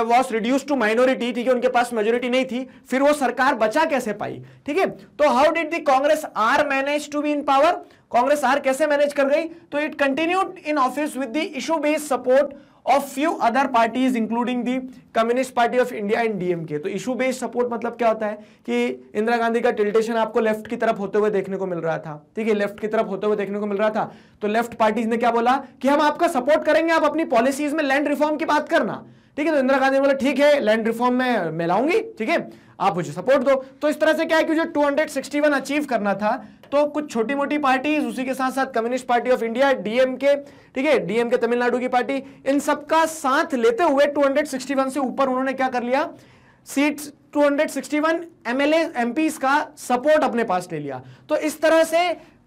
was reduce to minority ठीक है उनके पास मेजोरिटी नहीं थी फिर वो सरकार बचा कैसे पाई ठीक है तो how did the Congress are manage to be in power Congress R कैसे मैनेज कर गई तो it continued in office with the issue based support of few other parties including the communist party of India and DMK तो इशू बेस्ड सपोर्ट मतलब क्या होता है कि इंदिरा गांधी का टिल्टेशन आपको लेफ्ट की तरफ होते हुए देखने को मिल रहा था ठीक है लेफ्ट की तरफ होते हुए देखने को मिल रहा था तो लेफ्ट पार्टीज ने क्या बोला कि हम आपका सपोर्ट करेंगे आप अपनी पॉलिसीज में लैंड रिफॉर्म की बात करना ठीक है तो इंदिरा गांधी ने बोला ठीक है लैंड रिफॉर्म में मैं लाऊंगी ठीक है आप मुझे सपोर्ट दो तो इस तरह से क्या है कि जो 261 अचीव करना था तो कुछ छोटी मोटी पार्टीज उसी के साथ साथ communist party of India DMK ठीक है डीएमके तमिलनाडु की पार्टी इन सबका साथ लेते हुए 261 से ऊपर उन्होंने क्या कर लिया सीट्स 261 एमएलए एमपीस का सपोर्ट अपने पास ले लिया तो इस तरह से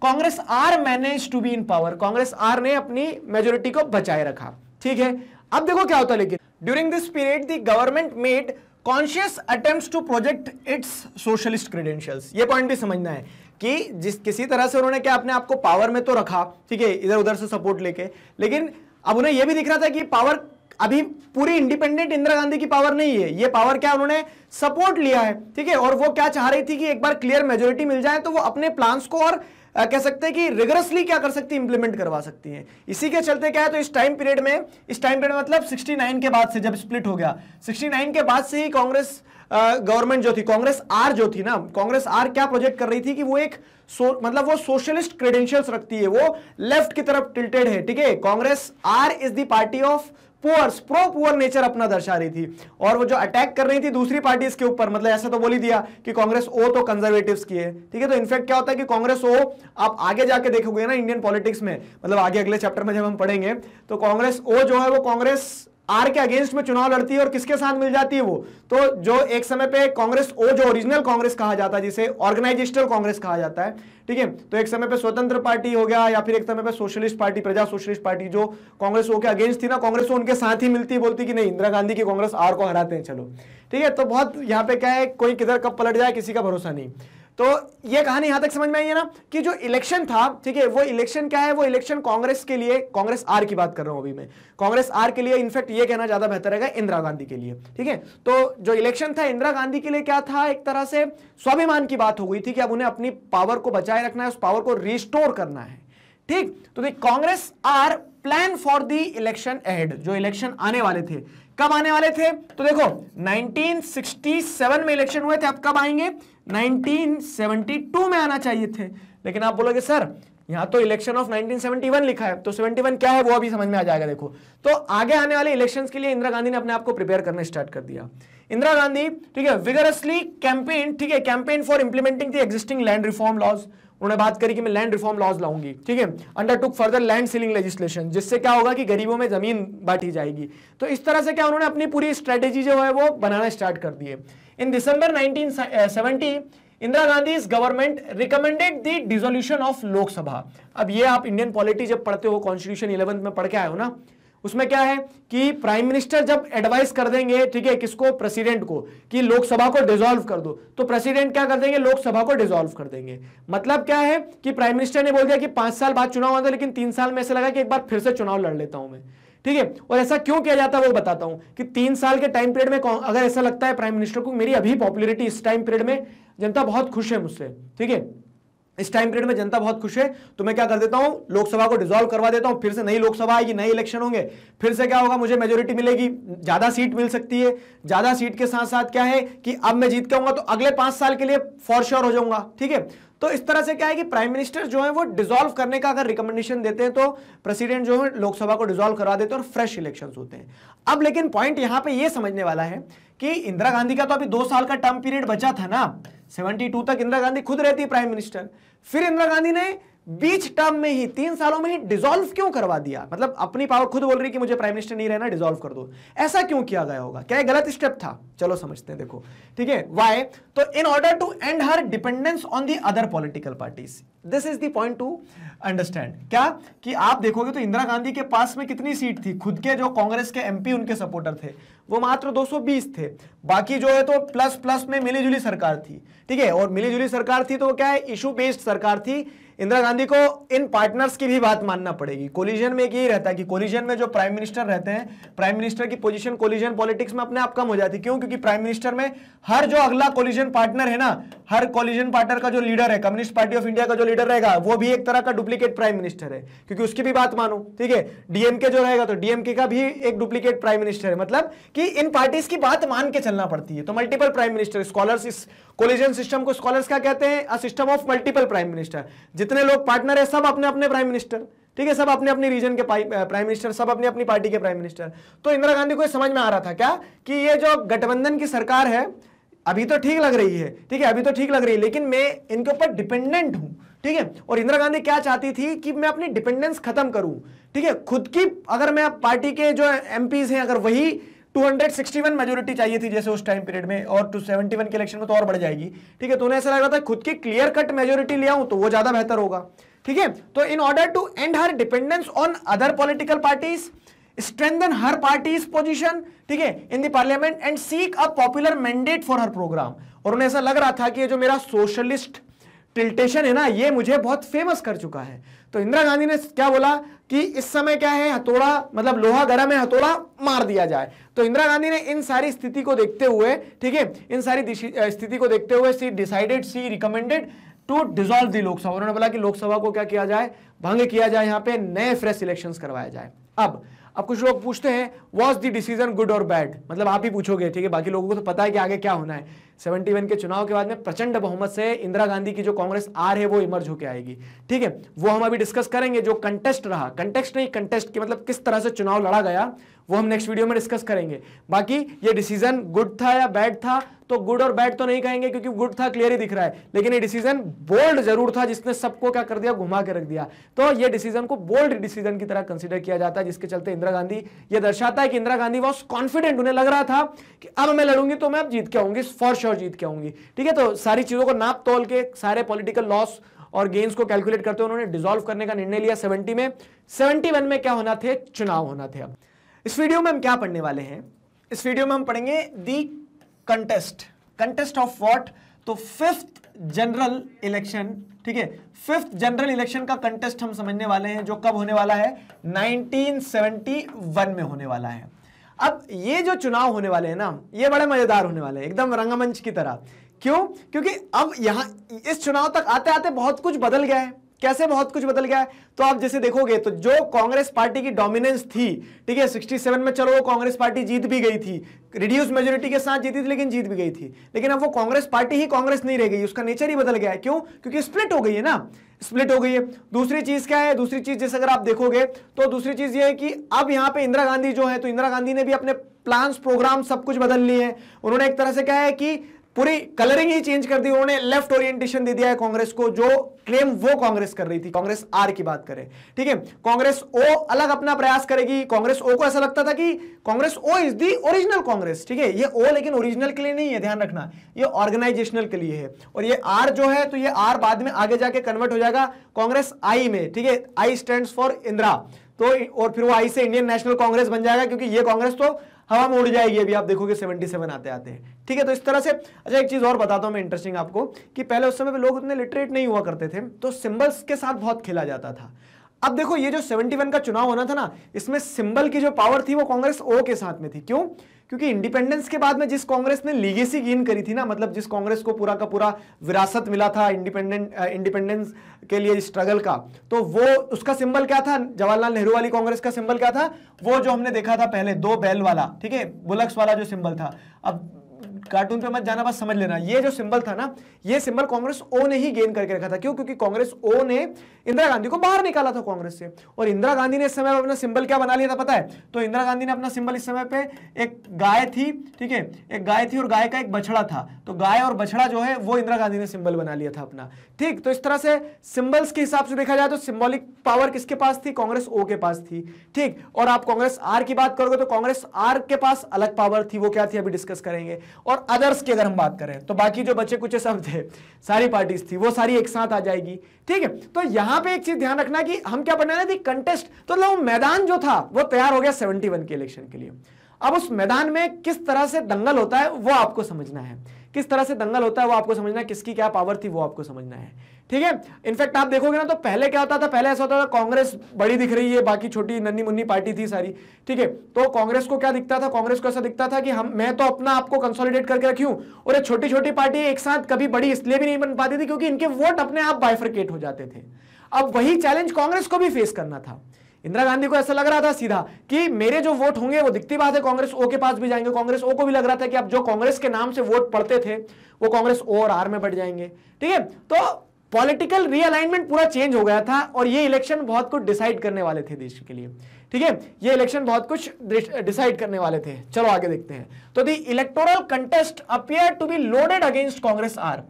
Congress are manage to be in power Congress R ने अपनी मेजोरिटी को बचाए रखा ठीक है अब देखो क्या होता है लेकिन during this period the government made conscious attempt to project its socialist credentials ये पॉइंट भी समझना है कि जिस किसी तरह से उन्होंने क्या अपने आपको पावर में तो रखा ठीक है इधर उधर से सपोर्ट लेके लेकिन अब उन्हें यह भी दिख रहा था कि पावर अभी पूरी इंडिपेंडेंट इंदिरा गांधी की पावर नहीं है ये पावर क्या उन्होंने सपोर्ट लिया है ठीक है और वो क्या चाह रही थी कि एक बार क्लियर मेजोरिटी मिल जाए तो वो अपने प्लान्स को और आ, कह सकते हैं कि रिगरसली क्या कर सकती है इंप्लीमेंट करवा सकती है इसी के चलते क्या है तो इस टाइम पीरियड में इस टाइम पीरियड मतलब 69 के बाद से जब स्प्लिट हो गया 69 के बाद से ही कांग्रेस गवर्नमेंट जो थी कांग्रेस आर जो थी ना कांग्रेस आर क्या प्रोजेक्ट कर रही थी कि वो एक सो, मतलब वो सोशलिस्ट क्रेडेंशियल्स रखती है वो लेफ्ट की तरफ टिल्टेड है ठीक है Congress R is the party of poors pro poor nature अपना दर्शा रही थी और वो जो अटैक कर रही थी दूसरी पार्टीज के ऊपर मतलब ऐसा तो बोल ही दिया कि कांग्रेस ओ तो कंजर्वेटिव की है ठीक है तो इनफैक्ट क्या होता है कि कांग्रेस ओ आप आगे जाके देखोगे ना इंडियन पॉलिटिक्स में मतलब आगे अगले चैप्टर में जब हम पढ़ेंगे तो कांग्रेस ओ जो है वो कांग्रेस आर के अगेंस्ट में चुनाव लड़ती है और किसके साथ मिल जाती है वो तो जो एक समय पे कांग्रेस ओ जो ओरिजिनल कांग्रेस कहा जाता है जिसे ऑर्गेनाइजेशनल कांग्रेस कहा जाता है ठीक है तो एक समय पे स्वतंत्र पार्टी हो गया या फिर एक समय पे socialist party Praja socialist party जो कांग्रेस ओ के अगेंस्ट थी ना कांग्रेस तो उनके साथ ही मिलती बोलती कि नहीं इंदिरा गांधी की कांग्रेस आर को हराते हैं चलो ठीक है तो बहुत यहाँ पे क्या है कोई किधर कब पलट जाए किसी का भरोसा नहीं तो ये कहानी यहां तक समझ में आई है ना कि जो इलेक्शन था ठीक है वो इलेक्शन क्या है वो इलेक्शन कांग्रेस के लिए कांग्रेस आर की बात कर रहा हूं अभी मैं कांग्रेस आर के लिए इनफैक्ट ये कहना ज्यादा बेहतर रहेगा इंदिरा गांधी के लिए ठीक है तो जो इलेक्शन था इंदिरा गांधी के लिए क्या था एक तरह से स्वाभिमान की बात हो गई थी कि अब उन्हें अपनी पावर को बचाए रखना है उस पावर को रिस्टोर करना है ठीक तो Congress R plan for the election एड जो इलेक्शन आने वाले थे कब आने वाले थे तो देखो 1967 में इलेक्शन हुए थे अब कब आएंगे 1972 में आना चाहिए थे लेकिन आप बोलोगे सर यहां तो इलेक्शन ऑफ 1971 लिखा है तो 71 क्या है वो अभी समझ में आ जाएगा देखो तो आगे आने वाले इलेक्शन के लिए इंदिरा गांधी ने अपने आप को प्रिपेयर करना स्टार्ट कर दिया इंदिरा गांधी ठीक है विगरसली कैंपेन ठीक है campaign for implementing the existing land reform laws उन्होंने बात करी कि मैं लैंड रिफॉर्म लॉज लाऊंगी ठीक है undertook further land ceiling legislation जिससे क्या होगा कि गरीबों में जमीन बांटी जाएगी तो इस तरह से क्या उन्होंने अपनी पूरी स्ट्रेटेजी जो है वो बनाना स्टार्ट कर दिए in December nineteen Indira Gandhi government recommended the dissolution of Lok Sabha अब ये आप इंडियन पॉलिटी जब पढ़ते हो कॉन्स्टिट्यूशन इलेवंथ में पढ़ के आए हो ना उसमें क्या है कि प्राइम मिनिस्टर जब एडवाइस कर देंगे ठीक है किसको प्रेसिडेंट को कि लोकसभा को डिसॉल्व कर दो तो प्रेसिडेंट क्या कर देंगे लोकसभा को डिसॉल्व कर देंगे मतलब क्या है कि प्राइम मिनिस्टर ने बोल दिया कि पांच साल बाद चुनाव आता लेकिन तीन साल में ऐसा लगा कि एक बार फिर से चुनाव लड़ लेता हूं मैं ठीक है और ऐसा क्यों किया जाता है वो बताता हूं कि तीन साल के टाइम पीरियड में अगर ऐसा लगता है प्राइम मिनिस्टर को मेरी अभी पॉपुलरिटी इस टाइम पीरियड में जनता बहुत खुश है मुझसे ठीक है इस टाइम पीरियड में जनता बहुत खुश है तो मैं क्या कर देता हूं लोकसभा को डिसॉल्व करवा देता हूं फिर से नई लोकसभा आएगी नए इलेक्शन होंगे फिर से क्या होगा मुझे मेजोरिटी मिलेगी ज्यादा सीट मिल सकती है ज्यादा सीट के साथ साथ क्या है कि अब मैं जीत करूंगा तो अगले पांच साल के लिए फॉर श्योर हो जाऊंगा ठीक है तो इस तरह से क्या है कि प्राइम मिनिस्टर जो है वो डिसॉल्व करने का अगर रिकमेंडेशन देते हैं तो प्रेसिडेंट जो है लोकसभा को डिसॉल्व करा देते हैं और फ्रेश इलेक्शंस होते हैं अब लेकिन पॉइंट यहां पे ये समझने वाला है कि इंदिरा गांधी का तो अभी दो साल का टर्म पीरियड बचा था ना 72 तक इंदिरा गांधी खुद रहती प्राइम मिनिस्टर फिर इंदिरा गांधी ने बीच टर्म में ही तीन सालों में ही डिसॉल्व क्यों करवा दिया मतलब अपनी पावर खुद बोल रही कि मुझे प्राइम मिनिस्टर नहीं रहना डिसॉल्व कर दो ऐसा क्यों किया गया होगा क्या गलत स्टेप था चलो समझते हैं देखो ठीक है वाई तो in order to end her dependence on the other political parties this is the point to understand क्या कि आप देखोगे तो इंदिरा गांधी के पास में कितनी सीट थी खुद के जो कांग्रेस के एमपी उनके सपोर्टर थे वो मात्र 220 थे बाकी जो है तो प्लस प्लस में मिलीजुली सरकार थी ठीक है और मिलीजुली सरकार थी तो क्या है इशू बेस्ड सरकार थी इंदिरा गांधी को इन पार्टनर्स की भी बात मानना पड़ेगी कोलिजन में एक यही रहता है कि कोलिजन में जो प्राइम मिनिस्टर रहते हैं प्राइम मिनिस्टर की पोजीशन कोलिजन पॉलिटिक्स में अपने आप कम हो जाती है क्यों क्योंकि प्राइम मिनिस्टर में हर जो अगला कोलिजन पार्टनर है ना हर कोलिजन पार्टनर का जो लीडर है कम्युनिस्ट पार्टी ऑफ इंडिया का जो लीडर रहेगा वो भी एक तरह का डुप्लीकेट प्राइम मिनिस्टर है क्योंकि उसकी भी बात मानो ठीक है डीएमके जो रहेगा तो डीएमके का भी एक डुप्लीकेट प्राइम मिनिस्टर है मतलब कि इन पार्टीज की बात मान के चलना पड़ती है तो मल्टीपल प्राइम मिनिस्टर स्कॉलर्स इस कोलिजन सिस्टम को स्कॉलर्स क्या कहते हैं system of multiple prime minister जितने लोग पार्टनर है सब अपने अपने प्राइम मिनिस्टर ठीक है सब अपने अपने रीजन के प्राइम मिनिस्टर सब अपनी अपनी पार्टी के प्राइम मिनिस्टर तो इंदिरा गांधी को समझ में आ रहा था क्या कि ये जो गठबंधन की सरकार है अभी तो ठीक लग रही है ठीक है अभी तो ठीक लग रही है लेकिन मैं इनके ऊपर डिपेंडेंट हूं ठीक है और इंदिरा गांधी क्या चाहती थी कि मैं अपनी डिपेंडेंस खत्म करूं ठीक है खुद की अगर मैं पार्टी के जो एमपीज हैं अगर वही 261 मेजोरिटी चाहिए थी जैसे उस टाइम पीरियड में और 271 के इलेक्शन में तो और बढ़ जाएगी ठीक है तो उन्हें ऐसा लग रहा था खुद की क्लियर कट मेजोरिटी ले आऊं तो वो ज्यादा बेहतर होगा ठीक है तो in order to end her dependence on other political parties strengthen her parties position ठीक है in the parliament and seek a popular mandate for her program और उन्हें ऐसा लग रहा था कि जो मेरा सोशलिस्ट टिल्टेशन है ना ये मुझे बहुत फेमस कर चुका है तो इंदिरा गांधी ने क्या बोला कि इस समय क्या है हथौड़ा मतलब लोहा गरम है हथौड़ा मार दिया जाए तो इंदिरा गांधी ने इन सारी स्थिति को देखते हुए ठीक है इन सारी स्थिति को देखते हुए she decided she recommended to dissolve the Lok Sabha उन्होंने बोला कि लोकसभा को क्या किया जाए भंग किया जाए यहां पे नए फ्रेश इलेक्शंस करवाया जाए अब अब कुछ लोग पूछते हैं वॉज द डिसीजन गुड और बैड मतलब आप ही पूछोगे ठीक है बाकी लोगों को तो पता है कि आगे क्या होना है 71 के चुनाव के बाद में प्रचंड बहुमत से इंदिरा गांधी की जो कांग्रेस आर है वो इमर्ज होकर आएगी ठीक है वो हम अभी डिस्कस करेंगे जो कंटेस्ट रहा कंटेस्ट नहीं कंटेस्ट की मतलब किस तरह से चुनाव लड़ा गया वो हम नेक्स्ट वीडियो में डिस्कस करेंगे बाकी ये डिसीजन गुड था या बैड था तो गुड और बैड तो नहीं कहेंगे क्योंकि गुड था क्लियर ही दिख रहा है लेकिन ये डिसीजन बोल्ड जरूर था जिसने सबको क्या कर दिया घुमा के रख दिया तो ये डिसीजन को बोल्ड डिसीजन की तरह कंसिडर किया जाता है जिसके चलते इंदिरा गांधी ये दर्शाता है कि इंदिरा गांधी वॉज कॉन्फिडेंट उन्हें लग रहा था कि अब मैं लड़ूंगी तो मैं अब जीत के आऊंगी फॉर श्योर जीत के आऊंगी ठीक है तो सारी चीजों को नाप तोल के सारे पॉलिटिकल लॉस और गेंस को कैलकुलेट करते हुए उन्होंने डिजोल्व करने का निर्णय लिया सेवेंटी में सेवेंटी में क्या होना थे चुनाव होना थे अब इस वीडियो में हम क्या पढ़ने वाले हैं इस वीडियो में हम पढ़ेंगे the contest contest of what तो फिफ्थ जनरल इलेक्शन ठीक है फिफ्थ जनरल इलेक्शन का कंटेस्ट हम समझने वाले हैं जो कब होने वाला है 1971 में होने वाला है अब ये जो चुनाव होने वाले हैं ना ये बड़े मजेदार होने वाले हैं एकदम रंगमंच की तरह क्यों क्योंकि अब यहां इस चुनाव तक आते आते बहुत कुछ बदल गया है कैसे बहुत कुछ बदल गया है तो आप जैसे देखोगे तो जो कांग्रेस पार्टी की डोमिनेंस थी ठीक है 67 में चलो वो कांग्रेस पार्टी जीत भी गई थी रिड्यूस मेजोरिटी के साथ जीती थी लेकिन जीत भी गई थी लेकिन अब वो कांग्रेस पार्टी ही कांग्रेस नहीं रह गई उसका नेचर ही बदल गया है क्यों क्योंकि स्प्लिट हो गई है ना स्प्लिट हो गई है दूसरी चीज क्या है दूसरी चीज जैसे अगर आप देखोगे तो दूसरी चीज ये है कि अब यहां पे इंदिरा गांधी जो है तो इंदिरा गांधी ने भी अपने प्लान्स प्रोग्राम सब कुछ बदल लिए हैं उन्होंने एक तरह से क्या है कि पूरी कलरिंग ही चेंज कर दी उन्होंने लेफ्ट ओरिएंटेशन दे दिया है कांग्रेस को जो क्लेम वो कांग्रेस कर रही थी कांग्रेस आर की बात करें ठीक है कांग्रेस ओ अलग अपना प्रयास करेगी कांग्रेस ओ को ऐसा लगता था कि Congress O is the original Congress ठीक है ये ओ लेकिन ओरिजिनल के लिए नहीं है ध्यान रखना ये ऑर्गेनाइजेशनल के लिए है और ये आर जो है तो ये आर बाद में आगे जाके कन्वर्ट हो जाएगा कांग्रेस आई में ठीक है आई स्टैंड फॉर इंदिरा तो और फिर वो आई से इंडियन नेशनल कांग्रेस बन जाएगा क्योंकि ये कांग्रेस तो हवा में उड़ जाएगी अभी आप देखोगे 77 आते आते हैं ठीक है तो इस तरह से अच्छा एक चीज़ और बताता हूँ मैं इंटरेस्टिंग आपको कि पहले उस समय पे लोग उतने लिटरेट नहीं हुआ करते थे तो सिम्बल्स के साथ बहुत खेला जाता था अब देखो ये जो 71 का चुनाव होना था ना इसमें सिंबल की जो पावर थी वो कांग्रेस ओ के साथ में थी क्यों क्योंकि इंडिपेंडेंस के बाद में जिस कांग्रेस ने लीगेसी गेन करी थी ना मतलब जिस कांग्रेस को पूरा का पूरा विरासत मिला था इंडिपेंडेंट इंडिपेंडेंस के लिए स्ट्रगल का तो वो उसका सिंबल क्या था जवाहरलाल नेहरू वाली कांग्रेस का सिंबल क्या था वो जो हमने देखा था पहले दो बैल वाला ठीक है बुलक्स वाला जो सिंबल था अब कार्टून पे मत जाना बस समझ लेना ये जो सिंबल था ना ये सिंबल कांग्रेस ओ ने ही गेन करके रखा था क्यों क्योंकि कांग्रेस ओ ने इंदिरा गांधी को बाहर निकाला था कांग्रेस से और इंदिरा गांधी ने इस समय अपना सिंबल क्या बना लिया था पता है तो इंदिरा गांधी ने अपना सिंबल इस समय पे एक गाय थी ठीक है एक गाय थी और गाय का एक बछड़ा था तो गाय और बछड़ा जो है वो इंदिरा गांधी ने सिंबल बना लिया था अपना ठीक तो इस तरह से सिंबल्स के हिसाब से देखा जाए तो सिंबॉलिक पावर किसके पास थी कांग्रेस ओ के पास थी ठीक और आप कांग्रेस आर की बात करोगे तो कांग्रेस आर के पास अलग पावर थी वो क्या थी अभी डिस्कस करेंगे और और अदर्स की अगर हम बात करें तो बाकी जो बचे कुछ सब थे सारी पार्टीज थी वो सारी एक साथ आ जाएगी ठीक है तो यहां पे एक चीज ध्यान रखना कि हम क्या बनाना थी कंटेस्ट तो मतलब मैदान जो था वो तैयार हो गया सेवेंटी के इलेक्शन के लिए अब उस मैदान में किस तरह से दंगल होता है वो आपको समझना है किस तरह से दंगल होता है वो आपको समझना है किसकी क्या पावर थी वो आपको समझना है ठीक है इनफैक्ट आप देखोगे ना तो पहले क्या होता था पहले ऐसा होता था कांग्रेस बड़ी दिख रही है बाकी छोटी नन्नी मुन्नी पार्टी थी सारी ठीक है तो कांग्रेस को क्या दिखता था कांग्रेस को ऐसा दिखता था कि हम मैं तो अपना आपको कंसोलिडेट करके रखी हूं और ये छोटी छोटी पार्टी एक साथ कभी बड़ी इसलिए भी नहीं बन पाती थी क्योंकि इनके वोट अपने आप बाइफर्केट हो जाते थे अब वही चैलेंज कांग्रेस को भी फेस करना था इंदिरा गांधी को ऐसा लग रहा था सीधा कि मेरे जो वोट होंगे वो दिखती बात है कांग्रेस ओ के पास भी जाएंगे कांग्रेस ओ को भी लग रहा था कि अब जो कांग्रेस के नाम से वोट पड़ते थे वो कांग्रेस ओ और आर में बढ़ जाएंगे ठीक है तो पॉलिटिकल रीअलाइनमेंट पूरा चेंज हो गया था और ये इलेक्शन बहुत कुछ डिसाइड करने वाले थे देश के लिए ठीक है ये इलेक्शन बहुत कुछ डिसाइड करने वाले थे चलो आगे देखते हैं तो the electoral contest appear to be loaded against Congress R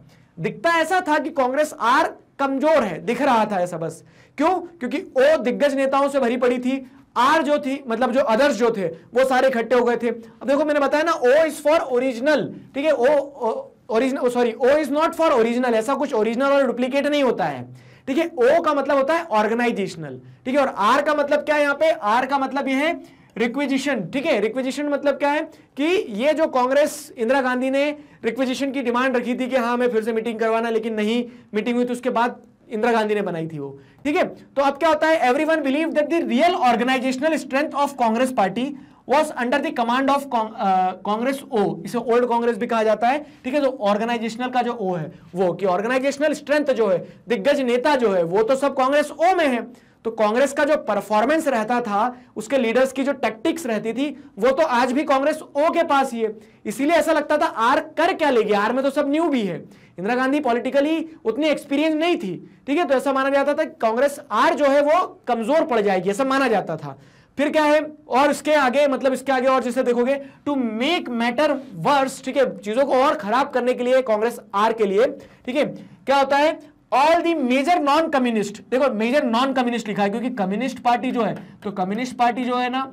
दिखता ऐसा था कि कांग्रेस आर कमजोर है दिख रहा था ऐसा बस क्यों क्योंकि ओ दिग्गज नेताओं से भरी पड़ी थी आर जो थी मतलब जो अदर्स जो थे वो सारे इकट्ठे हो गए थे अब देखो मैंने बताया ना ओ इज फॉर ओरिजिनल ठीक है O original sorry O is not for original ऐसा कुछ ओरिजिनल और डुप्लीकेट नहीं होता है ठीक है ओ का मतलब होता है ऑर्गेनाइजेशनल ठीक है और आर का मतलब क्या है यहाँ पे आर का मतलब यह है रिक्विजिशन ठीक है रिक्विजिशन मतलब क्या है कि ये जो कांग्रेस इंदिरा गांधी ने रिक्विजिशन की डिमांड रखी थी कि हाँ हमें फिर से मीटिंग करवाना लेकिन नहीं मीटिंग हुई तो उसके बाद इंदिरा गांधी ने बनाई थी वो ठीक है तो अब क्या होता है everyone believe that the real organisational strength of Congress party was under the command of Congress O इसे ओल्ड कांग्रेस भी कहा जाता है ठीक है तो ऑर्गेनाइजेशनल का जो ओ है वो कि ऑर्गेनाइजेशनल स्ट्रेंथ जो है दिग्गज नेता जो है वो तो सब कांग्रेस ओ में है तो कांग्रेस का जो परफॉर्मेंस रहता था उसके लीडर्स की जो टैक्टिक्स रहती थी वो तो आज भी कांग्रेस ओ के पास ही है इसीलिए ऐसा लगता था आर कर क्या लेगी आर में तो सब न्यू भी है इंदिरा गांधी पॉलिटिकली उतनी एक्सपीरियंस नहीं थी ठीक है तो ऐसा माना जाता था कांग्रेस आर जो है वो कमजोर पड़ जाएगी ऐसा माना जाता था फिर क्या है और इसके आगे मतलब इसके आगे और जैसे देखोगे टू मेक मैटर वर्स ठीक है चीजों को और खराब करने के लिए कांग्रेस आर के लिए ठीक है क्या होता है all the major non communist देखो मेजर नॉन कम्युनिस्ट लिखा है क्योंकि कम्युनिस्ट पार्टी जो है तो कम्युनिस्ट पार्टी जो है ना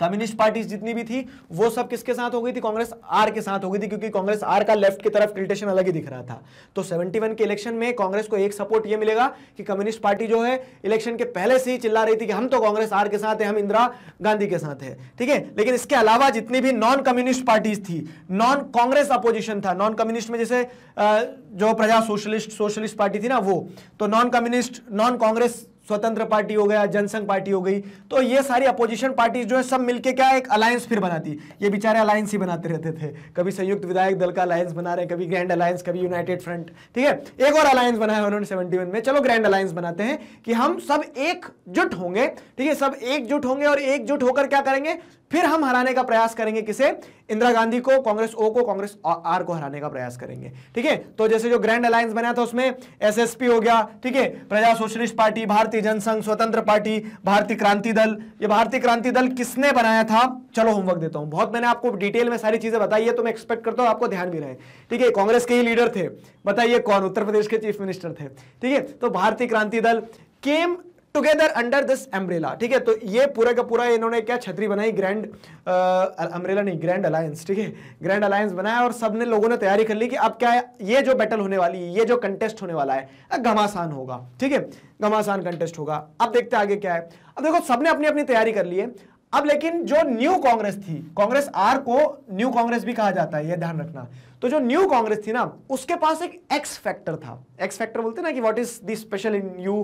कम्युनिस्ट पार्टी जितनी भी थी वो सब किसके साथ हो गई थी कांग्रेस आर के साथ हो गई थी क्योंकि कांग्रेस आर का लेफ्ट की तरफ टिल्टेशन अलग ही दिख रहा था तो 71 के इलेक्शन में कांग्रेस को एक सपोर्ट ये मिलेगा कि कम्युनिस्ट पार्टी जो है इलेक्शन के पहले से ही चिल्ला रही थी कि हम तो कांग्रेस आर के साथ है हम इंदिरा गांधी के साथ है ठीक है लेकिन इसके अलावा जितनी भी नॉन कम्युनिस्ट पार्टीज थी नॉन कांग्रेस अपोजिशन था नॉन कम्युनिस्ट में जैसे जो प्रजा सोशलिस्ट सोशलिस्ट पार्टी थी ना वो तो नॉन कम्युनिस्ट नॉन कांग्रेस स्वतंत्र पार्टी हो गया जनसंघ पार्टी हो गई तो ये सारी अपोजिशन पार्टीज जो है सब मिलके क्या एक अलायंस फिर बनाती ये बेचारे अलायंस ही बनाते रहते थे कभी संयुक्त विधायक दल का अलायंस बना रहे कभी ग्रैंड अलायंस कभी यूनाइटेड फ्रंट ठीक है एक और अलायंस बनाया उन्होंने सेवेंटी में चलो ग्रैंड अलायंस बनाते हैं कि हम सब एकजुट होंगे ठीक है सब एकजुट होंगे और एकजुट होकर क्या करेंगे फिर हम हराने का प्रयास करेंगे किसे इंदिरा गांधी को कांग्रेस ओ को कांग्रेस आर को हराने का प्रयास करेंगे ठीक है तो जैसे जो ग्रैंड अलायंस बना था उसमें एसएसपी हो गया ठीक है प्रजा सोशलिस्ट पार्टी भारतीय जनसंघ स्वतंत्र पार्टी भारतीय क्रांति दल ये भारतीय क्रांति दल किसने बनाया था चलो होमवर्क देता हूं बहुत मैंने आपको डिटेल में सारी चीजें बताई है तो मैं एक्सपेक्ट करता हूं आपको ध्यान भी रहे ठीक है कांग्रेस के ही लीडर थे बताइए कौन उत्तर प्रदेश के चीफ मिनिस्टर थे ठीक है तो Bharatiya Kranti Dal came together under this umbrella ठीक है तो ये पूरा का पूरा इन्होंने क्या छतरी बनाई ग्रैंड अम्ब्रेला नहीं ग्रैंड अलायंस ठीक है ग्रैंड अलायंस बनाया और सब ने लोगों ने तैयारी कर ली कि अब क्या है ये जो बैटल होने वाली है ये जो कंटेस्ट होने वाला है घमासान होगा ठीक है घमासान कंटेस्ट होगा अब देखते हैं आगे क्या है अब देखो सबने अपनी अपनी तैयारी कर ली है अब लेकिन जो न्यू कांग्रेस थी कांग्रेस आर को न्यू कांग्रेस भी कहा जाता है यह ध्यान रखना तो जो न्यू कांग्रेस थी ना उसके पास एक एक्स फैक्टर था एक्स फैक्टर बोलते ना कि what is the special in you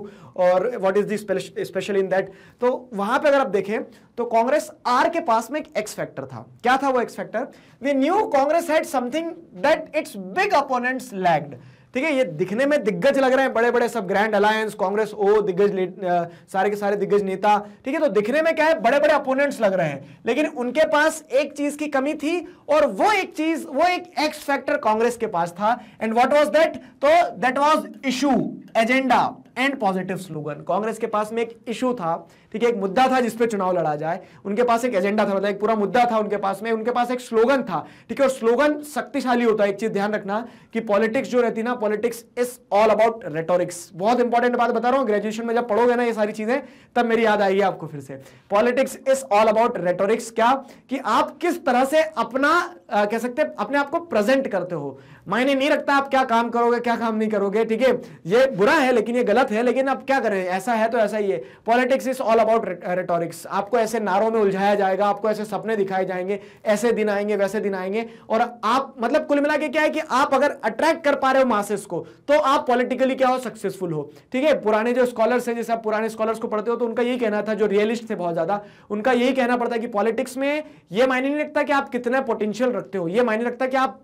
और what is the special in that तो वहां पे अगर आप देखें तो कांग्रेस आर के पास में एक एक्स फैक्टर था क्या था वो X factor the new Congress had something that its big opponents lagged ठीक है ये दिखने में दिग्गज लग रहे हैं बड़े बड़े सब ग्रैंड अलायंस कांग्रेस ओ दिग्गज सारे के सारे दिग्गज नेता ठीक है तो दिखने में क्या है बड़े बड़े अपोनेंट्स लग रहे हैं लेकिन उनके पास एक चीज की कमी थी और वो एक चीज वो एक एक्स फैक्टर कांग्रेस के पास था एंड वॉट वॉज दैट तो that was issue agenda and positive slogan Congress के पास में एक इशू था ठीक है एक मुद्दा था जिसपे चुनाव लड़ा जाए उनके पास एक एजेंडा था मतलब एक पूरा मुद्दा था उनके पास में उनके पास एक स्लोगन था ठीक है और स्लोगन शक्तिशाली होता है एक चीज ध्यान रखना कि पॉलिटिक्स जो रहती ना politics is all about rhetorics बहुत इंपॉर्टेंट बात बता रहा हूँ ग्रेजुएशन में जब पढ़ोगे ना ये सारी चीजें तब मेरी याद आएगी आपको फिर से politics is all about rhetorics क्या कि आप किस तरह से अपना आ, कह सकते अपने आप को प्रेजेंट करते हो मायने नहीं रखता आप क्या काम करोगे क्या काम नहीं करोगे ठीक है ये बुरा है लेकिन ये गलत है लेकिन आप क्या करें ऐसा है तो ऐसा ही है politics is all about rhetorics आपको ऐसे नारों में उलझाया जाएगा आपको ऐसे सपने दिखाए जाएंगे ऐसे दिन आएंगे वैसे दिन आएंगे और आप मतलब कुल मिला के क्या है कि आप अगर अट्रैक्ट कर पा रहे हो मासेस को तो आप पॉलिटिकली क्या हो सक्सेसफुल हो ठीक है पुराने जो स्कॉलर्स हैं जैसे आप पुराने स्कॉलर्स को पढ़ते हो तो उनका यही कहना था जो रियलिस्ट थे बहुत ज्यादा उनका यही कहना पड़ता है कि पॉलिटिक्स में यह मायने नहीं रखता कि आप कितना पोटेंशियल रखते हो ये मायने रखता कि आप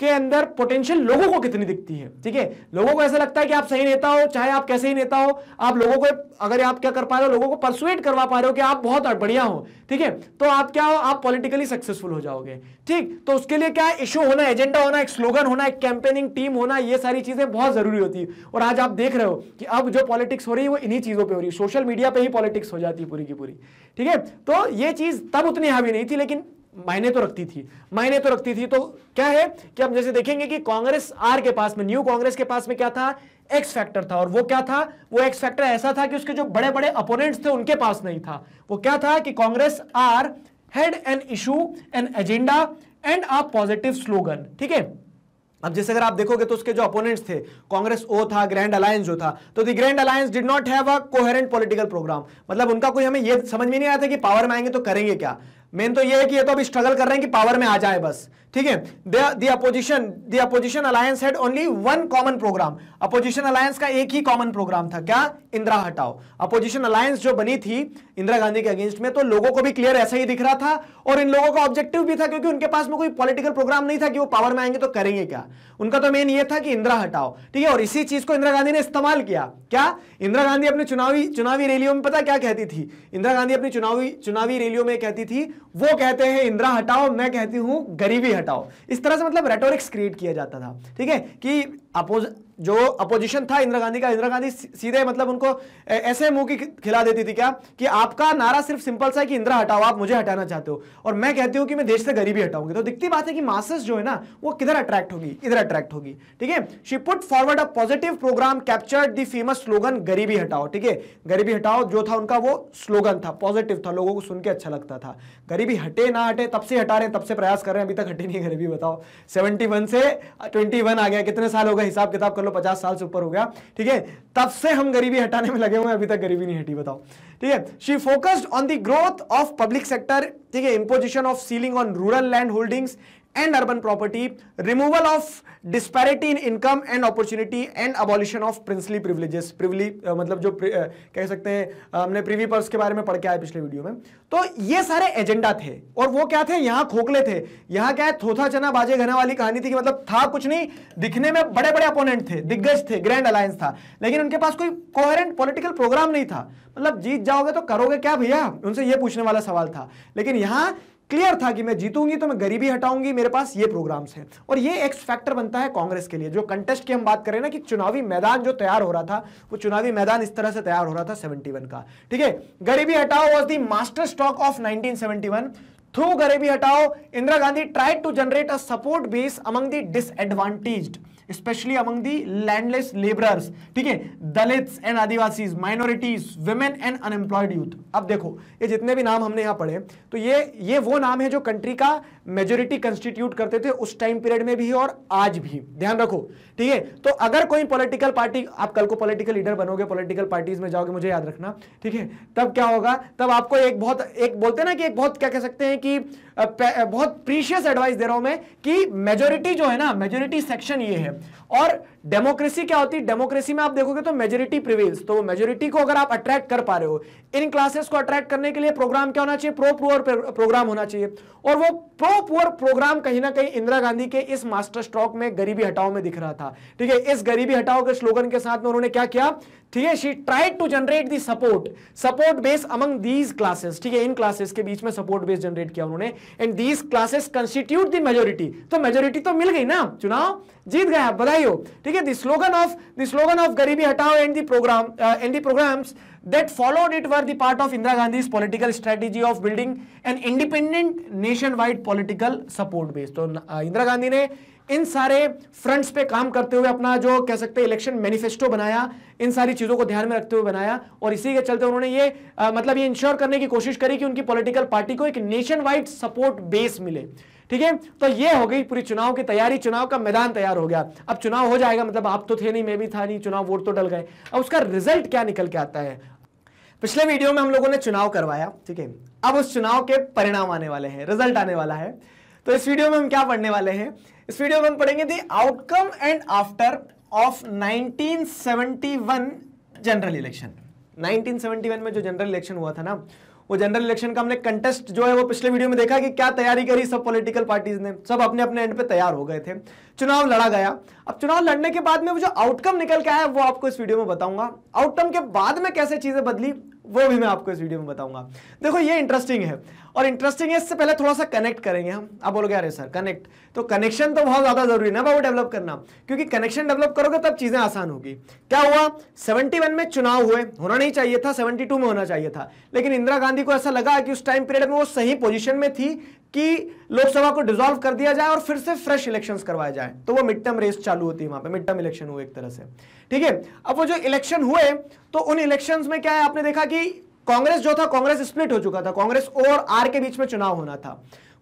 के अंदर पोटेंशियल लोगों को कितनी दिखती है ठीक है लोगों को ऐसा लगता है कि आप सही नेता हो चाहे आप कैसे ही नेता हो आप लोगों को अगर आप क्या कर पा रहे हो लोगों को परसुएट करवा पा रहे हो कि आप बहुत बढ़िया हो ठीक है तो आप क्या हो आप पॉलिटिकली सक्सेसफुल हो जाओगे ठीक तो उसके लिए क्या इशू होना एजेंडा होना एक स्लोगन होना एक कैंपेनिंग टीम होना ये सारी चीजें बहुत जरूरी होती है और आज आप देख रहे हो कि अब जो पॉलिटिक्स हो रही है वो इन्हीं चीजों पर हो रही है सोशल मीडिया पर ही पॉलिटिक्स हो जाती है पूरी की पूरी ठीक है तो ये चीज तब उतनी हावी नहीं थी लेकिन मायने तो रखती थी मायने तो रखती थी तो क्या है कि हम जैसे देखेंगे कि कांग्रेस आर के पास में न्यू कांग्रेस के पास में क्या था एक्स फैक्टर था और वो क्या था वो एक्स फैक्टर ऐसा था कि उसके जो बड़े बड़े अपोनेंट्स थे उनके पास नहीं था वो क्या था कि Congress R had an issue an agenda and a positive slogan ठीक है अब जैसे अगर आप देखोगे तो उसके जो अपोनेंट्स थे कांग्रेस ओ था ग्रैंड अलायंस जो था तो the grand alliance did not have a coherent political program मतलब उनका कोई हमें ये समझ में नहीं आया था कि पावर में आएंगे तो करेंगे क्या मेन तो ये है कि ये तो अभी स्ट्रगल कर रहे हैं कि पावर में आ जाए बस ठीक है the opposition the opposition alliance had only one common program opposition alliance का एक ही कॉमन प्रोग्राम था क्या इंदिरा हटाओ अपोजिशन अलायंस जो बनी थी इंदिरा गांधी के अगेंस्ट में तो लोगों को भी क्लियर ऐसा ही दिख रहा था और इन लोगों का ऑब्जेक्टिव भी था क्योंकि उनके पास में कोई पॉलिटिकल प्रोग्राम नहीं था कि वो पावर में आएंगे तो करेंगे क्या उनका तो मेन ये था कि इंदिरा हटाओ ठीक है और इसी चीज को इंदिरा गांधी ने इस्तेमाल किया क्या इंदिरा गांधी अपनी चुनावी चुनावी रैलियों में पता क्या कहती थी इंदिरा गांधी अपनी चुनावी चुनावी रैलियों में कहती थी वो कहते हैं इंदिरा हटाओ मैं कहती हूं गरीबी हटाओ इस तरह से मतलब रेटोरिक्स क्रिएट किया जाता था ठीक है कि अपोज जो अपोजिशन था इंदिरा गांधी का इंदिरा गांधी सीधे मतलब उनको ऐसे मुंह की खिला देती थी क्या कि आपका नारा सिर्फ सिंपल सा है कि इंदिरा हटाओ आप मुझे हटाना चाहते हो और मैं कहती हूं कि मैं देश से गरीबी हटाऊंगी तो दिखती बात है कि मासस जो है ना वो किधर अट्रैक्ट होगी इधर अट्रैक्ट होगी ठीक है she put forward a positive program captured the famous slogan गरीबी हटाओ ठीक है गरीबी हटाओ जो था उनका वो स्लोगन था पॉजिटिव था लोगों को सुन के अच्छा लगता था गरीबी हटे ना हटे तब से हटा रहे तब से प्रयास कर रहे हैं अभी तक हटी नहीं गरीबी बताओ सेवेंटी से ट्वेंटी आ गया कितने साल हो गए हिसाब किताब कर लो लो पचास साल से ऊपर हो गया ठीक है तब से हम गरीबी हटाने में लगे हुए अभी तक गरीबी नहीं हटी बताओ ठीक है she focused on the growth of public sector ठीक है imposition of ceiling on rural land holdings and urban property removal of disparity in income and opportunity and abolition of princely privileges. प्रिवली uh, मतलब जो uh, कह सकते हैं uh, हमने प्रीवी पर्स के बारे में पढ़ के आए पिछले वीडियो में तो ये सारे एजेंडा थे और वो क्या थे यहां खोखले थे यहां क्या है थोथा चना बाजे घना वाली कहानी थी कि मतलब था कुछ नहीं दिखने में बड़े बड़े अपोनेंट थे दिग्गज थे ग्रैंड अलायंस था लेकिन उनके पास कोई कोहरेंट पॉलिटिकल प्रोग्राम नहीं था मतलब जीत जाओगे तो करोगे क्या भैया उनसे ये पूछने वाला सवाल था लेकिन यहां क्लियर था कि मैं जीतूंगी तो मैं गरीबी हटाऊंगी मेरे पास ये प्रोग्राम्स हैं और ये एक्स फैक्टर बनता है कांग्रेस के लिए जो कंटेस्ट की हम बात करें ना कि चुनावी मैदान जो तैयार हो रहा था वो चुनावी मैदान इस तरह से तैयार हो रहा था 71 का ठीक है गरीबी हटाओ was the master stroke of one through गरीबी हटाओ Indira Gandhi tried to generate a support base among the disadvantaged especially among the landless labourers ठीक है Dalit and adivasis minorities women and unemployed youth अब देखो ये जितने भी नाम हमने यहाँ पढ़े तो ये ये वो नाम है जो कंट्री का मेजोरिटी कंस्टिट्यूट करते थे उस टाइम पीरियड में भी और आज भी ध्यान रखो ठीक है तो अगर कोई पॉलिटिकल पार्टी आप कल को पॉलिटिकल लीडर बनोगे पॉलिटिकल पार्टीज में जाओगे मुझे याद रखना ठीक है तब क्या होगा तब आपको एक बहुत एक बोलते ना कि एक बहुत क्या कह सकते हैं कि बहुत प्रीशियस एडवाइस दे रहा हूं मैं कि मेजोरिटी जो है ना मेजोरिटी सेक्शन ये है और डेमोक्रेसी क्या होती है डेमोक्रेसी में आप देखोगे तो मेजोरिटी प्रिवेल्स तो मेजोरिटी को अगर आप अट्रैक्ट कर पा रहे हो इन क्लासेस को अट्रैक्ट करने के लिए प्रोग्राम क्या होना चाहिए प्रो पुअर प्रोग्राम होना चाहिए और वो प्रो पुअर प्रोग्राम कहीं ना कहीं इंदिरा गांधी के इस मास्टर स्ट्रॉक में गरीबी हटाओ में दिख रहा था ठीक है इस गरीबी हटाओ के स्लोगन के साथ में उन्होंने क्या किया ठीक है she tried to generate the support support base among these classes ठीक है इन क्लासेस के बीच में सपोर्ट बेस जनरेट किया उन्होंने and these classes constitute the majority तो मेजोरिटी तो मिल गई ना चुनाव जीत गए आप बधाई हो ठीक है the slogan of the slogan of गरीबी हटाओ and the program and the programs that followed it were were part of Indira Indira political political of building an independent nationwide political support base तो इंदिरा uh, गांधी ने इन सारे फ्रंट्स पे काम करते हुए अपना जो कह सकते हैं इलेक्शन मैनिफेस्टो बनाया इन सारी चीज़ों को ध्यान में रखते हुए बनाया और इसी के चलते उन्होंने ये आ, मतलब ये इंश्योर करने की कोशिश करी कि उनकी पॉलिटिकल पार्टी को एक नेशन वाइड सपोर्ट बेस मिले ठीक है तो ये हो गई पूरी चुनाव की तैयारी चुनाव का मैदान तैयार हो गया अब चुनाव हो जाएगा मतलब आप तो थे नहीं मैं भी था नहीं चुनाव वोट तो डल गए अब उसका रिजल्ट क्या निकल के आता है पिछले वीडियो में हम लोगों ने चुनाव करवाया ठीक है अब उस चुनाव के परिणाम आने वाले हैं रिजल्ट आने वाला है तो इस वीडियो में हम क्या पढ़ने वाले हैं इस वीडियो में हम पढ़ेंगे the outcome and after of 1971 general election 1971 में जो जनरल इलेक्शन हुआ था ना वो जनरल इलेक्शन का हमने कंटेस्ट जो है वो पिछले वीडियो में देखा कि क्या तैयारी करी सब पॉलिटिकल पार्टीज ने सब अपने अपने एंड पे तैयार हो गए थे चुनाव लड़ा गया अब चुनाव लड़ने के बाद में वो जो आउटकम निकल के आया वो आपको इस वीडियो में बताऊंगा आउटकम के बाद में कैसे चीजें बदली वो भी मैं आपको इस वीडियो में बताऊंगा देखो ये इंटरेस्टिंग है और इंटरेस्टिंग है इससे पहले थोड़ा सा कनेक्ट करेंगे हम आप बोलोगे अरे सर कनेक्ट तो कनेक्शन तो बहुत ज़्यादा जरूरी ना बाबू डेवलप करना क्योंकि कनेक्शन डेवलप करोगे तब चीज़ें आसान होगी क्या हुआ 71 में चुनाव हुए होना नहीं चाहिए था 72 में होना चाहिए था लेकिन इंदिरा गांधी को ऐसा लगा कि उस टाइम पीरियड में वो सही पोजिशन में थी कि लोकसभा को डिजोल्व कर दिया जाए और फिर से फ्रेश इलेक्शन करवाए जाए तो वो मिड टर्म रेस चालू होती है वहां पे मिड टर्म इलेक्शन हुए एक तरह से ठीक है अब वो जो इलेक्शन हुए तो उन इलेक्शंस में क्या है आपने देखा कि कांग्रेस जो था कांग्रेस स्प्लिट हो चुका था कांग्रेस और आर के बीच में चुनाव होना था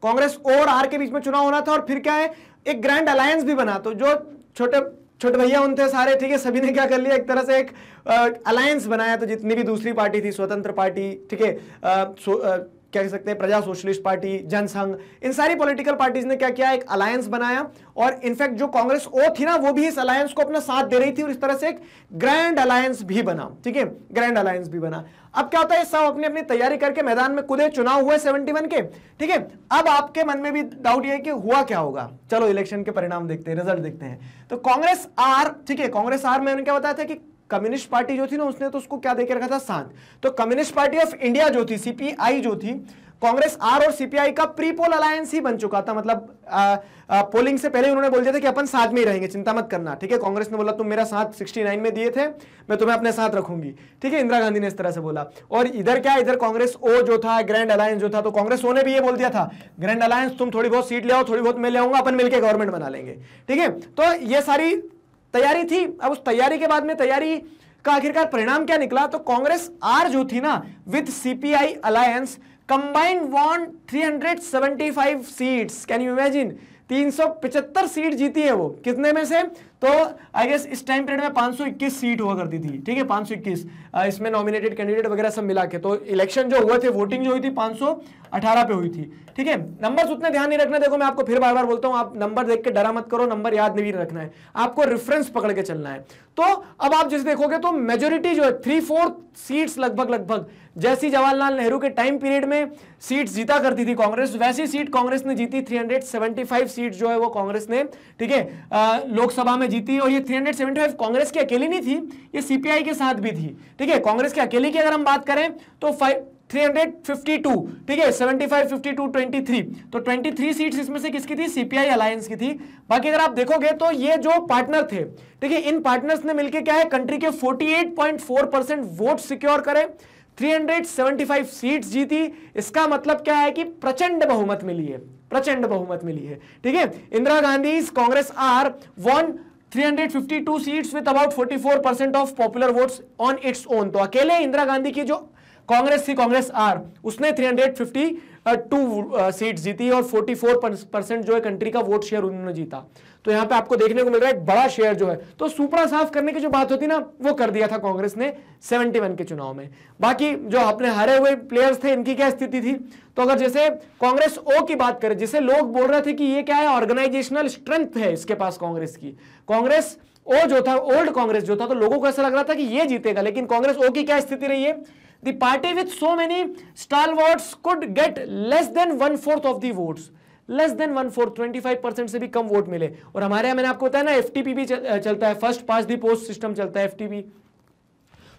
कांग्रेस और आर के बीच में चुनाव होना था और फिर क्या है एक ग्रैंड अलायंस भी बना तो जो छोटे छोटे भैया उन थे सारे ठीक है सभी ने क्या कर लिया एक तरह से एक अलायंस बनाया तो जितनी भी दूसरी पार्टी थी स्वतंत्र पार्टी ठीक है क्या कह सकते हैं प्रजा सोशलिस्ट पार्टी जनसंघ इन सारी पॉलिटिकल पार्टीज ने क्या किया एक अलायंस बनाया और इनफैक्ट जो कांग्रेस ओ थी ना वो भी इस अलायंस को अपना साथ दे रही थी और इस तरह से एक ग्रैंड अलायंस भी बना ठीक है ग्रैंड अलायंस भी बना अब क्या होता है सब अपनी अपनी तैयारी करके मैदान में कुदे चुनाव हुए सेवेंटी के ठीक है अब आपके मन में भी डाउट यह है कि हुआ क्या होगा चलो इलेक्शन के परिणाम देखते हैं रिजल्ट देखते हैं तो कांग्रेस आर ठीक है कांग्रेस आर में उन्होंने क्या बताया था कि कम्युनिस्ट पार्टी जो थी ना उसने तो उसको क्या देके रखा था शांत तो कम्युनिस्ट पार्टी ऑफ इंडिया जो थी सीपीआई जो थी कांग्रेस आर और सीपीआई का प्रीपोल अलायंस ही बन चुका था मतलब आ, आ, पोलिंग से पहले उन्होंने बोल दिया था कि अपन साथ में ही रहेंगे चिंता मत करना ठीक है कांग्रेस ने बोला तुम मेरा साथ 69 में दिए थे मैं तुम्हें अपने साथ रखूंगी ठीक है इंदिरा गांधी ने इस तरह से बोला और इधर क्या इधर कांग्रेस ओ जो था ग्रैंड अलायंस जो था तो कांग्रेस ओ ने भी ये बोल दिया था ग्रैंड अलायंस तुम थोड़ी बहुत सीट ले आओ थोड़ी बहुत मैं ले आऊंगा अपन मिलकर गवर्नमेंट बना लेंगे ठीक है तो ये सारी तैयारी थी अब उस तैयारी के बाद में तैयारी का आखिरकार परिणाम क्या निकला तो कांग्रेस आर जो थी ना with CPI alliance combined won 375 seats can you imagine 375 seat जीती है वो कितने में से तो आई गेस इस टाइम पीरियड में 521 सीट हुआ करती थी ठीक है 521 इसमें नॉमिनेटेड कैंडिडेट वगैरह सब मिला के तो इलेक्शन जो हुए थे वोटिंग जो हुई थी 518 पे हुई थी ठीक है नंबर उतने ध्यान नहीं रखना देखो मैं आपको फिर बार बार बोलता हूं आप नंबर देख के डरा मत करो नंबर याद नहीं रखना है आपको रेफरेंस पकड़ के चलना है तो अब आप जैसे देखोगे तो मेजोरिटी जो है थ्री फोर्थ सीट्स लगभग लगभग जैसी जवाहरलाल नेहरू के टाइम पीरियड में सीट्स जीता करती थी कांग्रेस वैसी सीट कांग्रेस ने जीती 375 सीट जो है वो कांग्रेस ने ठीक है लोकसभा में जीती और ये 375 कांग्रेस की अकेली नहीं थी ये सीपीआई के साथ भी थी ठीक है कांग्रेस की अकेली की अगर हम बात करें तो फाइव 352 ठीक है 75 52 23 तो 23 सीट्स इसमें से किसकी थी सीपीआई अलायंस की थी बाकी अगर आप देखोगे तो ये जो पार्टनर थे ठीक है इन पार्टनर्स ने मिलकर क्या है कंट्री के 48.4 परसेंट वोट सिक्योर करे 375 सीट्स जीती इसका मतलब क्या है कि प्रचंड बहुमत मिली है प्रचंड बहुमत मिली है ठीक है Indira Gandhi Congress R won 352 seats with about 44 percent of popular votes on its own तो अकेले इंदिरा गांधी की जो कांग्रेस थी कांग्रेस आर उसने 352 सीट जीती और 44 परसेंट जो है कंट्री का वोट शेयर उन्होंने जीता तो यहां पे आपको देखने को मिल रहा है एक बड़ा शेयर जो है तो सुपड़ा साफ करने की जो बात होती ना वो कर दिया था कांग्रेस ने 71 के चुनाव में बाकी जो अपने हारे हुए प्लेयर्स थे इनकी क्या स्थिति थी तो अगर जैसे कांग्रेस ओ की बात करें जिसे लोग बोल रहे थे कि ये क्या है ऑर्गेनाइजेशनल स्ट्रेंथ है इसके पास कांग्रेस की कांग्रेस ओ जो था ओल्ड कांग्रेस जो था तो लोगों को ऐसा लग रहा था कि ये जीतेगा लेकिन कांग्रेस ओ की क्या स्थिति रही है The party with so many stalwarts could get less than one fourth of the votes. Less than one fourth twenty five percent से भी कम वोट मिले और हमारे यहाँ मैंने आपको बताया ना एफ भी चलता है first past the post system चलता है एफ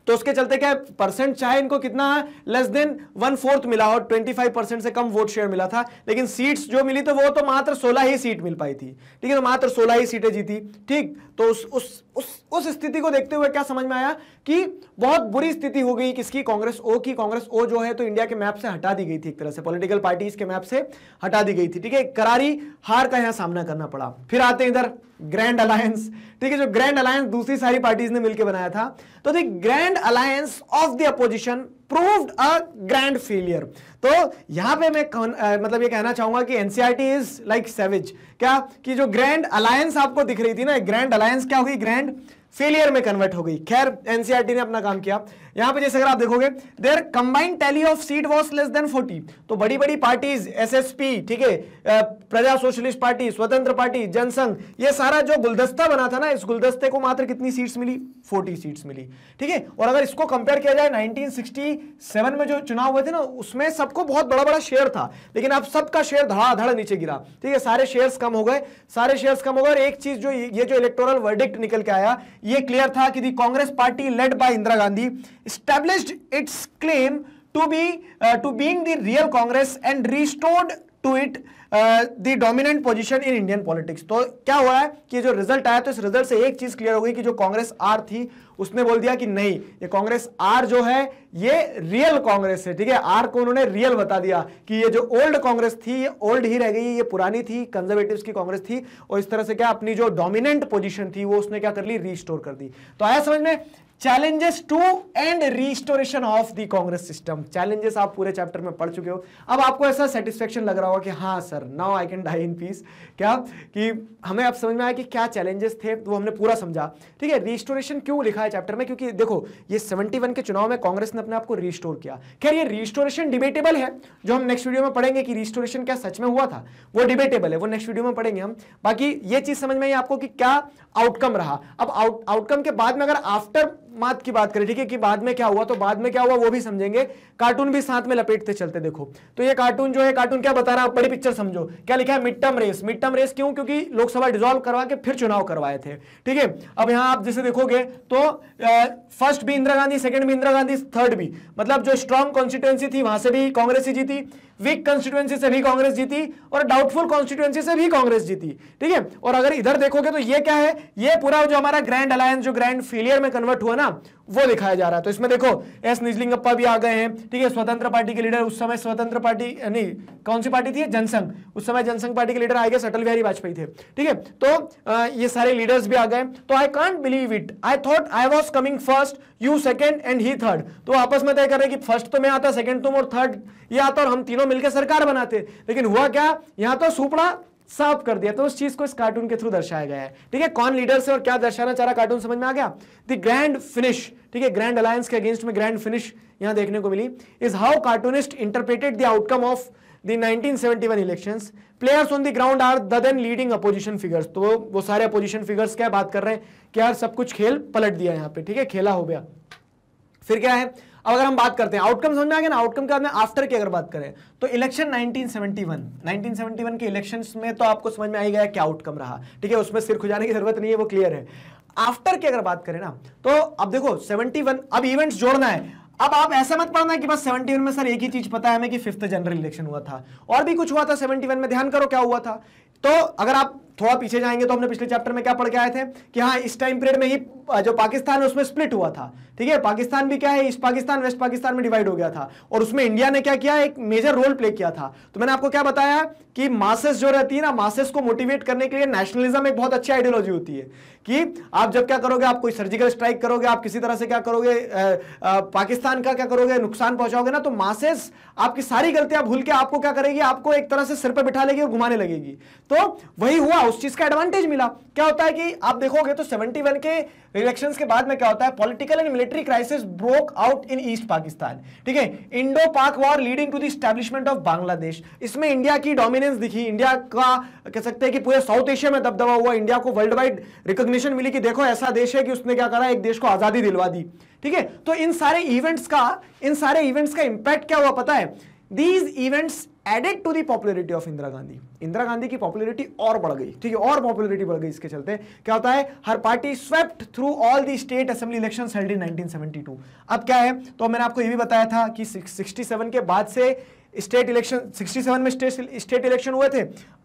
तो उसके चलते क्या परसेंट चाहे इनको कितना है लेस देन वन फोर्थ मिला और 25 परसेंट से कम वोट शेयर मिला था लेकिन सीट्स जो मिली तो वो तो मात्र 16 ही सीट मिल पाई थी ठीक है तो मात्र 16 ही सीटें जीती ठीक तो उस उस उस उस स्थिति को देखते हुए क्या समझ में आया कि बहुत बुरी स्थिति हो गई किसकी कांग्रेस ओ की कांग्रेस ओ जो है तो इंडिया के मैप से हटा दी गई थी एक तरह से पॉलिटिकल पार्टीज के मैप से हटा दी गई थी ठीक है करारी हार का यहां सामना करना पड़ा फिर आते हैं इधर ग्रैंड अलायंस ठीक है जो ग्रैंड अलायंस दूसरी सारी पार्टीज ने मिलकर बनाया था तो grand alliance of the opposition proved a grand failure तो यहां पे मैं कौन, आ, मतलब ये कहना चाहूंगा कि एनसीआरटी इज लाइक सेविज क्या कि जो ग्रैंड अलायंस आपको दिख रही थी ना ग्रैंड अलायंस क्या हुई ग्रैंड फेलियर में कन्वर्ट हो गई खैर एनसीआरटी e ने अपना काम किया यहां पे जैसे अगर आप देखोगे their combined tally of seat was less than forty तो बड़ी बड़ी पार्टीज एसएसपी ठीक है Praja socialist party Swatantra party Jana Sangh ये सारा जो गुलदस्ता बना था ना इस गुलदस्ते को मात्र कितनी सीट्स मिली फोर्टी सीट्स मिली ठीक है और अगर इसको कंपेयर किया जाए 1967 में जो चुनाव हुए थे ना उसमें सबको बहुत बड़ा बड़ा शेयर था लेकिन अब सबका शेयर धड़ाधड़ नीचे गिरा ठीक है सारे शेयर कम हो गए सारे शेयर कम हो गए और एक चीज जो ये जो इलेक्टोरल वर्डिक्ट निकल के आया ये क्लियर था कि the Congress party led by Indira Gandhi established its claim to be uh, to being the real Congress and restored to it the dominant position in Indian politics तो क्या हुआ है कि जो रिजल्ट आया तो इस रिजल्ट से एक चीज क्लियर हो गई कि जो कांग्रेस आर थी उसने बोल दिया कि नहीं ये कांग्रेस आर जो है ये रियल कांग्रेस है ठीक है आर को उन्होंने रियल बता दिया कि ये जो ओल्ड कांग्रेस थी ये ओल्ड ही रह गई ये पुरानी थी कंजर्वेटिव्स की कांग्रेस थी और इस तरह से क्या अपनी जो डोमिनेंट पोजीशन थी वो उसने क्या कर ली रिस्टोर कर दी तो आया समझ में challenges to and restoration of the Congress system challenges आप पूरे चैप्टर में पढ़ चुके हो अब आपको ऐसा सेटिस्फेक्शन लग रहा होगा कि हाँ sir now I can die in peace क्या कि हमें अब समझ में आया कि क्या चैलेंजेस थे वो हमने पूरा समझा ठीक है रिस्टोरेशन क्यों लिखा है चैप्टर में क्योंकि देखो ये सेवेंटी के चुनाव में कांग्रेस ने अपने आप को रिस्टोर किया खैर ये रिस्टोरेशन डिबेटेबल है जो हम नेक्स्ट वीडियो में पढ़ेंगे कि रिस्टोरेशन क्या सच में हुआ था वो डिबेटेबल है वो नेक्स्ट वीडियो में पढ़ेंगे हम बाकी ये चीज समझ में आई आपको कि क्या आउटकम रहा अब आउटकम के बाद में अगर आफ्टर मात की बात करें ठीक है कि बाद में क्या हुआ तो बाद में क्या हुआ वो भी समझेंगे कार्टून भी साथ में लपेटते चलते देखो तो ये कार्टून जो है कार्टून क्या बता रहा है बड़ी पिक्चर समझो क्या लिखा है mid term race mid term race क्यों क्योंकि लोकसभा डिजोल्व करवा के फिर चुनाव करवाए थे ठीक है अब यहां आप जैसे देखोगे तो फर्स्ट भी इंदिरा गांधी सेकंड भी इंदिरा गांधी थर्ड भी मतलब जो स्ट्रांग कॉन्स्टिट्युएंसी थी वहां से भी कांग्रेस ही जीती वीक कॉन्स्टिट्युएंसी से भी कांग्रेस जीती और डाउटफुल कॉन्स्टिट्युएंसी से भी कांग्रेस जीती ठीक है और अगर इधर देखोगे तो ये क्या है ये पूरा जो हमारा ग्रैंड अलायंस जो ग्रैंड फेलियर में कन्वर्ट हुआ ना वो दिखाया जा रहा है तो इसमें देखो एस निजलिंगप्पा भी आ गए हैं ठीक है स्वतंत्र पार्टी के लीडर उस समय स्वतंत्र पार्टी नहीं कौन सी पार्टी थी जनसंघ उस समय जनसंघ पार्टी के लीडर आ गए अटल बिहारी वाजपेयी थे ठीक है तो आ, ये सारे लीडर्स भी आ गए तो I can't believe it I thought I was coming first you second and he third तो आपस में तय कर रहे कि फर्स्ट तो मैं आता सेकेंड तुम और थर्ड ये आता और हम तीनों मिलकर सरकार बनाते लेकिन हुआ क्या यहाँ तो सुपड़ा साफ कर दिया तो उस चीज को इस कार्टून के थ्रू दर्शाया गया है ठीक है कौन लीडर्स है और क्या दर्शाना चाह रहा कार्टून समझ में आ गया द ग्रैंड फिनिश ठीक है ग्रैंड अलायंस के अगेंस्ट में ग्रैंड फिनिश यहां देखने को मिली is how cartoonist interpreted the outcome of the 1971 elections players on the ground are the then leading opposition figures तो वो सारे अपोजिशन फिगर्स क्या बात कर रहे हैं कि यार सब कुछ खेल पलट दिया यहाँ पे ठीक है खेला हो गया फिर क्या है अब अगर हम बात करते हैं आउटकम समझ में आ गया ना आउटकम के बाद में आफ्टर की अगर बात करें तो इलेक्शन 1971 1971 के इलेक्शंस में तो आपको समझ में आ ही गया क्या आउटकम रहा ठीक है उसमें सिर खुजाने की जरूरत नहीं है वो क्लियर है आफ्टर की अगर बात करें ना तो अब देखो 71 अब इवेंट्स जोड़ना है अब आप ऐसा मत पढ़ना कि बस 71 में सर एक ही चीज पता है हमें कि फिफ्थ जनरल इलेक्शन हुआ था और भी कुछ हुआ था 71 में ध्यान करो क्या हुआ था तो अगर आप थोड़ा पीछे जाएंगे तो हमने पिछले चैप्टर में क्या पढ़ के आए थे कि हाँ इस टाइम पीरियड में ही जो पाकिस्तान है उसमें स्प्लिट हुआ था ठीक है पाकिस्तान भी क्या है ईस्ट पाकिस्तान वेस्ट पाकिस्तान में डिवाइड हो गया था और उसमें इंडिया ने क्या किया एक मेजर रोल प्ले किया था तो मैंने आपको क्या बताया कि मासेस जो रहती है ना मासेस को मोटिवेट करने के लिए नेशनलिज्म एक बहुत अच्छी आइडियोलॉजी होती है कि आप जब क्या करोगे आप कोई सर्जिकल स्ट्राइक करोगे आप किसी तरह से क्या करोगे पाकिस्तान का क्या करोगे नुकसान पहुंचाओगे ना तो मासेस आपकी सारी गलतियां भूल के आपको क्या करेगी आपको एक तरह से सिर पर बिठा लेगी और घुमाने लगेगी तो वही हुआ उस चीज का एडवांटेज मिला क्या होता है कि आप देखोगे तो सेवेंटी के इलेक्शन के बाद में क्या होता है political and military crisis broke out in East Pakistan ठीक है Indo Pak war leading to the of Bangladesh इसमें इंडिया की डोमिनेंस दिखी इंडिया का कह सकते हैं कि पूरे साउथ एशिया में दबदबा हुआ इंडिया को वर्ल्ड वाइड रिकॉग्निशन मिली कि देखो ऐसा देश है कि उसने क्या करा एक देश को आजादी दिलवा दी ठीक है तो इन सारे इवेंट्स का इन सारे इवेंट्स का इंपैक्ट क्या हुआ पता है these events added to the popularity of Indira Gandhi Indira Gandhi की पॉपुलरिटी और बढ़ गई ठीक है और पॉपुलरिटी बढ़ गई इसके चलते क्या होता है her party swept through all the state assembly election held in 1972 अब क्या है तो मैंने आपको ये भी बताया था कि 67 के बाद से स्टेट इलेक्शन 67 में स्टेट स्टेट इलेक्शन हुए थे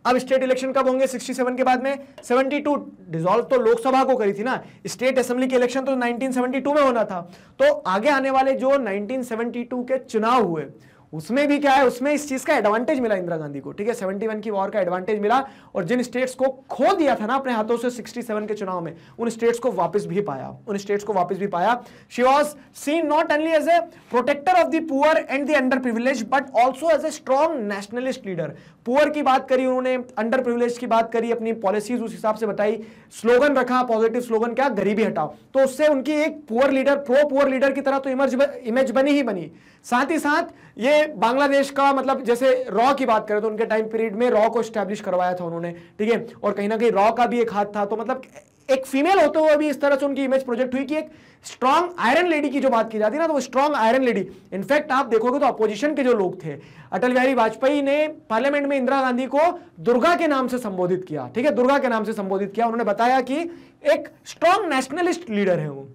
अब स्टेट इलेक्शन कब होंगे 67 के बाद में 72 डिसॉल्व तो लोकसभा को करी थी ना स्टेट असेंबली के इलेक्शन तो 1972 में होना था तो आगे आने वाले जो 1972 के चुनाव हुए उसमें भी क्या है उसमें इस चीज का एडवांटेज मिला इंदिरा गांधी को ठीक है सेवेंटी वन की वॉर का एडवांटेज मिला और जिन स्टेट्स को खो दिया था ना अपने हाथों से सिक्सटी सेवन के चुनाव में उन स्टेट्स को वापस भी पाया उन स्टेट्स को वापस भी पाया she was seen not only as a protector of the poor and the under privilege but also as a strong nationalist leader poor की बात करी उन्होंने अंडर प्रिविलेज की बात करी अपनी पॉलिसीज उस हिसाब से बताई स्लोगन रखा पॉजिटिव स्लोगन क्या गरीबी हटाओ तो उससे उनकी एक poor leader pro poor leader की तरह तो इमेज बनी ही बनी साथ ही साथ ये बांग्लादेश का मतलब जैसे रॉ की बात करें तो उनके टाइम पीरियड में रॉ को स्टैब्लिश करवाया था उन्होंने ठीक है और कहीं ना कहीं रॉ का भी एक हाथ था तो मतलब एक फीमेल होते हुए भी इस तरह से उनकी इमेज प्रोजेक्ट हुई कि एक स्ट्रांग आयरन लेडी की जो बात की जाती है ना तो स्ट्रांग आयरन लेडी इनफैक्ट आप देखोगे तो अपोजिशन के जो लोग थे अटल बिहारी वाजपेयी ने पार्लियामेंट में इंदिरा गांधी को दुर्गा के नाम से संबोधित किया ठीक है दुर्गा के नाम से संबोधित किया उन्होंने बताया कि एक स्ट्रांग नेशनलिस्ट लीडर है वो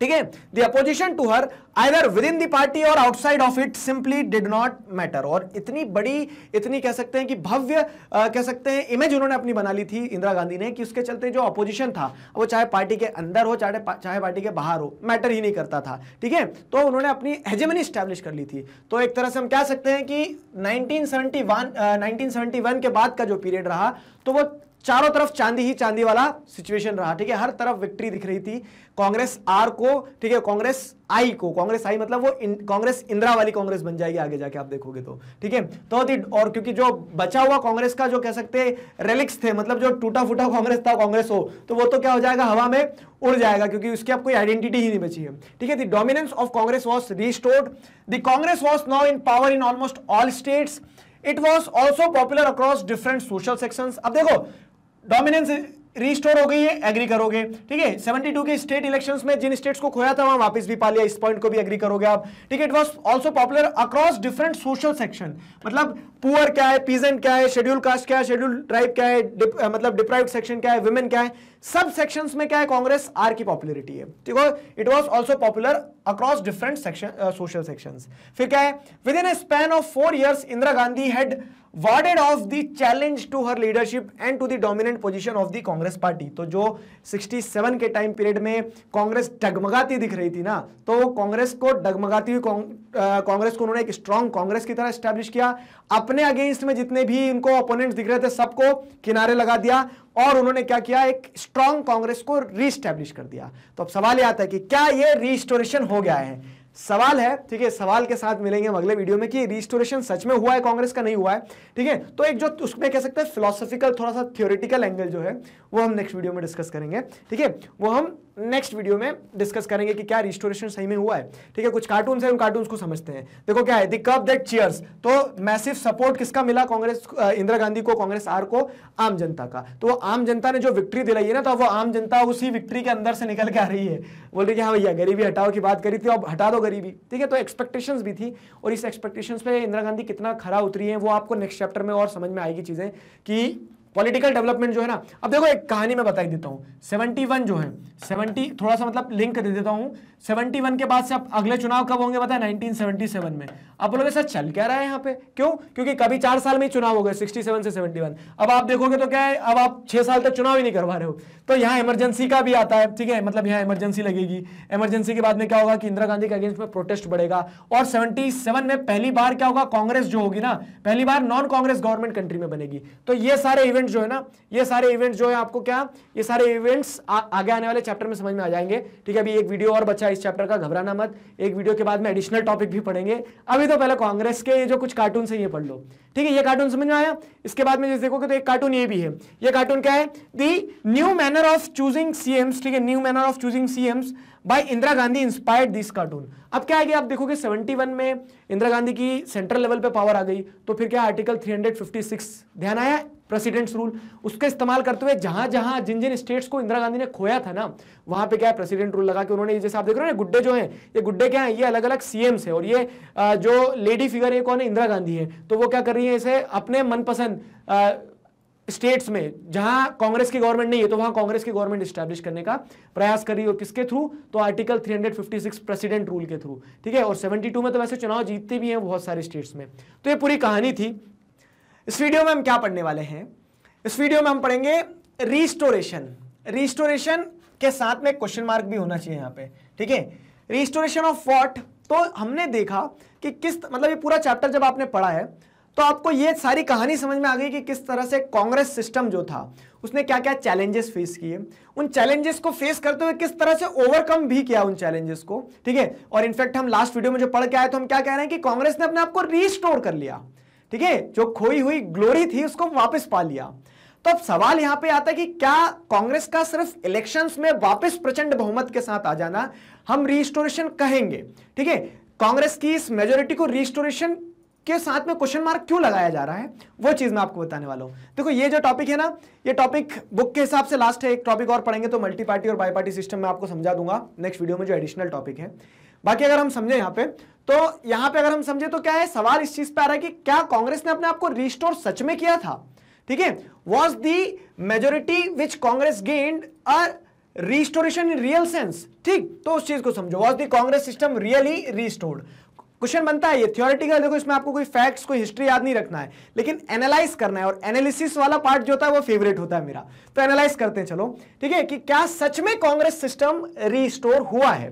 ठीक है the opposition to her either within दार्टी पार्टी और outside of it simply did not matter और इतनी बड़ी इतनी कह सकते हैं कि भव्य आ, कह सकते हैं इमेज उन्होंने अपनी बना ली थी इंदिरा गांधी ने कि उसके चलते जो अपोजिशन था वो चाहे पार्टी के अंदर हो चाहे चाहे पार्टी के बाहर हो मैटर ही नहीं करता था ठीक है तो उन्होंने अपनी हेजमनी स्टैब्लिश कर ली थी तो एक तरह से हम कह सकते हैं कि सेवेंटी वन के बाद का जो पीरियड रहा तो वो चारों तरफ चांदी ही चांदी वाला सिचुएशन रहा ठीक है हर तरफ विक्ट्री दिख रही थी कांग्रेस आर को ठीक है कांग्रेस आई को कांग्रेस आई मतलब वो कांग्रेस इंदिरा वाली कांग्रेस बन जाएगी आगे जाके आप देखोगे तो ठीक है तो और क्योंकि जो बचा हुआ कांग्रेस का जो कह सकते हैं रेलिक्स थे मतलब जो टूटा फूटा कांग्रेस था कांग्रेस हो तो वो तो क्या हो जाएगा हवा में उड़ जाएगा क्योंकि उसकी अब कोई आइडेंटिटी ही नहीं बची है ठीक है dominance of Congress was restored the Congress was now in power in almost all states it was also popular across different social section अब देखो डोमिनेंस रिस्टोर हो गई है एग्री करोगे ठीक है सेवेंटी टू के स्टेट इलेक्शंस में जिन स्टेट्स को खोया था वहां वापस भी पा लिया इस पॉइंट को भी एग्री करोगे आप ठीक है it was also popular across different social section मतलब पुअर क्या है पीजेंट क्या है शेड्यूल कास्ट क्या है शेड्यूल ट्राइब क्या है डिप, मतलब डिप्राइव सेक्शन क्या है वुमेन क्या है सब सेक्शन में क्या है कांग्रेस आर की पॉपुलरिटी है ठीक है it was also popular across different section social section फिर क्या है within a span of four years Indira Gandhi had warded off the challenge to her leadership and to the dominant position of the Congress party तो जो 67 के टाइम पीरियड में कांग्रेस डगमगाती दिख रही थी ना तो कांग्रेस को डगमगाती हुई कांग्रेस को उन्होंने एक स्ट्रांग कांग्रेस की तरह स्टैब्लिश किया अपने अगेंस्ट में जितने भी इनको ओपोनेंट दिख रहे थे सबको किनारे लगा दिया और उन्होंने क्या किया एक स्ट्रांग कांग्रेस को रीस्टैब्लिश कर दिया तो अब सवाल यह आता है कि क्या यह रीस्टोरेशन हो गया है सवाल है ठीक है सवाल के साथ मिलेंगे हम अगले वीडियो में कि रिस्टोरेशन सच में हुआ है कांग्रेस का नहीं हुआ है ठीक है तो एक जो उसमें कह सकते हैं फिलोसॉफिकल थोड़ा सा थियोरिटिकल एंगल जो है वो हम नेक्स्ट वीडियो में डिस्कस करेंगे ठीक है वो हम नेक्स्ट वीडियो में डिस्कस करेंगे कि क्या रिस्टोरेशन सही में हुआ है ठीक है कुछ कार्टून है उन कार्टून को समझते हैं देखो क्या है दी कप दैट चेयर्स तो मैसिव सपोर्ट किसका मिला कांग्रेस इंदिरा गांधी को कांग्रेस आर को आम जनता का तो वो आम जनता ने जो विक्ट्री दिलाई है ना तो वो आम जनता उसी विक्ट्री के अंदर से निकल के आ रही है बोल रही है हाँ भैया गरीबी हटाओ की बात करी थी अब हटा दो गरीबी ठीक है तो एक्सपेक्टेशन भी थी और इस एक्सपेक्टेशन पर इंदिरा गांधी कितना खरा उतरी है वो आपको नेक्स्ट चैप्टर में और समझ में आएगी चीज़ें कि पॉलिटिकल डेवलपमेंट जो है ना अब देखो एक कहानी मैं बताई देता हूँ सेवेंटी जो है सेवेंटी थोड़ा सा मतलब लिंक दे देता हूँ सेवेंटी वन के बाद से आप अगले चुनाव कब होंगे बताए सेवन में आप बोलोगे सर चल क्या रहा है यहाँ पे क्यों क्योंकि कभी चार साल में ही चुनाव हो गए सेवन से वन अब आप देखोगे तो क्या है अब आप छह साल तक चुनाव ही नहीं करवा रहे हो तो यहाँ इमरजेंसी का भी आता है ठीक है मतलब यहाँ इमरजेंसी लगेगी इमरजेंसी के बाद में क्या होगा कि इंदिरा गांधी के अगेंस्ट में प्रोटेस्ट बढ़ेगा और सेवेंटी में पहली बार क्या होगा कांग्रेस जो होगी ना पहली बार नॉन कांग्रेस गवर्नमेंट कंट्री में बनेगी तो ये सारे इवेंट जो है ना ये सारे इवेंट जो है आपको क्या ये सारे इवेंट्स आगे आने वाले चैप्टर में समझ में आ जाएंगे ठीक है अभी एक वीडियो और बच्चा पूछा इस चैप्टर का घबराना मत एक वीडियो के बाद में एडिशनल टॉपिक भी पढ़ेंगे अभी तो पहले कांग्रेस के जो कुछ कार्टून है ये पढ़ लो ठीक है ये कार्टून समझ में आया इसके बाद में जैसे देखोगे तो एक कार्टून ये भी है ये कार्टून क्या है the new manner of choosing CMs ठीक है new manner of choosing CMs by Indira Gandhi inspired this cartoon अब क्या आएगी आप देखोगे 71 में इंदिरा गांधी की सेंट्रल लेवल पे पावर आ गई तो फिर क्या आर्टिकल 356 ध्यान आया प्रेसिडेंट्स रूल उसका इस्तेमाल करते हुए जहां जहां जिन जिन स्टेट्स को इंदिरा गांधी ने खोया था ना वहां पे क्या है प्रेसिडेंट रूल लगा के उन्होंने जैसे आप देख रहे हो ना गुड्डे जो हैं ये गुड्डे क्या हैं ये अलग अलग सीएम्स है और ये जो लेडी फिगर है कौन है इंदिरा गांधी है तो वो क्या कर रही है इसे अपने मनपसंद स्टेट्स में जहां कांग्रेस की गवर्नमेंट नहीं है तो वहां कांग्रेस की गवर्नमेंट स्टैब्लिश करने का प्रयास कर रही है किसके थ्रू तो आर्टिकल 356 प्रेसिडेंट रूल के थ्रू ठीक है और 72 में तो वैसे चुनाव जीतते भी हैं बहुत सारे स्टेट्स में तो ये पूरी कहानी थी इस वीडियो में हम क्या पढ़ने वाले हैं इस वीडियो में हम पढ़ेंगे रिस्टोरेशन रिस्टोरेशन के साथ में क्वेश्चन मार्क भी होना चाहिए यहाँ पे ठीक है रिस्टोरेशन ऑफ वॉट तो हमने देखा कि किस मतलब ये पूरा चैप्टर जब आपने पढ़ा है तो आपको ये सारी कहानी समझ में आ गई कि किस तरह से कांग्रेस सिस्टम जो था उसने क्या क्या चैलेंजेस फेस किए उन चैलेंजेस को फेस करते हुए किस तरह से ओवरकम भी किया उन चैलेंजेस को ठीक है और इनफैक्ट हम लास्ट वीडियो में जो पढ़ के आए तो हम क्या कह रहे हैं कि कांग्रेस ने अपने आप को रिस्टोर कर लिया ठीक है जो खोई हुई ग्लोरी थी उसको वापस पा लिया तो अब सवाल यहां पे आता है कि क्या कांग्रेस का सिर्फ इलेक्शंस में वापस प्रचंड बहुमत के साथ आ जाना हम रिस्टोरेशन कहेंगे ठीक है कांग्रेस की इस मेजोरिटी को रिस्टोरेशन के साथ में क्वेश्चन मार्क क्यों लगाया जा रहा है वो चीज मैं आपको बताने वाला हूं देखो ये जो टॉपिक है ना ये टॉपिक बुक के हिसाब से लास्ट है एक टॉपिक और पढ़ेंगे तो मल्टी पार्टी और बाई पार्टी सिस्टम में आपको समझा दूंगा नेक्स्ट वीडियो में जो एडिशनल टॉपिक है बाकी अगर हम समझे यहाँ पे तो यहां पे अगर हम समझे तो क्या है सवाल इस चीज पे आ रहा है कि क्या कांग्रेस ने अपने आप को रिस्टोर सच में किया था ठीक है was the majority which Congress gained a restoration in real sense ठीक तो उस चीज को समझो was the Congress system really restored question बनता है ये थियोरिटिकल देखो इसमें आपको कोई फैक्ट्स कोई हिस्ट्री याद नहीं रखना है लेकिन एनालाइज करना है और एनालिसिस वाला पार्ट जो होता है वो फेवरेट होता है मेरा तो एनालाइज करते हैं चलो ठीक है कि क्या सच में कांग्रेस सिस्टम रिस्टोर हुआ है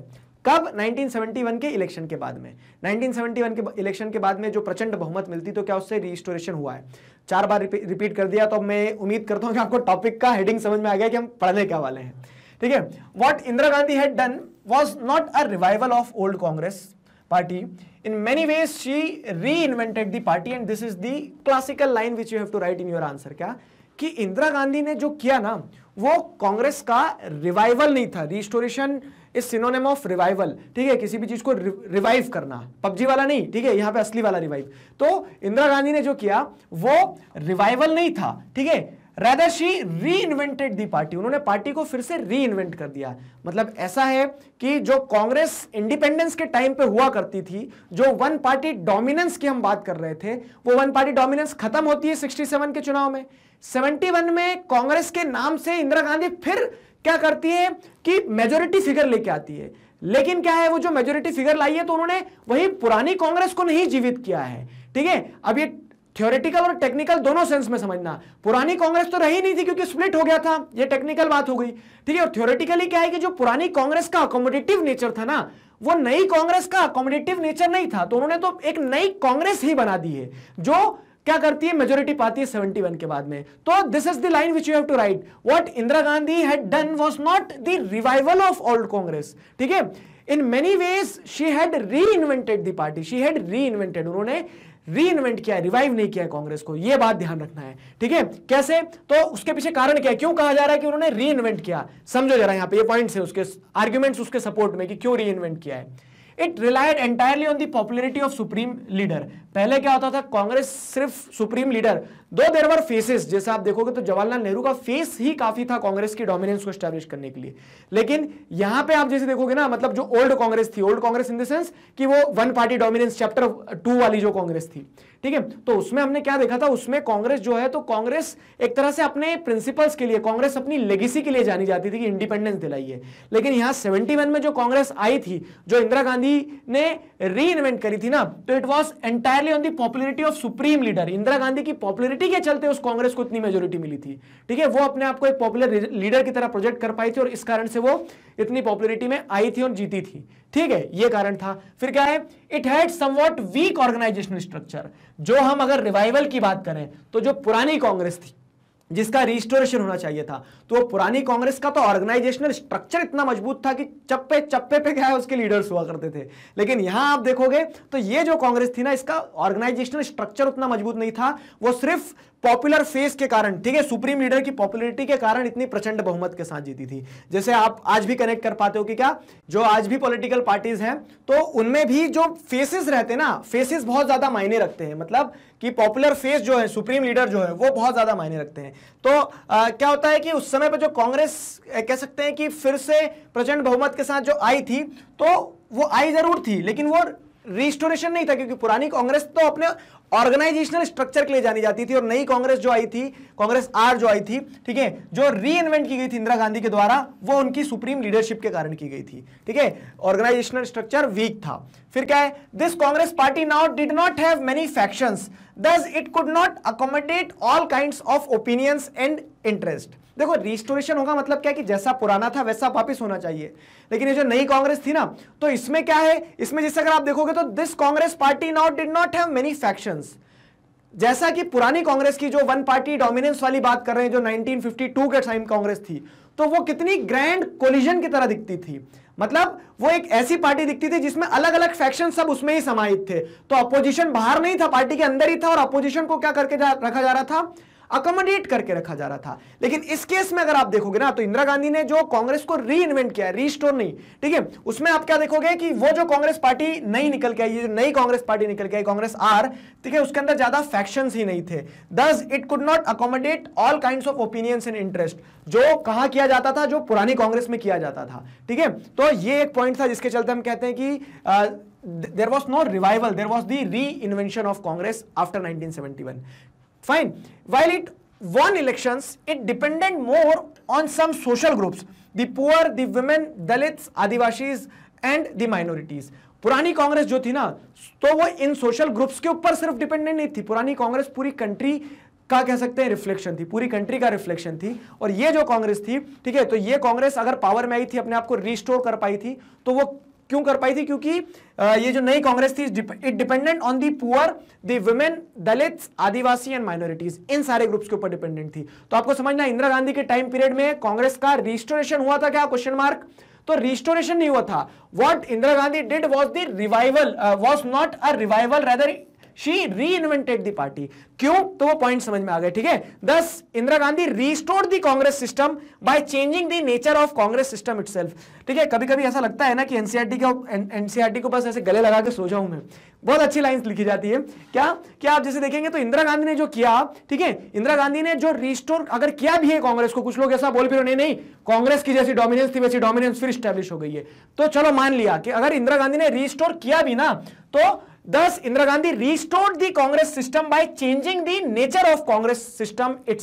कब 1971 के इलेक्शन के बाद में 1971 के इलेक्शन के बाद में जो प्रचंड बहुमत मिलती तो क्या उससे रिस्टोरेशन हुआ है चार बार रिपी, रिपीट कर दिया तो मैं उम्मीद करता हूं कि आपको टॉपिक का हेडिंग समझ में आ गया कि हम पढ़ने क्या वाले हैं ठीक है what Indira Gandhi had done was not a revival of old Congress party in many ways she reinvented the party and this is the classical line which you have to write in your answer क्या कि इंदिरा गांधी ने जो किया ना वो कांग्रेस का रिवाइवल नहीं था रिस्टोरेशन इस सिनोनेम ऑफ रिवाइवल ठीक है किसी भी चीज को रिवाइव करना पबजी वाला नहीं ठीक है यहां पे असली वाला रिवाइव तो इंदिरा गांधी ने जो किया वो रिवाइवल नहीं था ठीक है rather she reinvented the party उन्होंने पार्टी को फिर से री इन्वेंट कर दिया मतलब ऐसा है कि जो कांग्रेस इंडिपेंडेंस के टाइम पे हुआ करती थी जो वन पार्टी डोमिनेंस की हम बात कर रहे थे वो वन पार्टी डोमिनेंस खत्म होती है 67 के चुनाव में 71 में कांग्रेस के नाम से इंदिरा गांधी फिर क्या करती है कि मेजोरिटी फिगर लेके आती है लेकिन क्या है वो जो मेजोरिटी फिगर लाई है तो उन्होंने वही पुरानी कांग्रेस को नहीं जीवित किया है ठीक है अब ये थियोरिटिकल और टेक्निकल दोनों सेंस में समझना पुरानी कांग्रेस तो रही नहीं थी क्योंकि स्प्लिट हो गया था ये टेक्निकल बात हो गई ठीक है और थ्योरेटिकली क्या है कि जो पुरानी कांग्रेस का अकोमोडेटिव नेचर था ना वो नई कांग्रेस का अकोमोडेटिव नेचर नहीं था तो उन्होंने तो एक नई कांग्रेस ही बना दी है जो क्या करती है मेजोरिटी पाती है सेवेंटी वन के बाद में तो this is the line which you have to write what Indira Gandhi had done was not the revival of old Congress ठीक है in many ways she had reinvented the party she had reinvented उन्होंने री इन्वेंट किया रिवाइव नहीं किया कांग्रेस को यह बात ध्यान रखना है ठीक है कैसे तो उसके पीछे कारण क्या है क्यों कहा जा रहा है कि उन्होंने री इन्वेंट किया समझो है यहां पे ये पॉइंट्स है उसके आर्ग्यूमेंट्स उसके सपोर्ट में कि क्यों री इन्वेंट किया है it relied entirely on the popularity of supreme leader पहले क्या होता था कांग्रेस सिर्फ सुप्रीम लीडर दो देर वर फेसेस जैसे आप देखोगे तो जवाहरलाल नेहरू का फेस ही काफी था कांग्रेस की डोमिनेंस को स्टैब्लिश करने के लिए लेकिन यहां पे आप जैसे देखोगे ना मतलब जो ओल्ड कांग्रेस थी old Congress in the sense कि वो one party dominance chapter two वाली जो कांग्रेस थी ठीक है तो उसमें हमने क्या देखा था उसमें कांग्रेस जो है तो कांग्रेस एक तरह से अपने प्रिंसिपल्स के लिए कांग्रेस अपनी लेगेसी के लिए जानी जाती थी कि इंडिपेंडेंस दिलाई है लेकिन यहां सेवेंटी में जो कांग्रेस आई थी जो इंदिरा गांधी ने री करी थी ना तो it was entirely on the popularity of supreme leader Indira Gandhi की पॉपुलरिटी पॉपुलैरिटी के चलते उस कांग्रेस को इतनी मेजोरिटी मिली थी ठीक है वो अपने आप को एक पॉपुलर लीडर की तरह प्रोजेक्ट कर पाई थी और इस कारण से वो इतनी पॉपुलरिटी में आई थी और जीती थी ठीक है ये कारण था फिर क्या है it had somewhat weak organisation structure जो हम अगर रिवाइवल की बात करें तो जो पुरानी कांग्रेस थी जिसका रिस्टोरेशन होना चाहिए था तो पुरानी कांग्रेस का तो ऑर्गेनाइजेशनल स्ट्रक्चर इतना मजबूत था कि चप्पे चप्पे पे क्या है उसके लीडर्स हुआ करते थे लेकिन यहां आप देखोगे तो ये जो कांग्रेस थी ना इसका ऑर्गेनाइजेशनल स्ट्रक्चर उतना मजबूत नहीं था वो सिर्फ पॉपुलर फेस के कारण ठीक है सुप्रीम लीडर की पॉपुलरिटी के कारण इतनी प्रचंड बहुमत के साथ जीती थी जैसे आप आज भी कनेक्ट कर पाते हो कि क्या जो आज भी पॉलिटिकल पार्टीज हैं तो उनमें भी जो फेसेस रहते हैं ना फेसेस बहुत ज्यादा मायने रखते हैं मतलब कि पॉपुलर फेस जो है सुप्रीम लीडर जो है वो बहुत ज्यादा मायने रखते हैं तो आ, क्या होता है कि उस समय पर जो कांग्रेस कह सकते हैं कि फिर से प्रचंड बहुमत के साथ जो आई थी तो वो आई जरूर थी लेकिन वो रिस्टोरेशन नहीं था क्योंकि पुरानी कांग्रेस तो अपने ऑर्गेनाइजेशनल स्ट्रक्चर के लिए जानी जाती थी और नई कांग्रेस जो आई थी कांग्रेस आर जो आई थी ठीक है जो री इन्वेंट की गई थी इंदिरा गांधी के द्वारा वो उनकी सुप्रीम लीडरशिप के कारण की गई थी ठीक है ऑर्गेनाइजेशनल स्ट्रक्चर वीक था फिर क्या है this Congress party now did not have many factions thus it could not accommodate all kind of opinions and interest देखो रिस्टोरेशन होगा मतलब क्या कि जैसा पुराना था वैसा वापस होना चाहिए लेकिन ये जो नई कांग्रेस थी ना तो इसमें क्या है इसमें जैसे अगर आप देखोगे तो this Congress party now did not have many faction जैसा कि पुरानी कांग्रेस की जो वन पार्टी डोमिनेंस वाली बात कर रहे हैं जो 1952 के टाइम कांग्रेस थी तो वो कितनी ग्रैंड कोलिजन की तरह दिखती थी मतलब वो एक ऐसी पार्टी दिखती थी जिसमें अलग अलग फैक्शन सब उसमें ही समाहित थे तो अपोजिशन बाहर नहीं था पार्टी के अंदर ही था और अपोजिशन को क्या करके जा, रखा जा रहा था अकोमोडेट करके रखा जा रहा था लेकिन इस केस में अगर आप देखोगे ना तो इंदिरा गांधी ने जो कांग्रेस को री इन्वेंट किया है रीस्टोर नहीं ठीक है उसमें आप क्या देखोगे कि वो जो कांग्रेस पार्टी नई निकल के आई जो नई कांग्रेस पार्टी निकल के आई कांग्रेस आर ठीक है उसके अंदर ज्यादा फैक्शन ही नहीं थे thus it could not accommodate all kind of opinions and interest जो कहा किया जाता था जो पुरानी कांग्रेस में किया जाता था ठीक है तो ये एक पॉइंट था जिसके चलते हम कहते हैं कि uh, there was no revival there was the reinvention of congress after 1971 fine while it won election it depended more on some social groups the poor the women Dalit adivasis and the minorities पुरानी कांग्रेस जो थी ना तो वो इन सोशल ग्रुप्स के ऊपर सिर्फ डिपेंडेंट नहीं थी पुरानी कांग्रेस पूरी कंट्री का कह सकते हैं रिफ्लेक्शन थी पूरी कंट्री का रिफ्लेक्शन थी और ये जो कांग्रेस थी ठीक है तो ये कांग्रेस अगर पावर में आई थी अपने आप को रिस्टोर कर पाई थी तो वो क्यों कर पाई थी क्योंकि ये जो नई कांग्रेस थी it depended on the poor the women Dalit Adivasi and minorities इन सारे ग्रुप्स के ऊपर डिपेंडेंट थी तो आपको समझना इंदिरा गांधी के टाइम पीरियड में कांग्रेस का रिस्टोरेशन हुआ था क्या क्वेश्चन मार्क तो रिस्टोरेशन नहीं हुआ था what Indira Gandhi did was the revival was not a revival rather she reinvented the party क्यों तो वो पॉइंट समझ में आ गए ठीक है thus Indira Gandhi restore the Congress system by changing the nature of Congress system it ठीक है कभी कभी ऐसा लगता है ना कि एनसीआरटी का एनसीआरटी को बस ऐसे गले लगा के सो जाऊं मैं बहुत अच्छी लाइन लिखी जाती है क्या क्या आप जैसे देखेंगे तो इंदिरा गांधी ने जो किया ठीक है इंदिरा गांधी ने जो रिस्टोर अगर किया भी है कांग्रेस को कुछ लोग ऐसा बोल भी रहे नहीं नहीं कांग्रेस की जैसी डोमिनेंस थी वैसी डोमिनेंस फिर स्टैब्लिश हो गई है तो चलो मान लिया कि अगर इंदिरा गांधी ने रिस्टोर किया भी ना तो thus Indira Gandhi restore the Congress system by changing the nature of Congress system it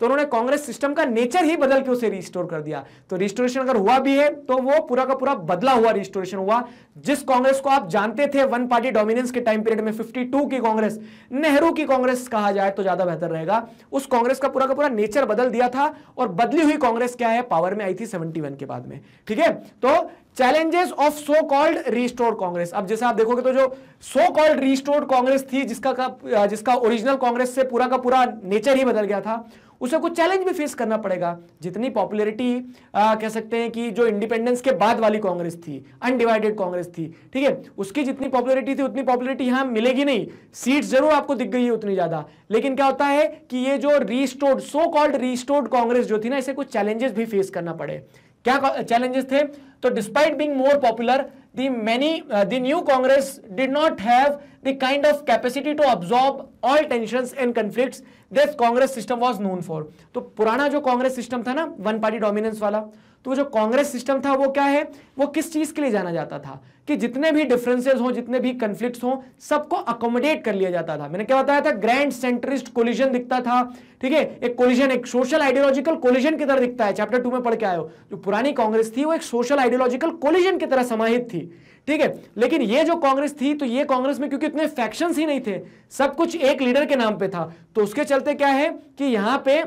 तो उन्होंने कांग्रेस सिस्टम का नेचर ही बदल के उसे रिस्टोर कर दिया तो रिस्टोरेशन अगर हुआ भी है तो वो पूरा का पूरा बदला हुआ रिस्टोरेशन हुआ जिस कांग्रेस को आप जानते थे वन पार्टी डोमिनेंस के टाइम पीरियड में 52 की कांग्रेस नेहरू की कांग्रेस कहा जाए तो ज्यादा बेहतर रहेगा उस कांग्रेस का पूरा का पूरा नेचर बदल दिया था और बदली हुई कांग्रेस क्या है पावर में आई थी सेवेंटी के बाद में ठीक है तो challenges of so called restored Congress अब जैसे आप देखोगे तो जो सो कॉल्ड रिस्टोर्ड कांग्रेस थी जिसका का, जिसका ओरिजिनल कांग्रेस से पूरा का पूरा नेचर ही बदल गया था उसे कुछ चैलेंज भी फेस करना पड़ेगा जितनी पॉपुलैरिटी कह सकते हैं कि जो इंडिपेंडेंस के बाद वाली कांग्रेस थी अनडिवाइडेड कांग्रेस थी ठीक है उसकी जितनी पॉपुलैरिटी थी उतनी पॉपुलैरिटी यहां मिलेगी नहीं सीट जरूर आपको दिख गई है उतनी ज़्यादा लेकिन क्या होता है कि ये जो restored so called restored Congress जो थी ना इसे कुछ चैलेंजेस भी फेस करना पड़े क्या चैलेंजेस थे तो despite being more popular the many the new Congress did not have the kind of capacity to absorb all tension and conflict this Congress system was known for तो पुराना जो कांग्रेस सिस्टम था ना वन पार्टी डोमिनेंस वाला तो जो कांग्रेस सिस्टम था वो क्या है वो किस चीज के लिए जाना जाता था कि जितने भी डिफरेंसेस हो जितने भी कंफ्लिक्ट हो सबको अकोमोडेट कर लिया जाता था मैंने क्या बताया था ग्रैंड सेंट्रिस्ट कोलिजन दिखता था ठीक है एक कोलिजन एक सोशल आइडियोलॉजिकल कोलिजन की तरह दिखता है चैप्टर टू में पढ़ के आयो जो पुरानी कांग्रेस थी वो एक सोशल आइडियोलॉजिकल कोलिजन की तरह समाहित थी ठीक है लेकिन ये जो कांग्रेस थी तो ये कांग्रेस में क्योंकि इतने फैक्शंस ही नहीं थे सब कुछ एक लीडर के नाम पे था तो उसके चलते क्या है कि यहां पे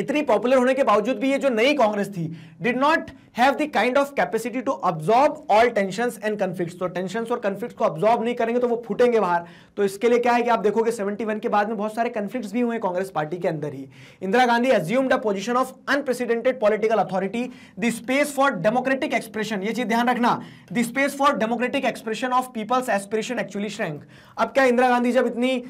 इतनी पॉपुलर होने के बावजूद भी ये जो नई कांग्रेस थी did not have the kind of capacity to absorb all tension and conflict तो टेंशन और कन्फ्लिक्ट को अब्जॉर्ब नहीं करेंगे तो वो फूटेंगे बाहर तो इसके लिए क्या है कि आप देखोगे 71 के बाद में बहुत सारे कन्फ्लिक्ट भी हुए कांग्रेस पार्टी के अंदर ही Indira Gandhi assumed a position of unprecedented political authority the space for democratic expression ये चीज ध्यान रखना the space for democratic expression of people's aspiration actually shrank अब क्या इंदिरा गांधी जब इतनी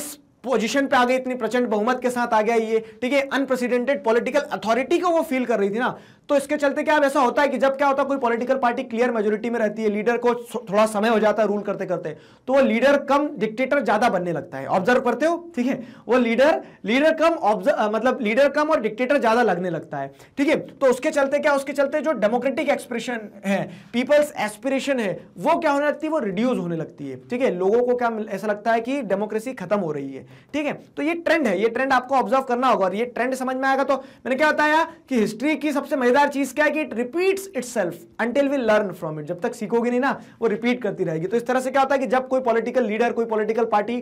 इस पोजीशन पे आ गए इतनी प्रचंड बहुमत के साथ आ गया ये ठीक है अनप्रेसिडेंटेड पॉलिटिकल अथॉरिटी को वो फील कर रही थी ना तो इसके चलते क्या ऐसा होता है कि जब क्या होता है कोई पॉलिटिकल पार्टी क्लियर मेजोरिटी में रहती है लीडर को थोड़ा समय हो जाता है रूल करते करते तो वो लीडर कम डिक्टेटर ज्यादा बनने लगता है ऑब्जर्व करते हो ठीक है वो लीडर लीडर कम ऑब्जर्व मतलब लीडर कम और डिक्टेटर ज्यादा लगने लगता है ठीक है तो उसके चलते क्या उसके चलते जो डेमोक्रेटिक एक्सप्रेशन है पीपल्स एस्पिरेशन है वो क्या होने लगती है वो रिड्यूज होने लगती है ठीक है लोगों को क्या ऐसा लगता है कि डेमोक्रेसी खत्म हो रही है ठीक है तो ये ट्रेंड है ये ट्रेंड आपको ऑब्जर्व करना होगा और ये ट्रेंड समझ में आएगा तो मैंने क्या बताया कि हिस्ट्री की सबसे मजेदार चीज क्या है कि it repeats self until we learn from it जब तक सीखोगे नहीं ना वो रिपीट करती रहेगी तो इस तरह से क्या होता है कि जब कोई पॉलिटिकल लीडर कोई पॉलिटिकल पार्टी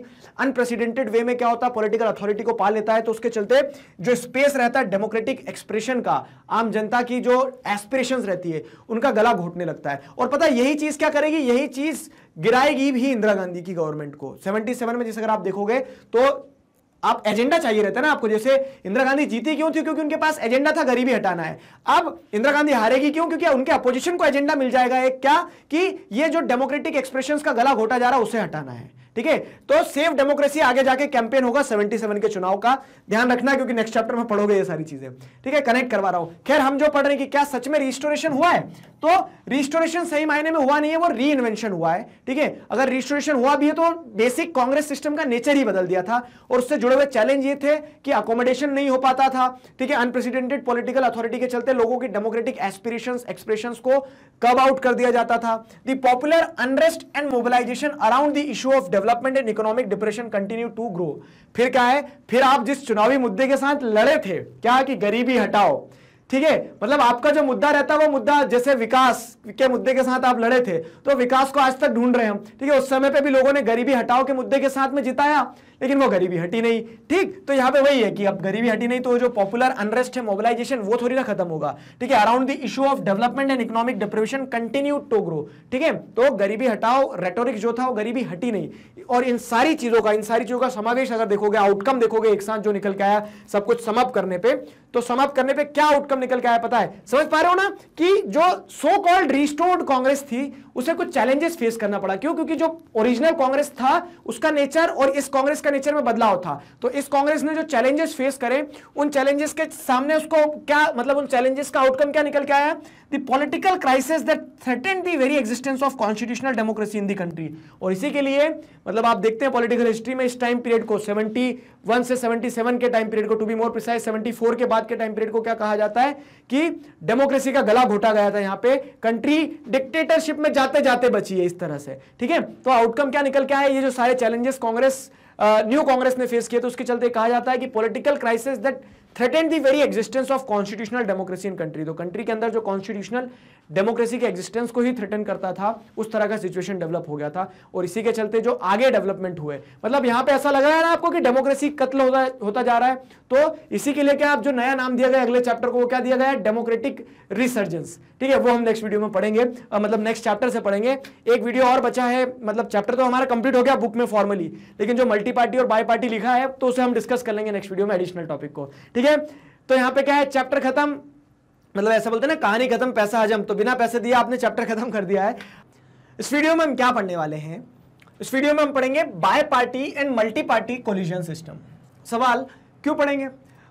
अनप्रेसिडेंटेड वे में क्या होता है पॉलिटिकल अथॉरिटी को पा लेता है तो उसके चलते जो स्पेस रहता है डेमोक्रेटिक एक्सप्रेशन का आम जनता की जो एस्पिरेशन रहती है उनका गला घोटने लगता है और पता है यही चीज क्या करेगी यही चीज गिराएगी भी इंदिरा गांधी की गवर्नमेंट को 77 में जैसे अगर आप देखोगे तो आप एजेंडा चाहिए रहता है ना आपको जैसे इंदिरा गांधी जीती क्यों थी क्योंकि उनके पास एजेंडा था गरीबी हटाना है अब इंदिरा गांधी हारेगी क्यों क्योंकि उनके अपोजिशन को एजेंडा मिल जाएगा एक क्या कि ये जो डेमोक्रेटिक एक्सप्रेशन का गला घोटा जा रहा है उसे हटाना है ठीक है तो सेव डेमोक्रेसी आगे जाके कैंपेन होगा 77 के चुनाव का ध्यान रखना क्योंकि नेक्स्ट चैप्टर में पढ़ोगे ये सारी चीजें ठीक है कनेक्ट करवा रहा हूं खैर हम जो पढ़ रहे हैं कि क्या सच में रिस्टोरेशन हुआ है तो रिस्टोरेशन सही मायने में हुआ नहीं है वो री इन्वेंशन हुआ है ठीक है अगर रिस्टोरेशन हुआ भी है तो बेसिक कांग्रेस सिस्टम का नेचर ही बदल दिया था और उससे जुड़े हुए चैलेंज ये थे कि अकोमोडेशन नहीं हो पाता था ठीक है अनप्रेसिडेंटेड पॉलिटिकल अथॉरिटी के चलते लोगों की डेमोक्रेटिक एस्पिरेशन एक्सप्रेशन को कब आउट कर दिया जाता था the popular unrest and mobilisation around the issue of development and economic depression continue to grow फिर क्या है फिर आप जिस चुनावी मुद्दे के साथ लड़े थे क्या कि गरीबी हटाओ ठीक है मतलब आपका जो मुद्दा रहता है वो मुद्दा जैसे विकास के मुद्दे के साथ आप लड़े थे तो विकास को आज तक ढूंढ रहे हम ठीक है उस समय पे भी लोगों ने गरीबी हटाओ के मुद्दे के साथ में जिताया लेकिन वो गरीबी हटी नहीं ठीक तो यहाँ पे वही है कि अब गरीबी हटी नहीं तो जो पॉपुलर अनरेस्ट है मोबिलाइजेशन वो थोड़ी ना खत्म होगा ठीक है around the issue of development and economic depression continue to grow ठीक है तो गरीबी हटाओ रेटोरिक जो था वो गरीबी हटी नहीं और इन सारी चीजों का इन सारी चीजों का समावेश अगर देखोगे आउटकम देखोगे एक साथ जो निकल के आया सब कुछ समाप्त करने पर तो समाप्त करने पर क्या आउटकम निकल के आया पता है समझ पा रहे हो ना कि जो सो कॉल्ड रिस्टोर्ड कांग्रेस थी उसे कुछ चैलेंजेस फेस करना पड़ा क्यों क्योंकि जो ओरिजिनल कांग्रेस था उसका नेचर और इस कांग्रेस का नेचर में बदलाव था तो इस कांग्रेस ने जो चैलेंजेस फेस करे उन चैलेंजेस के सामने उसको क्या मतलब उन चैलेंजेस का आउटकम क्या निकल के आया the political crisis that threaten the very existence of constitutional democracy in the country और इसी के लिए मतलब आप देखते हैं पॉलिटिकल हिस्ट्री में इस टाइम पीरियड को सेवेंटी वन से सेवन के टाइम पीरियड को to be more precise four के बाद के टाइम पीरियड को क्या कहा जाता है कि डेमोक्रेसी का गला घोटा गया था यहाँ पे कंट्री डिक्टेटरशिप में जाते जाते बची है इस तरह से ठीक है तो आउटकम क्या निकल के आए ये जो सारे चैलेंजेस कांग्रेस न्यू कांग्रेस ने फेस किए तो उसके चलते कहा जाता है कि political crisis that threaten the very existence of constitutional democracy in country तो कंट्री के अंदर जो कॉन्स्टिट्यूशनल डेमोक्रेसी के एग्जिस्टेंस को ही थ्रेटन करता था उस तरह का सिचुएशन डेवलप हो गया था और इसी के चलते जो आगे डेवलपमेंट हुए मतलब यहां पे ऐसा रहा है ना आपको कि डेमोक्रेसी कत्ल होता होता जा रहा है तो इसी के लिए क्या आप जो नया नाम दिया गया अगले चैप्टर को वो क्या दिया गया डेमोक्रेटिक रिसर्जेंस ठीक है वो हम नेक्स्ट वीडियो में पढ़ेंगे आ, मतलब नेक्स्ट चैप्टर से पढ़ेंगे एक वीडियो और बचा है मतलब चैप्टर तो हमारा कंप्लीट हो गया बुक में फॉर्मली लेकिन जो मल्टी पार्टी और बाय पार्टी लिखा है तो उसे हम डिस्कस कर लेंगे नेक्स्ट वीडियो में एडिशनल टॉपिक को ठीक ठीक है तो यहां पे क्या है चैप्टर खत्म मतलब ऐसा बोलते हैं ना कहानी खत्म पैसा हजम तो बिना पैसे दिए आपने चैप्टर खत्म कर दिया है इस वीडियो में हम क्या पढ़ने वाले हैं इस वीडियो में हम पढ़ेंगे bi party and multi party coalition system सवाल क्यों पढ़ेंगे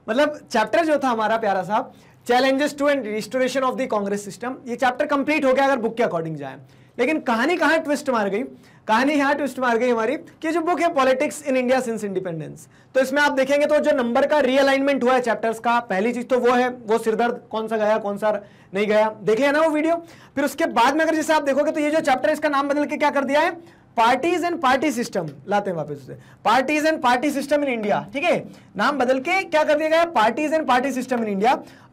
मतलब चैप्टर जो था हमारा प्यारा साहब challenges to and restoration of the Congress system ये चैप्टर कंप्लीट हो गया अगर बुक के अकॉर्डिंग जाए लेकिन कहानी कहाँ ट्विस्ट मार गई कहानी यहाँ ट्विस्ट मार गई हमारी कि जो बुक है politics in India since independence तो इसमें आप देखेंगे तो जो नंबर का रीअलाइनमेंट हुआ है चैप्टर्स का पहली चीज तो वो है वो सिरदर्द कौन सा गया कौन सा नहीं गया देखे है ना वो वीडियो फिर उसके बाद में अगर जैसे आप देखोगे तो ये जो चैप्टर इसका नाम बदल के क्या कर दिया है पार्टीज एंड पार्टी सिस्टम लाते हैं वापस उसे parties and party system in India ठीक है नाम बदल के क्या कर दिया गया parties and party system in India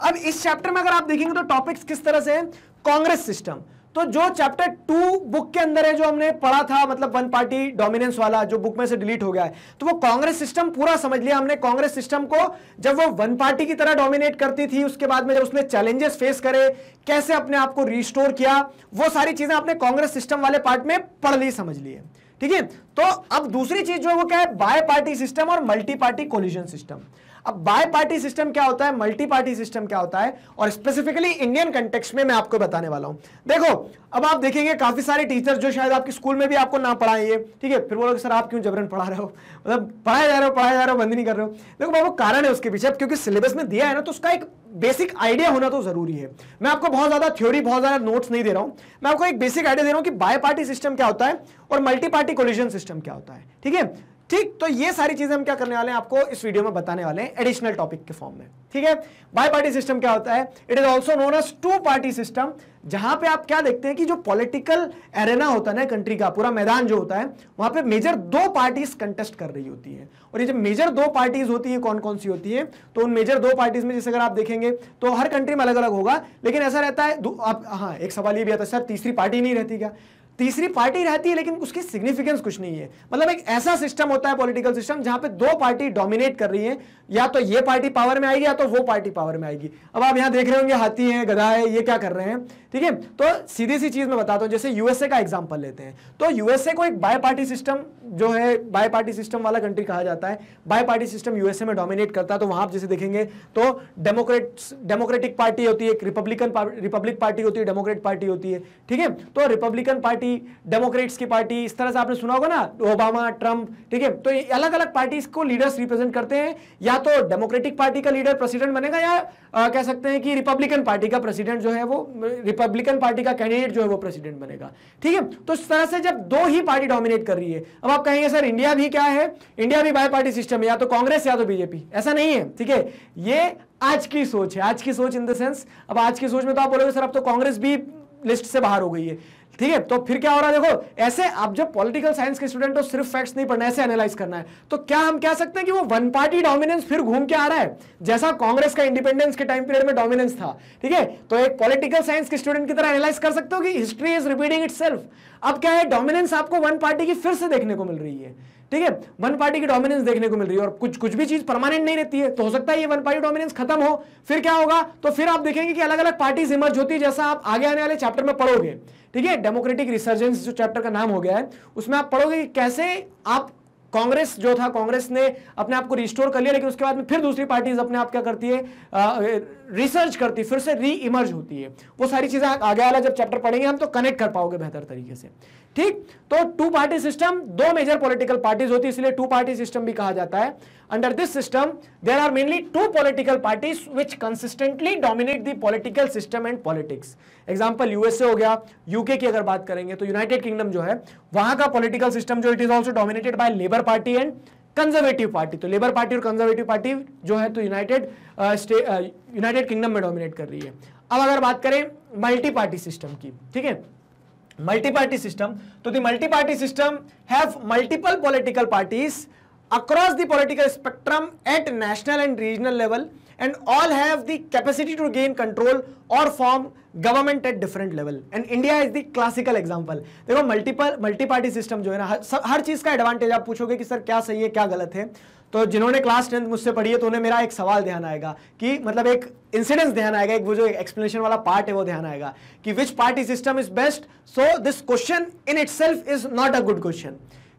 अब इस चैप्टर में अगर आप देखेंगे तो टॉपिक्स किस तरह से हैं कांग्रेस सिस्टम तो जो चैप्टर टू बुक के अंदर है जो हमने पढ़ा था मतलब वन पार्टी डोमिनेंस वाला जो बुक में से डिलीट हो गया है तो वो कांग्रेस सिस्टम पूरा समझ लिया हमने कांग्रेस सिस्टम को जब वो वन पार्टी की तरह डोमिनेट करती थी उसके बाद में जब उसने चैलेंजेस फेस करे कैसे अपने आप को रिस्टोर किया वो सारी चीजें आपने कांग्रेस सिस्टम वाले पार्ट में पढ़ ली समझ लिए ठीक है तो अब दूसरी चीज जो है वो क्या है बाय पार्टी सिस्टम और मल्टी पार्टी कोलिजन सिस्टम अब बाय पार्टी सिस्टम क्या होता है मल्टी पार्टी सिस्टम क्या होता है और स्पेसिफिकली इंडियन कंटेक्स में मैं आपको बताने वाला हूं देखो अब आप देखेंगे काफी सारे टीचर्स जो शायद आपके स्कूल में भी आपको ना पढ़ाएंगे ठीक है फिर बोलोगे सर आप क्यों जबरन पढ़ा रहे हो मतलब पढ़ाया जा रहे हो पढ़ाया जा रहे हो बंद नहीं कर रहे हो देखो बाबू कारण है उसके पीछे क्योंकि सिलेबस में दिया है ना तो उसका एक बेसिक आइडिया होना तो जरूरी है मैं आपको बहुत ज्यादा थ्योरी बहुत ज्यादा नोट्स नहीं दे रहा हूं मैं आपको एक बेसिक आइडिया दे रहा हूं कि बाय पार्टी सिस्टम क्या होता है और मल्टी पार्टी कोलिजन सिस्टम क्या होता है ठीक है ठीक तो ये सारी चीजें हम क्या करने वाले हैं आपको इस वीडियो में बताने वाले हैं एडिशनल टॉपिक के फॉर्म में ठीक है बाई पार्टी सिस्टम क्या होता है it is also known as two party system जहां पे आप क्या देखते हैं कि जो पॉलिटिकल एरेना होता है ना कंट्री का पूरा मैदान जो होता है वहां पे मेजर दो पार्टीज कंटेस्ट कर रही होती है और ये जब मेजर दो पार्टीज होती है कौन कौन सी होती है तो उन मेजर दो पार्टीज में जैसे अगर आप देखेंगे तो हर कंट्री में अलग अलग होगा लेकिन ऐसा रहता है आप हाँ एक सवाल ये भी आता है सर तीसरी पार्टी नहीं रहती क्या तीसरी पार्टी रहती है लेकिन उसकी सिग्निफिकेंस कुछ नहीं है मतलब एक ऐसा सिस्टम होता है पॉलिटिकल सिस्टम जहां पे दो पार्टी डोमिनेट कर रही है या तो ये पार्टी पावर में आएगी या तो वो पार्टी पावर में आएगी अब आप यहां देख रहे होंगे हाथी है गधा है ये क्या कर रहे हैं ठीक है तो सीधी सी चीज़ मैं बताता हूं जैसे यूएसए का एग्जाम्पल लेते हैं तो यूएसए को एक बाय पार्टी सिस्टम जो है बाय पार्टी सिस्टम वाला कंट्री कहा जाता है बाय पार्टी सिस्टम यूएसए में डोमिनेट करता है तो वहां आप जैसे देखेंगे तो डेमोक्रेट डेमोक्रेटिक पार्टी होती है एक रिपब्लिकन रिपब्लिक पार्टी होती है डेमोक्रेट पार्टी होती है ठीक है तो रिपब्लिकन पार्टी डेमोक्रेट्स की पार्टी इस तरह से आपने सुना होगा ना ओबामा ट्रंप ठीक है तो अलग अलग पार्टी को लीडर्स रिप्रेजेंट करते हैं या या तो डेमोक्रेटिक पार्टी का लीडर प्रेसिडेंट बनेगा या आ, कह सकते हैं कि रिपब्लिकन पार्टी का प्रेसिडेंट जो है वो रिपब्लिकन पार्टी का कैंडिडेट जो है वो प्रेसिडेंट बनेगा ठीक है तो इस तरह से जब दो ही पार्टी डोमिनेट कर रही है अब आप कहेंगे सर इंडिया भी क्या है इंडिया भी बाय पार्टी सिस्टम है या तो कांग्रेस या तो बीजेपी ऐसा नहीं है ठीक है ये आज की सोच है आज की सोच इन द सेंस अब आज की सोच में तो आप बोलोगे सर अब तो कांग्रेस भी लिस्ट से बाहर हो गई है ठीक है तो फिर क्या हो रहा है देखो ऐसे आप जब पॉलिटिकल साइंस के स्टूडेंट हो सिर्फ फैक्ट्स नहीं पढ़ना ऐसे एनालाइज करना है तो क्या हम कह सकते हैं कि वो वन पार्टी डोमिनेंस फिर घूम के आ रहा है जैसा कांग्रेस का इंडिपेंडेंस के टाइम पीरियड में डोमिनेंस था ठीक है तो एक पॉलिटिकल साइंस के स्टूडेंट की तरह एनालाइज कर सकते हो कि हिस्ट्री इज रिपीटिंग इट अब क्या है डोमिनेंस आपको वन पार्टी की फिर से देखने को मिल रही है ठीक है वन पार्टी की डोमिनेंस देखने को मिल रही है और कुछ कुछ भी चीज परमानेंट नहीं रहती है तो हो सकता है ये वन पार्टी डोमिनेंस खत्म हो फिर क्या होगा तो फिर आप देखेंगे कि अलग अलग पार्टीज इमर्ज होती है जैसा आप आगे आने वाले चैप्टर में पढ़ोगे ठीक है डेमोक्रेटिक रिसर्जेंस जो चैप्टर का नाम हो गया है उसमें आप पढ़ोगे कैसे आप कांग्रेस जो था कांग्रेस ने अपने आप को रिस्टोर कर लिया लेकिन उसके बाद में फिर दूसरी पार्टीज अपने आप क्या करती है आ, रिसर्च करती फिर से री इमर्ज होती है वो सारी चीज़ें आगे वाला जब चैप्टर पढ़ेंगे हम तो कनेक्ट कर पाओगे बेहतर तरीके से ठीक तो टू पार्टी सिस्टम दो मेजर पॉलिटिकल पार्टीज होती है इसलिए टू पार्टी सिस्टम भी कहा जाता है under this system there are mainly two political parties which consistently dominate the political system and politics example USA हो गया यूके की अगर बात करेंगे तो यूनाइटेड किंगडम जो है वहां का पॉलिटिकल सिस्टम जो it is also dominated by Labour party and Conservative party तो लेबर पार्टी और कंजर्वेटिव पार्टी जो है तो यूनाइटेड यूनाइटेड किंगडम में डोमिनेट कर रही है अब अगर बात करें मल्टी पार्टी सिस्टम की ठीक है multi-party system. So the multi-party system have multiple political parties across the political spectrum at national and regional level and all have the capacity to gain control or form government at different level and India is the classical example देखो मल्टीपल मल्टी पार्टी सिस्टम जो है ना हर, हर चीज़ का एडवांटेज आप पूछोगे कि सर क्या सही है क्या गलत है तो जिन्होंने क्लास टेंथ मुझसे पढ़ी है तो उन्हें मेरा एक सवाल ध्यान आएगा कि मतलब एक इंसिडेंस ध्यान आएगा एक वो जो एक्सप्लेनेशन वाला पार्ट है वो ध्यान आएगा कि which party system is best so this question in it is not a good question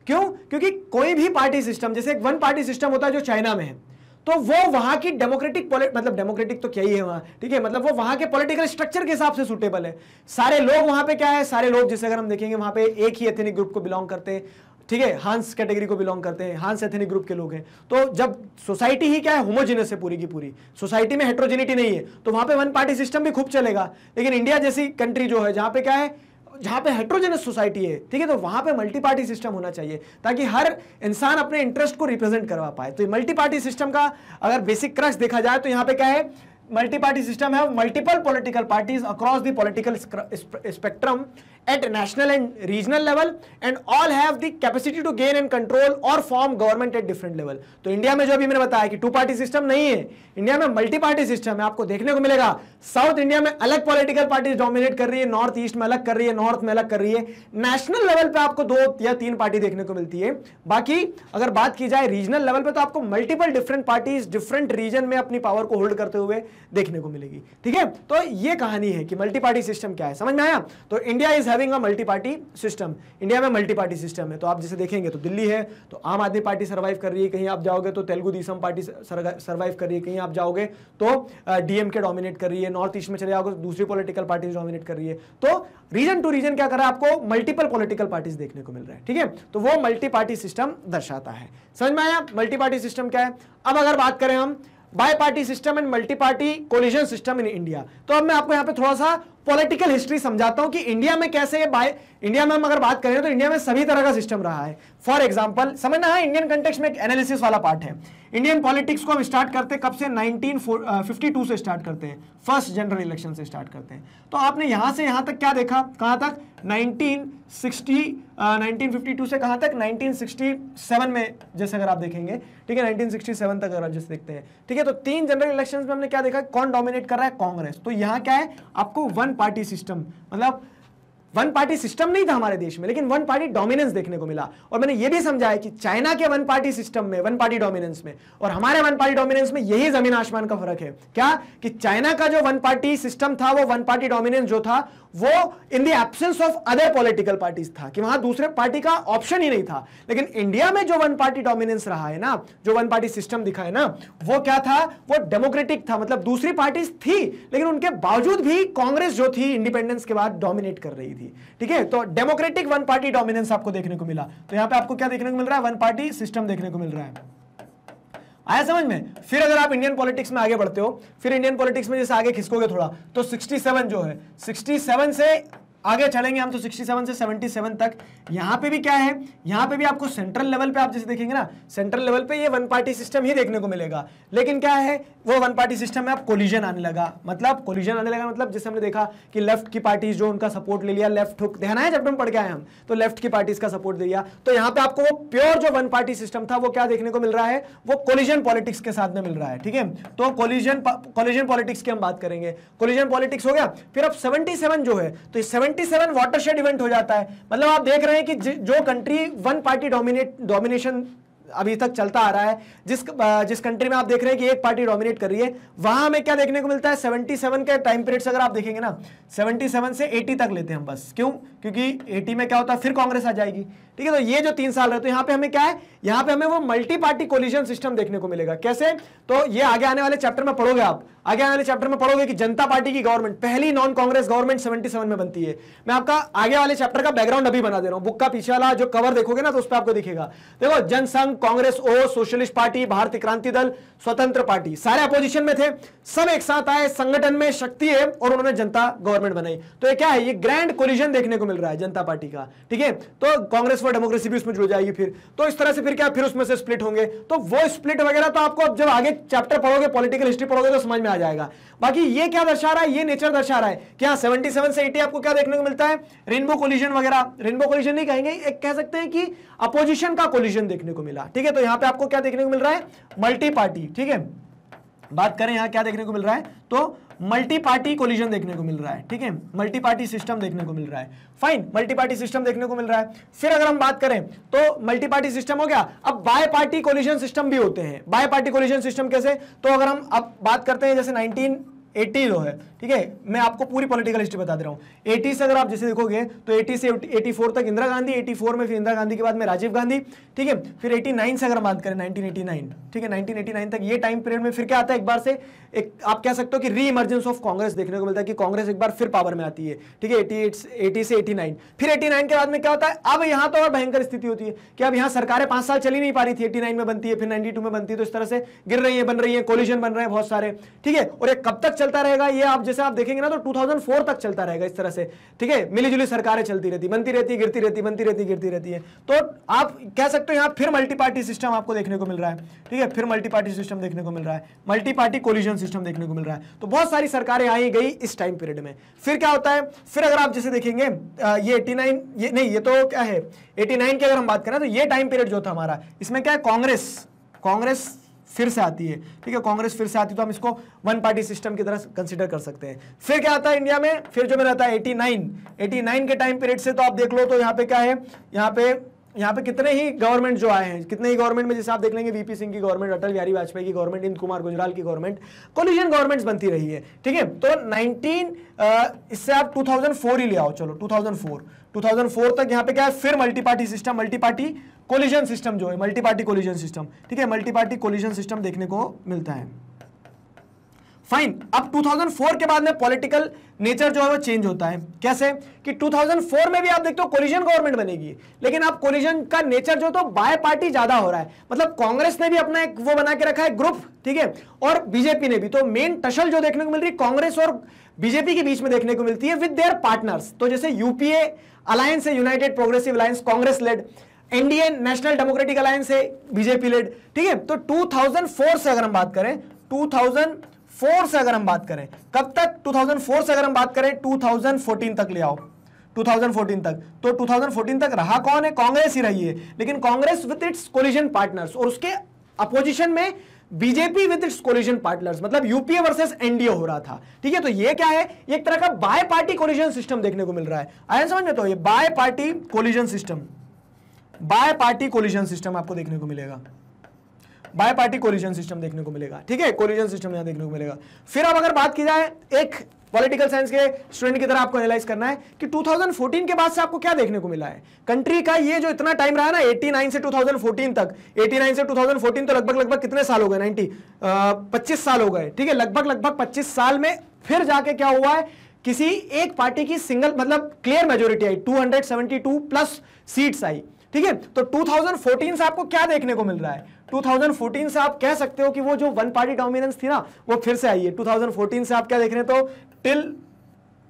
क्यों क्योंकि कोई भी पार्टी सिस्टम जैसे एक वन पार्टी सिस्टम होता है जो चाइना में है तो वो वहां की डेमोक्रेटिक मतलब डेमोक्रेटिक तो क्या ही है वहां ठीक है मतलब वो वहां के पॉलिटिकल स्ट्रक्चर के हिसाब से सुटेबल है सारे लोग वहां पे क्या है सारे लोग जैसे अगर हम देखेंगे वहां पे एक ही एथेनिक ग्रुप को बिलोंग करते हैं ठीक है हांस कैटेगरी को बिलोंग करते हैं हांस एथेनिक ग्रुप के लोग हैं तो जब सोसाइटी ही क्या है होमोजिनस है पूरी की पूरी सोसाइटी में हेट्रोजिनिटी नहीं है तो वहां पे वन पार्टी सिस्टम भी खूब चलेगा लेकिन इंडिया जैसी कंट्री जो है जहां पे क्या है जहां पे हेट्रोजेनस सोसाइटी है ठीक है तो वहां पे मल्टी पार्टी सिस्टम होना चाहिए ताकि हर इंसान अपने इंटरेस्ट को रिप्रेजेंट करवा पाए तो मल्टी पार्टी सिस्टम का अगर बेसिक क्रश देखा जाए तो यहाँ पे क्या है मल्टी पार्टी सिस्टम है multiple political parties across the political spectrum at national and regional level and all have the capacity to gain and control or form government at different level तो इंडिया में जो अभी मैंने बताया कि टू पार्टी सिस्टम नहीं है इंडिया में मल्टी पार्टी सिस्टम है आपको देखने को मिलेगा साउथ इंडिया में अलग पॉलिटिकल पार्टी डोमिनेट कर रही है नॉर्थ ईस्ट में अलग कर रही है नॉर्थ में अलग कर रही है नेशनल लेवल पर आपको दो या तीन पार्टी देखने को मिलती है बाकी अगर बात की जाए रीजनल लेवल पर तो आपको multiple different parties different region में अपनी पावर को होल्ड करते हुए देखने को मिलेगी ठीक है तो ये कहानी है कि मल्टी पार्टी सिस्टम क्या है समझ में आया तो India is having a multi party system India में मल्टी पार्टी सिस्टम है तो आप जैसे देखेंगे तो दिल्ली है तो आम आदमी पार्टी सर्वाइव कर रही है कहीं आप जाओगे तो तेलुगु देशम पार्टी सर्वाइव कर रही है कहीं आप जाओगे तो डीएमके डोमिनेट कर रही है नॉर्थ ईस्ट में चले जाओगे तो दूसरी पॉलिटिकल पार्टीज डोमिनेट कर रही है तो रीजन टू रीजन क्या कर रहा है आपको मल्टीपल पॉलिटिकल पार्टीज देखने को मिल रहा है ठीक है तो वो मल्टी पार्टी सिस्टम दर्शाता है समझ में आया मल्टी पार्टी सिस्टम क्या है अब अगर बात करें हम bi party system and multi party coalition system in India तो अब मैं आपको यहाँ पे थोड़ा सा पॉलिटिकल हिस्ट्री समझाता हूं कि इंडिया में कैसे बाय इंडिया में हम अगर बात करें तो इंडिया में सभी तरह का सिस्टम रहा है फॉर एग्जाम्पल समझना है इंडियन कंटेक्स में एक एनालिसिस वाला पार्ट है इंडियन पॉलिटिक्स को हम स्टार्ट करते हैं कब से 1952 से स्टार्ट करते हैं फर्स्ट जनरल इलेक्शन से स्टार्ट करते हैं तो आपने यहां से यहां तक क्या देखा कहां तक 1960 uh, से कहां तक 1967 में जैसे अगर आप देखेंगे ठीक है 1967 तक अगर आप जैसे देखते हैं ठीक है तो तीन जनरल इलेक्शन में हमने क्या देखा कौन डोमिनेट कर रहा है कांग्रेस तो यहाँ क्या है आपको वन पार्टी सिस्टम मतलब वन पार्टी सिस्टम नहीं था हमारे देश में लेकिन वन पार्टी डोमिनेंस देखने को मिला और मैंने ये भी समझाया कि चाइना के वन पार्टी सिस्टम में वन पार्टी डोमिनेंस में और हमारे वन पार्टी डोमिनेंस में यही जमीन आसमान का फर्क है क्या कि चाइना का जो वन पार्टी सिस्टम था वो वन पार्टी डोमिनेंस जो था वो in the absence of other political parties था कि वहां दूसरे पार्टी का ऑप्शन ही नहीं था लेकिन इंडिया में जो वन पार्टी डोमिनेंस रहा है ना जो वन पार्टी सिस्टम दिखा है ना वो क्या था वो डेमोक्रेटिक था मतलब दूसरी पार्टीज थी लेकिन उनके बावजूद भी कांग्रेस जो थी इंडिपेंडेंस के बाद डोमिनेट कर रही थी ठीक है तो डेमोक्रेटिक वन पार्टी डोमिनेंस आपको देखने को मिला तो यहां पर आपको क्या देखने को मिल रहा है वन पार्टी सिस्टम देखने को मिल रहा है आया समझ में फिर अगर आप इंडियन पॉलिटिक्स में आगे बढ़ते हो फिर इंडियन पॉलिटिक्स में जैसे आगे खिसकोगे थोड़ा तो 67 जो है 67 से आगे चलेंगे हम तो 67 से 77 तक यहाँ पे भी क्या है यहाँ पे भी आपको सेंट्रल लेवल पे आप जैसे देखेंगे ना सेंट्रल लेवल पे ये वन पार्टी सिस्टम ही देखने को मिलेगा लेकिन क्या है वो वन पार्टी सिस्टम में आप कोलिजन आने लगा मतलब कोलिजन आने लगा मतलब जैसे हमने देखा कि लेफ्ट की पार्टीज जो उनका सपोर्ट ले लिया लेफ्ट हुक ध्यान है जब हम पढ़ के आए हम तो लेफ्ट की पार्टीज का सपोर्ट ले लिया तो यहाँ पे आपको वो प्योर जो वन पार्टी सिस्टम था वो क्या देखने को मिल रहा है वो कोलिजन पॉलिटिक्स के साथ में मिल रहा है ठीक है तो कोलिजन कोलिजन पॉलिटिक्स की हम बात करेंगे कोलिजन पॉलिटिक्स हो गया फिर अब सेवेंटी जो है तो 70 77 वाटरशेड इवेंट हो जाता है मतलब आप देख रहे हैं कि जो country one party dominate domination अभी तक चलता आ रहा है जिस जिस कंट्री में आप देख रहे हैं कि एक पार्टी डोमिनेट कर रही है वहां हमें क्या देखने को मिलता है 77 के टाइम पीरियड से अगर आप देखेंगे ना 77 से 80 तक लेते हैं हम बस क्यों क्योंकि 80 में क्या होता है फिर कांग्रेस आ जाएगी ठीक है तो ये जो तीन साल रहे तो यहां पे हमें क्या है यहाँ पे हमें वो मल्टी पार्टी कोलिशन सिस्टम देखने को मिलेगा कैसे तो ये आगे आने वाले चैप्टर में पढ़ोगे आप आगे आने वाले चैप्टर में पढ़ोगे कि जनता पार्टी की गवर्नमेंट पहली नॉन कांग्रेस गवर्नमेंट 77 में बनती है मैं आपका आगे वाले चैप्टर का बैकग्राउंड अभी बना दे रहा हूं बुक का पीछे वाला जो कवर देखोगे ना तो उस पर आपको दिखेगा देखो जनसंघ कांग्रेस ओ सोशलिस्ट पार्टी भारतीय क्रांति दल स्वतंत्र पार्टी सारे अपोजिशन में थे सब एक साथ आए संगठन में शक्ति है और उन्होंने जनता गवर्नमेंट बनाई तो ये क्या है ये ग्रैंड कोलिजन देखने को मिल रहा है जनता पार्टी का ठीक है तो कांग्रेस फॉर डेमोक्रेसी भी उसमें जुड़ जाएगी फिर तो इस तरह से फिर क्या फिर उसमें से स्प्लिट होंगे तो वो स्प्लिट वगैरह तो आपको अब जब आगे चैप्टर पढ़ोगे पॉलिटिकल हिस्ट्री पढ़ोगे तो समझ में आ जाएगा बाकी ये क्या दर्शा रहा है ये नेचर दर्शा रहा है कि हाँ सेवेंटी से एटी आपको क्या देखने को मिलता है रेनबो कोलिजन वगैरह रेनबो कोलिजन नहीं कहेंगे एक कह सकते हैं कि अपोजिशन का कोलिजन देखने को मिला ठीक है तो यहाँ पे आपको क्या देखने को मिल रहा है मल्टी पार्टी ठीक है बात करें यहाँ क्या देखने को मिल रहा है तो मल्टी पार्टी कोलिजन देखने को मिल रहा है ठीक है मल्टी पार्टी सिस्टम देखने को मिल रहा है फाइन मल्टी पार्टी सिस्टम देखने को मिल रहा है फिर अगर हम बात करें तो मल्टी पार्टी सिस्टम हो गया अब बाय पार्टी कोलिजन सिस्टम भी होते हैं बाय पार्टी कोलिजन सिस्टम कैसे तो अगर हम अब बात करते हैं जैसे नाइनटीन एटी जो है ठीक है मैं आपको पूरी पॉलिटिकल हिस्ट्री बता दे रहा हूँ एटी से अगर आप जैसे देखोगे तो एटी से एटी फोर तक इंदिरा गांधी एटी फोर में फिर इंदिरा गांधी के बाद में राजीव गांधी ठीक है फिर एटी नाइन से अगर बात करें नाइनटीन एटी नाइन ठीक है नाइनटीन एटी नाइन तक ये टाइम पीरियड में फिर क्या आता है एक बार से एक आप कह सकते हो कि री इमरजेंस ऑफ कांग्रेस देखने को मिलता है कि कांग्रेस एक बार फिर पावर में आती है ठीक है एटी एटी से एटी नाइन फिर एटी नाइन के बाद में क्या होता है अब यहाँ तो और भयंकर स्थिति होती है कि अब यहाँ सरकारें पांच साल चली नहीं पा रही थी एटी नाइन में बनती है फिर नाइनटी टू में बनती है तो इस तरह से गिर रही है बन रही है कोलिशन बन रहे हैं बहुत सारे ठीक है और एक कब तक चल चलता रहेगा ये आप जैसे आप देखेंगे ना तो 2004 तक चलता रहेगा इस तरह से ठीक है मिलीजुली सरकारें चलती रहती बनती रहती है गिरती रहती बनती रहती गिरती रहती है तो आप कह सकते हो यहाँ फिर मल्टी पार्टी सिस्टम आपको देखने को मिल रहा है ठीक है फिर मल्टी पार्टी सिस्टम देखने को मिल रहा है मल्टी पार्टी कोलिजन सिस्टम देखने को मिल रहा है तो बहुत सारी सरकारें आई गई इस टाइम पीरियड में फिर क्या होता है फिर अगर आप जैसे देखेंगे ये एटी ये नहीं ये तो क्या है एटी की अगर हम बात करें तो ये टाइम पीरियड जो था हमारा इसमें क्या है कांग्रेस कांग्रेस फिर से आती है ठीक है कांग्रेस फिर से आती है तो हम इसको वन पार्टी सिस्टम की तरह कंसिडर कर सकते हैं फिर क्या आता है इंडिया में फिर जो मेरा रहता है एटी नाइन के टाइम पीरियड से तो आप देख लो तो यहाँ पे क्या है यहाँ पे यहाँ पे कितने ही गवर्नमेंट जो आए हैं कितने ही गवर्नमेंट में जैसे आप देख लेंगे वीपी सिंह की गवर्नमेंट अटल बिहारी वाजपेयी की गवर्नमेंट इंद कुमार गुजराल की गवर्नमेंट कोल्यूजन गवर्नमेंट्स बनती रही है ठीक है तो 19 इससे आप 2004 ही ले आओ चलो 2004 2004 तक यहाँ पे क्या है फिर multi party system multi party coalition system जो है मल्टी पार्टी कोलिजन सिस्टम ठीक है मल्टी पार्टी कोलिजन सिस्टम देखने को मिलता है फाइन अब 2004 के बाद में पॉलिटिकल नेचर जो है वो चेंज होता है कैसे कि 2004 में भी आप देखते हो कोलिजन गवर्नमेंट बनेगी लेकिन आप कोलिजन का नेचर जो तो बाय पार्टी ज्यादा हो रहा है मतलब कांग्रेस ने भी अपना एक वो बना के रखा है ग्रुप ठीक है और बीजेपी ने भी तो मेन टशल जो देखने को मिल रही है कांग्रेस और बीजेपी के बीच में देखने को मिलती है विद देयर पार्टनर्स तो जैसे यूपीए अलायंस है United Progressive Alliance Congress led Indian National Democratic Alliance है बीजेपी लेड ठीक है तो 2004 से अगर हम बात करें 2004 से अगर हम बात करें कब तक 2004 से अगर हम बात करें 2014 तक ले आओ 2014 तक तो 2014 तक रहा कौन है कांग्रेस ही रही है लेकिन Congress with its coalition partners और उसके अपोजिशन में BJP with its coalition partners मतलब यूपीए वर्सेस एनडीए हो रहा था ठीक है तो ये क्या है एक तरह का बाय पार्टी कोलिजन सिस्टम देखने को मिल रहा है आया समझ में तो ये bi party coalition system bi party coalition system आपको देखने को मिलेगा बाय पार्टी कोलिजन सिस्टम देखने को मिलेगा ठीक है कोलिजन सिस्टम यहां देखने को मिलेगा फिर अब अगर बात की जाए एक पॉलिटिकल साइंस के स्टूडेंट की तरह आपको एनालाइज करना है कि 2014 के बाद से आपको क्या देखने को मिला है कंट्री का ये जो इतना टाइम रहा ना 89 से 2014 तक 89 से 2014 तो लगभग लगभग कितने साल हो गए 90 25 साल हो गए ठीक है लगभग लगभग 25 साल में फिर जाके क्या हुआ है किसी एक पार्टी की सिंगल मतलब क्लियर मेजोरिटी आई टू प्लस सीट्स आई ठीक है तो 2014 से आपको क्या देखने को मिल रहा है 2014 से आप कह सकते हो कि वो जो वन पार्टी डोमिनेंस थी ना वो फिर से आई है 2014 से आप क्या देख रहे हैं तो टिल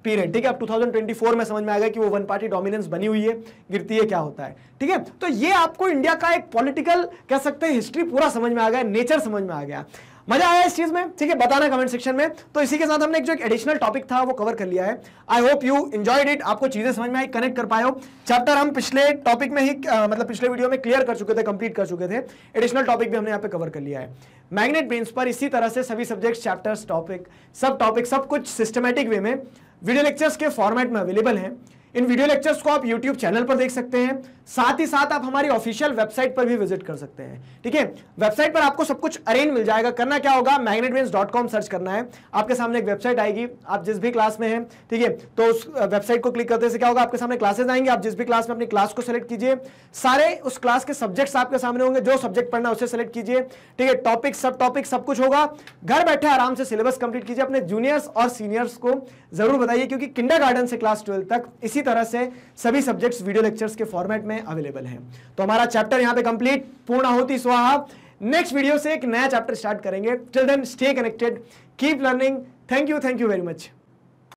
पीरियड ठीक है अब 2024 में समझ में आएगा कि वो वन पार्टी डोमिनेंस बनी हुई है गिरती है क्या होता है ठीक है तो ये आपको इंडिया का एक पॉलिटिकल कह सकते हैं हिस्ट्री पूरा समझ में आ गया नेचर समझ में आ गया मजा आया इस चीज में ठीक है बताना कमेंट सेक्शन में तो इसी के साथ हमने एक जो एक एडिशनल टॉपिक था वो कवर कर लिया है I hope you enjoyed it आपको चीजें समझ में आई कनेक्ट कर पाए हो चैप्टर हम पिछले टॉपिक में ही आ, मतलब पिछले वीडियो में क्लियर कर चुके थे कंप्लीट कर चुके थे एडिशनल टॉपिक भी हमने यहाँ पे कवर कर लिया है मैग्नेट ब्रेन्स पर इसी तरह से सभी subject chapters topic sub topic सब कुछ सिस्टमेटिक वे में वीडियो लेक्चर्स के फॉर्मेट में अवेलेबल है इन वीडियो लेक्चर्स को आप यूट्यूब चैनल पर देख सकते हैं साथ ही साथ आप हमारी ऑफिशियल वेबसाइट पर भी विजिट कर सकते हैं ठीक है वेबसाइट पर आपको सब कुछ अरेंज मिल जाएगा करना क्या होगा मैग्नेटवेंस डॉट कॉम सर्च करना है आपके सामने एक वेबसाइट आएगी आप जिस भी क्लास में हैं ठीक है तो उस वेबसाइट को क्लिक करते से क्या होगा आपके सामने क्लासेज आएंगे आप जिस भी क्लास में अपनी क्लास को सिलेक्ट कीजिए सारे उस क्लास के सब्जेक्ट्स आपके सामने होंगे जो सब्जेक्ट पढ़ना उसे सिलेक्ट कीजिए ठीक है टॉपिक सब टॉपिक सब कुछ होगा घर बैठे आराम से सिलेबस कंप्लीट कीजिए अपने जूनियर्स और सीनियर्स को जरूर बताइए क्योंकि किंडर से क्लास ट्वेल्व तक इसी तरह से सभी सब्जेक्ट्स वीडियो लेक्चर्स के फॉर्मेट में में अवेलेबल है तो हमारा चैप्टर यहां पे कंप्लीट पूर्ण होती स्वाहा नेक्स्ट वीडियो से एक नया चैप्टर स्टार्ट करेंगे till then stay connected keep learning thank you thank you very much